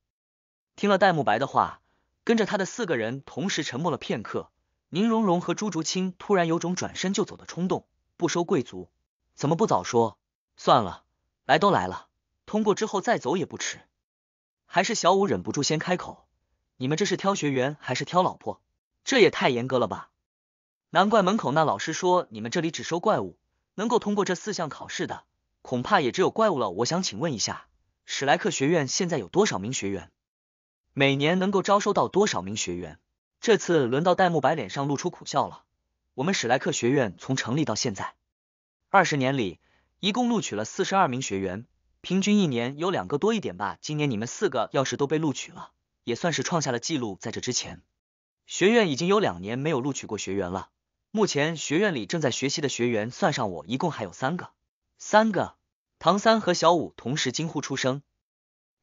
听了戴沐白的话，跟着他的四个人同时沉默了片刻。宁荣荣和朱竹清突然有种转身就走的冲动。不收贵族，怎么不早说？算了，来都来了，通过之后再走也不迟。还是小五忍不住先开口：“你们这是挑学员还是挑老婆？这也太严格了吧！难怪门口那老师说你们这里只收怪物。能够通过这四项考试的，恐怕也只有怪物了。我想请问一下。”史莱克学院现在有多少名学员？每年能够招收到多少名学员？这次轮到戴沐白脸上露出苦笑了。我们史莱克学院从成立到现在二十年里，一共录取了四十二名学员，平均一年有两个多一点吧。今年你们四个要是都被录取了，也算是创下了记录。在这之前，学院已经有两年没有录取过学员了。目前学院里正在学习的学员，算上我，一共还有三个，三个。唐三和小五同时惊呼出声，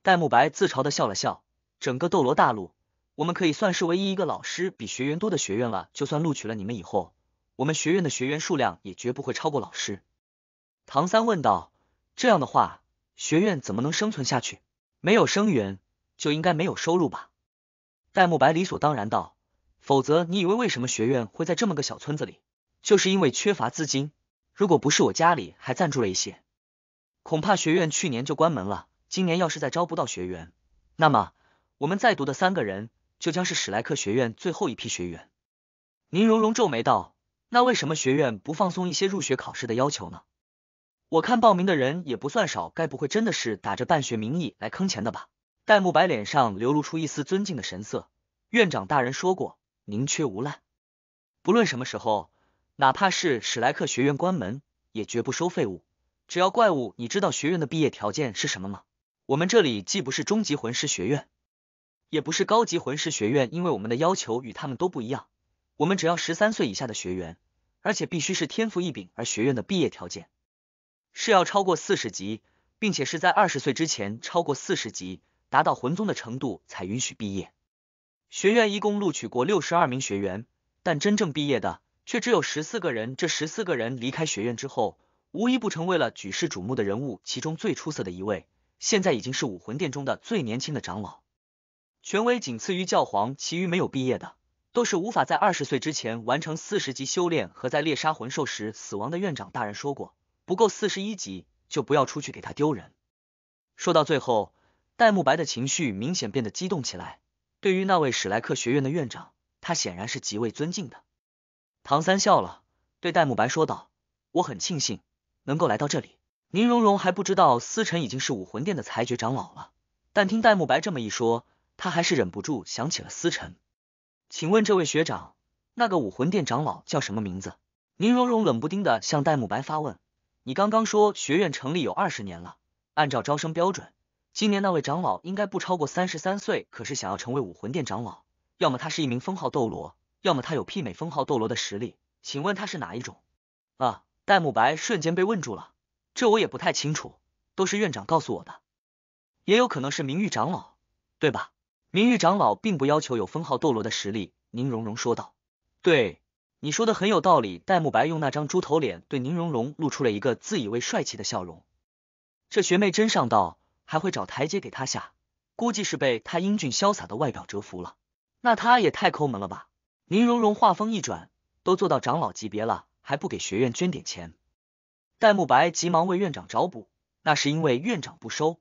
戴沐白自嘲的笑了笑。整个斗罗大陆，我们可以算是唯一一个老师比学员多的学院了。就算录取了你们以后，我们学院的学员数量也绝不会超过老师。唐三问道：“这样的话，学院怎么能生存下去？没有生源，就应该没有收入吧？”戴沐白理所当然道：“否则，你以为为什么学院会在这么个小村子里？就是因为缺乏资金。如果不是我家里还赞助了一些。”恐怕学院去年就关门了。今年要是再招不到学员，那么我们在读的三个人就将是史莱克学院最后一批学员。宁荣荣皱眉道：“那为什么学院不放松一些入学考试的要求呢？我看报名的人也不算少，该不会真的是打着办学名义来坑钱的吧？”戴沐白脸上流露出一丝尊敬的神色。院长大人说过：“宁缺毋滥，不论什么时候，哪怕是史莱克学院关门，也绝不收废物。”只要怪物，你知道学院的毕业条件是什么吗？我们这里既不是中级魂师学院，也不是高级魂师学院，因为我们的要求与他们都不一样。我们只要十三岁以下的学员，而且必须是天赋异禀。而学院的毕业条件是要超过四十级，并且是在二十岁之前超过四十级，达到魂宗的程度才允许毕业。学院一共录取过六十二名学员，但真正毕业的却只有十四个人。这十四个人离开学院之后。无一不成为了举世瞩目的人物，其中最出色的一位，现在已经是武魂殿中的最年轻的长老，权威仅次于教皇。其余没有毕业的，都是无法在二十岁之前完成四十级修炼和在猎杀魂兽时死亡的。院长大人说过，不够四十一级就不要出去给他丢人。说到最后，戴沐白的情绪明显变得激动起来。对于那位史莱克学院的院长，他显然是极为尊敬的。唐三笑了，对戴沐白说道：“我很庆幸。”能够来到这里，宁荣荣还不知道思辰已经是武魂殿的裁决长老了，但听戴沐白这么一说，他还是忍不住想起了思辰。请问这位学长，那个武魂殿长老叫什么名字？宁荣荣冷不丁的向戴沐白发问：“你刚刚说学院成立有二十年了，按照招生标准，今年那位长老应该不超过三十三岁。可是想要成为武魂殿长老，要么他是一名封号斗罗，要么他有媲美封号斗罗的实力。请问他是哪一种？”啊。戴沐白瞬间被问住了，这我也不太清楚，都是院长告诉我的，也有可能是名誉长老，对吧？名誉长老并不要求有封号斗罗的实力，宁荣荣说道。对，你说的很有道理。戴沐白用那张猪头脸对宁荣荣露出了一个自以为帅气的笑容。这学妹真上道，还会找台阶给他下，估计是被他英俊潇洒的外表折服了。那他也太抠门了吧？宁荣荣话锋一转，都做到长老级别了。还不给学院捐点钱？戴沐白急忙为院长找补，那是因为院长不收。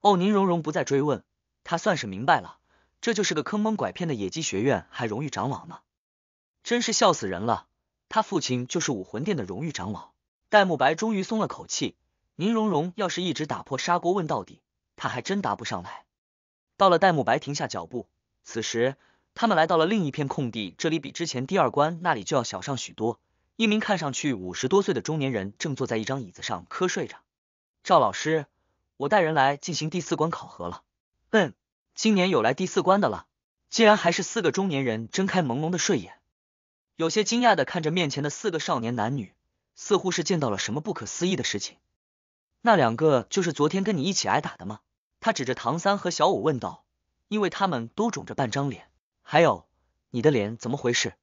哦，宁荣荣不再追问，他算是明白了，这就是个坑蒙拐骗的野鸡学院，还荣誉长老呢，真是笑死人了。他父亲就是武魂殿的荣誉长老。戴沐白终于松了口气，宁荣荣要是一直打破砂锅问到底，他还真答不上来。到了，戴沐白停下脚步，此时他们来到了另一片空地，这里比之前第二关那里就要小上许多。一名看上去五十多岁的中年人正坐在一张椅子上瞌睡着。赵老师，我带人来进行第四关考核了。嗯，今年有来第四关的了。竟然还是四个中年人睁开朦胧的睡眼，有些惊讶的看着面前的四个少年男女，似乎是见到了什么不可思议的事情。那两个就是昨天跟你一起挨打的吗？他指着唐三和小五问道，因为他们都肿着半张脸。还有，你的脸怎么回事？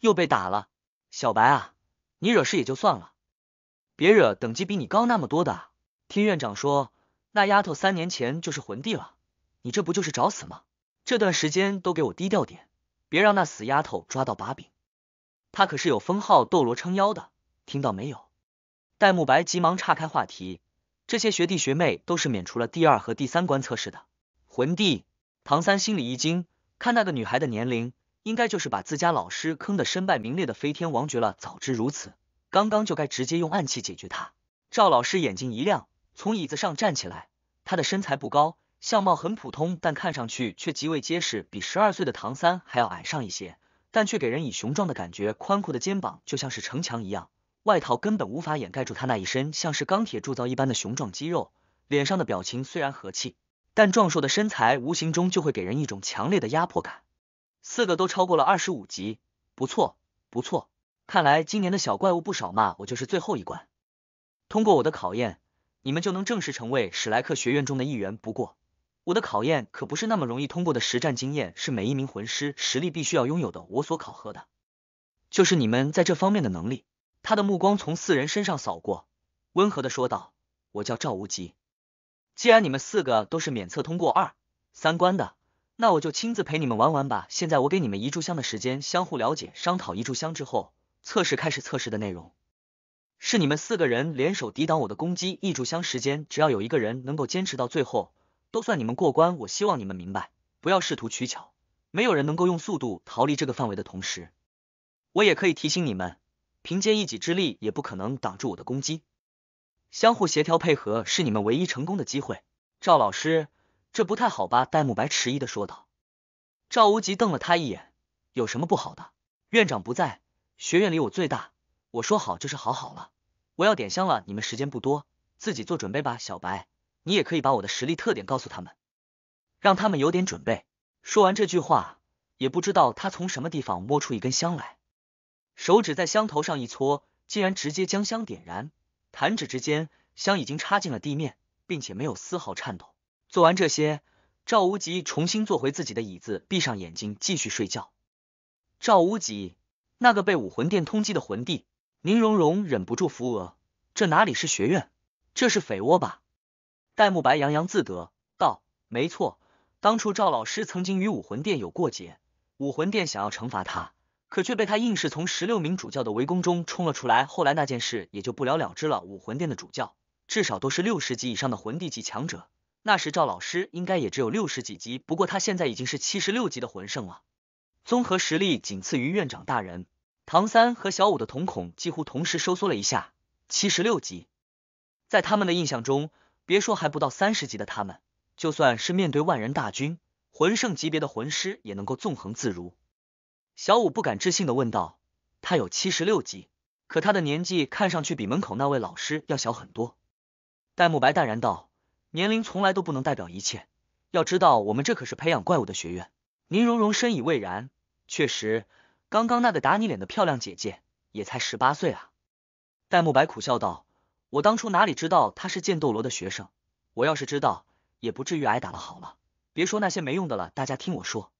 又被打了？小白啊！你惹事也就算了，别惹等级比你高那么多的。听院长说，那丫头三年前就是魂帝了，你这不就是找死吗？这段时间都给我低调点，别让那死丫头抓到把柄，她可是有封号斗罗撑腰的，听到没有？戴沐白急忙岔开话题，这些学弟学妹都是免除了第二和第三关测试的。魂帝唐三心里一惊，看那个女孩的年龄。应该就是把自家老师坑得身败名裂的飞天王爵了。早知如此，刚刚就该直接用暗器解决他。赵老师眼睛一亮，从椅子上站起来。他的身材不高，相貌很普通，但看上去却极为结实，比十二岁的唐三还要矮上一些，但却给人以雄壮的感觉。宽阔的肩膀就像是城墙一样，外套根本无法掩盖住他那一身像是钢铁铸造一般的雄壮肌肉。脸上的表情虽然和气，但壮硕的身材无形中就会给人一种强烈的压迫感。四个都超过了二十五级，不错，不错，看来今年的小怪物不少嘛。我就是最后一关，通过我的考验，你们就能正式成为史莱克学院中的一员。不过，我的考验可不是那么容易通过的，实战经验是每一名魂师实力必须要拥有的。我所考核的，就是你们在这方面的能力。他的目光从四人身上扫过，温和的说道：“我叫赵无极，既然你们四个都是免测通过二三关的。”那我就亲自陪你们玩玩吧。现在我给你们一炷香的时间，相互了解、商讨。一炷香之后，测试开始。测试的内容是你们四个人联手抵挡我的攻击。一炷香时间，只要有一个人能够坚持到最后，都算你们过关。我希望你们明白，不要试图取巧。没有人能够用速度逃离这个范围的同时，我也可以提醒你们，凭借一己之力也不可能挡住我的攻击。相互协调配合是你们唯一成功的机会。赵老师。这不太好吧？戴沐白迟疑的说道。赵无极瞪了他一眼，有什么不好的？院长不在，学院里我最大，我说好就是好好了。我要点香了，你们时间不多，自己做准备吧。小白，你也可以把我的实力特点告诉他们，让他们有点准备。说完这句话，也不知道他从什么地方摸出一根香来，手指在香头上一搓，竟然直接将香点燃，弹指之间，香已经插进了地面，并且没有丝毫颤抖。做完这些，赵无极重新坐回自己的椅子，闭上眼睛继续睡觉。赵无极，那个被武魂殿通缉的魂帝，宁荣荣忍不住扶额：这哪里是学院？这是匪窝吧？戴沐白洋洋自得道：没错，当初赵老师曾经与武魂殿有过节，武魂殿想要惩罚他，可却被他硬是从十六名主教的围攻中冲了出来。后来那件事也就不了了之了。武魂殿的主教，至少都是六十级以上的魂帝级强者。那时赵老师应该也只有六十几级，不过他现在已经是七十六级的魂圣了，综合实力仅次于院长大人。唐三和小五的瞳孔几乎同时收缩了一下。七十六级，在他们的印象中，别说还不到三十级的他们，就算是面对万人大军，魂圣级别的魂师也能够纵横自如。小五不敢置信的问道：“他有七十六级，可他的年纪看上去比门口那位老师要小很多。”戴沐白淡然道。年龄从来都不能代表一切，要知道我们这可是培养怪物的学院。宁荣荣深以为然，确实，刚刚那个打你脸的漂亮姐姐也才十八岁啊。戴沐白苦笑道：“我当初哪里知道她是剑斗罗的学生，我要是知道，也不至于挨打了。”好了，别说那些没用的了，大家听我说，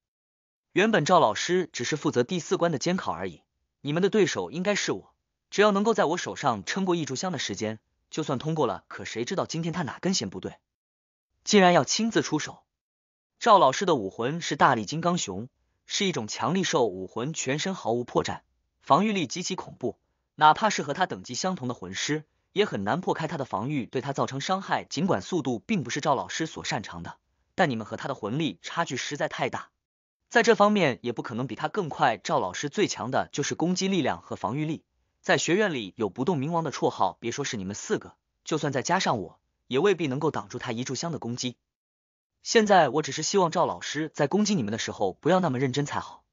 原本赵老师只是负责第四关的监考而已，你们的对手应该是我，只要能够在我手上撑过一炷香的时间。就算通过了，可谁知道今天他哪根弦不对，竟然要亲自出手？赵老师的武魂是大力金刚熊，是一种强力兽武魂，全身毫无破绽，防御力极其恐怖，哪怕是和他等级相同的魂师，也很难破开他的防御，对他造成伤害。尽管速度并不是赵老师所擅长的，但你们和他的魂力差距实在太大，在这方面也不可能比他更快。赵老师最强的就是攻击力量和防御力。在学院里有不动明王的绰号，别说是你们四个，就算再加上我，也未必能够挡住他一炷香的攻击。现在我只是希望赵老师在攻击你们的时候不要那么认真才好。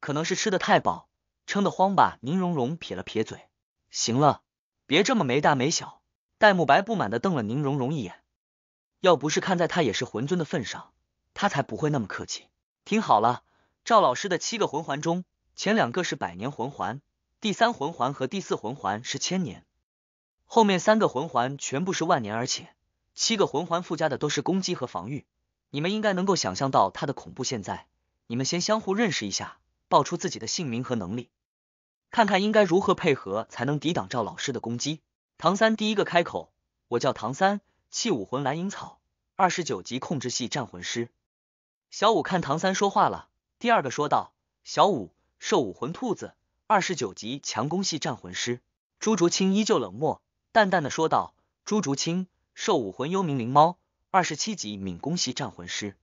可能是吃的太饱，撑得慌吧？宁荣荣撇了撇嘴。行了，别这么没大没小。戴沐白不满的瞪了宁荣荣一眼。要不是看在他也是魂尊的份上，他才不会那么客气。听好了，赵老师的七个魂环中，前两个是百年魂环。第三魂环和第四魂环是千年，后面三个魂环全部是万年，而且七个魂环附加的都是攻击和防御，你们应该能够想象到它的恐怖。现在你们先相互认识一下，报出自己的姓名和能力，看看应该如何配合才能抵挡赵老师的攻击。唐三第一个开口，我叫唐三，气武魂蓝银草，二十九级控制系战魂师。小五看唐三说话了，第二个说道，小五，兽武魂兔子。二十九级强攻系战魂师朱竹清依旧冷漠，淡淡的说道：“朱竹清，兽武魂幽冥灵猫，二十七级敏攻系战魂师。”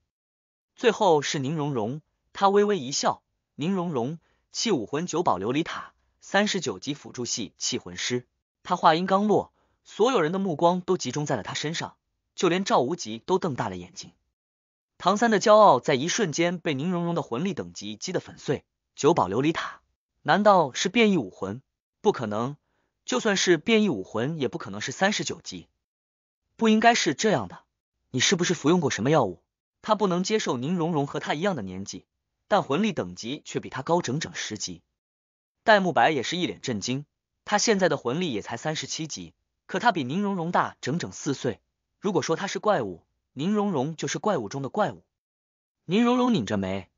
最后是宁荣荣，他微微一笑：“宁荣荣，气武魂九宝琉璃塔，三十九级辅助系器魂师。”他话音刚落，所有人的目光都集中在了他身上，就连赵无极都瞪大了眼睛。唐三的骄傲在一瞬间被宁荣荣的魂力等级击得粉碎。九宝琉璃塔。难道是变异武魂？不可能，就算是变异武魂，也不可能是三十九级，不应该是这样的。你是不是服用过什么药物？他不能接受宁荣荣和他一样的年纪，但魂力等级却比他高整整十级。戴沐白也是一脸震惊，他现在的魂力也才三十七级，可他比宁荣荣大整整四岁。如果说他是怪物，宁荣荣就是怪物中的怪物。宁荣荣拧着眉，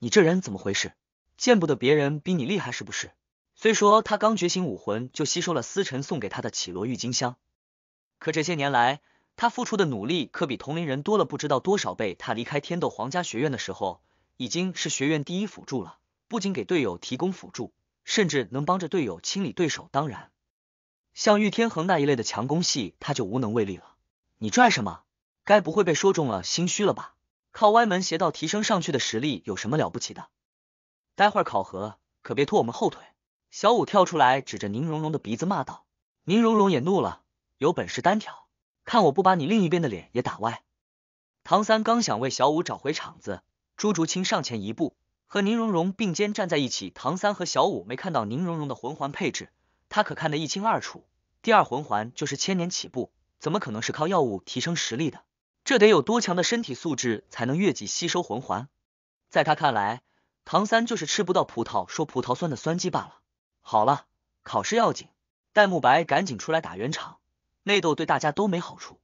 你这人怎么回事？见不得别人比你厉害是不是？虽说他刚觉醒武魂就吸收了思辰送给他的绮罗郁金香，可这些年来他付出的努力可比同龄人多了不知道多少倍。他离开天斗皇家学院的时候已经是学院第一辅助了，不仅给队友提供辅助，甚至能帮着队友清理对手。当然，像玉天恒那一类的强攻系他就无能为力了。你拽什么？该不会被说中了心虚了吧？靠歪门邪道提升上去的实力有什么了不起的？待会儿考核可别拖我们后腿！小五跳出来，指着宁荣荣的鼻子骂道：“宁荣荣也怒了，有本事单挑，看我不把你另一边的脸也打歪！”唐三刚想为小五找回场子，朱竹清上前一步，和宁荣荣并肩站在一起。唐三和小五没看到宁荣荣的魂环配置，他可看得一清二楚。第二魂环就是千年起步，怎么可能是靠药物提升实力的？这得有多强的身体素质才能越级吸收魂环？在他看来。唐三就是吃不到葡萄说葡萄酸的酸鸡罢了。好了，考试要紧，戴沐白赶紧出来打圆场，内斗对大家都没好处。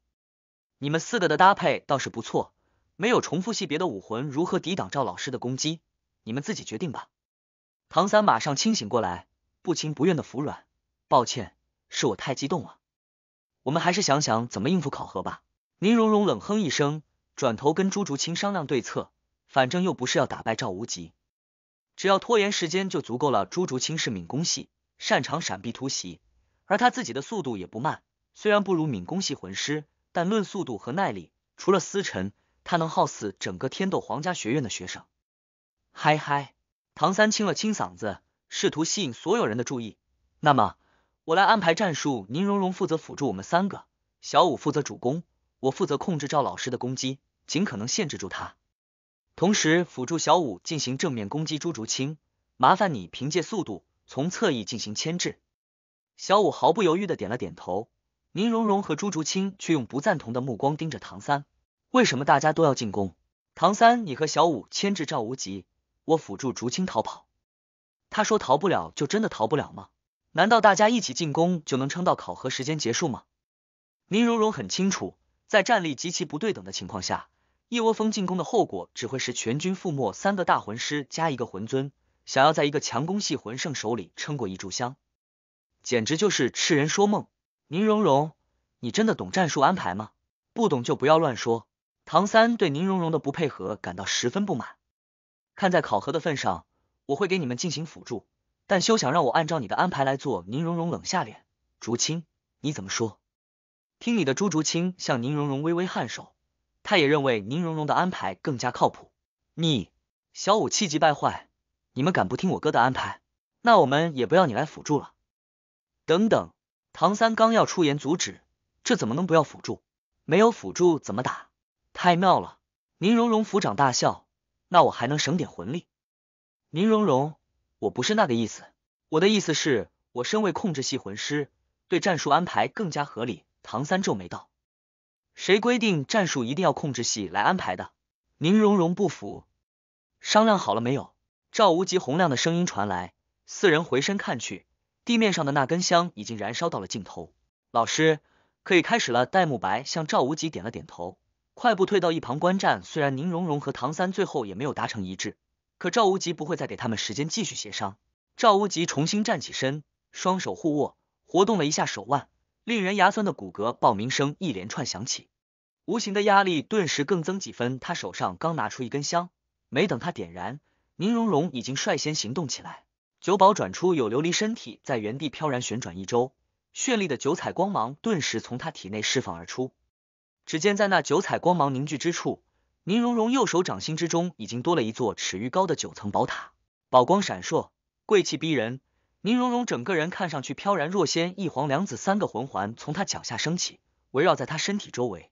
你们四个的搭配倒是不错，没有重复系别的武魂，如何抵挡赵老师的攻击？你们自己决定吧。唐三马上清醒过来，不情不愿的服软，抱歉，是我太激动了。我们还是想想怎么应付考核吧。宁荣荣冷哼一声，转头跟朱竹清商量对策，反正又不是要打败赵无极。只要拖延时间就足够了。朱竹清是敏攻系，擅长闪避突袭，而他自己的速度也不慢。虽然不如敏攻系魂师，但论速度和耐力，除了思辰，他能耗死整个天斗皇家学院的学生。嗨嗨，唐三清了清嗓子，试图吸引所有人的注意。那么，我来安排战术，宁荣荣负责辅助我们三个，小五负责主攻，我负责控制赵老师的攻击，尽可能限制住他。同时辅助小五进行正面攻击，朱竹清，麻烦你凭借速度从侧翼进行牵制。小五毫不犹豫的点了点头，宁荣荣和朱竹清却用不赞同的目光盯着唐三，为什么大家都要进攻？唐三，你和小五牵制赵无极，我辅助竹清逃跑。他说逃不了就真的逃不了吗？难道大家一起进攻就能撑到考核时间结束吗？宁荣荣很清楚，在战力极其不对等的情况下。一窝蜂进攻的后果只会是全军覆没。三个大魂师加一个魂尊，想要在一个强攻系魂圣手里撑过一炷香，简直就是痴人说梦。宁荣荣，你真的懂战术安排吗？不懂就不要乱说。唐三对宁荣荣的不配合感到十分不满。看在考核的份上，我会给你们进行辅助，但休想让我按照你的安排来做。宁荣荣冷下脸，竹青，你怎么说？听你的。朱竹清向宁荣荣微微颔首。他也认为宁荣荣的安排更加靠谱。你，小五气急败坏，你们敢不听我哥的安排，那我们也不要你来辅助了。等等，唐三刚要出言阻止，这怎么能不要辅助？没有辅助怎么打？太妙了！宁荣荣抚掌大笑，那我还能省点魂力。宁荣荣，我不是那个意思，我的意思是，我身为控制系魂师，对战术安排更加合理。唐三皱眉道。谁规定战术一定要控制系来安排的？宁荣荣不服。商量好了没有？赵无极洪亮的声音传来。四人回身看去，地面上的那根香已经燃烧到了尽头。老师，可以开始了。戴沐白向赵无极点了点头，快步退到一旁观战。虽然宁荣荣和唐三最后也没有达成一致，可赵无极不会再给他们时间继续协商。赵无极重新站起身，双手互握，活动了一下手腕。令人牙酸的骨骼爆鸣声一连串响起，无形的压力顿时更增几分。他手上刚拿出一根香，没等他点燃，宁荣荣已经率先行动起来。九宝转出，有琉璃身体在原地飘然旋转一周，绚丽的九彩光芒顿时从他体内释放而出。只见在那九彩光芒凝聚之处，宁荣荣右手掌心之中已经多了一座尺余高的九层宝塔，宝光闪烁，贵气逼人。宁荣荣整个人看上去飘然若仙，一黄两紫三个魂环从他脚下升起，围绕在他身体周围。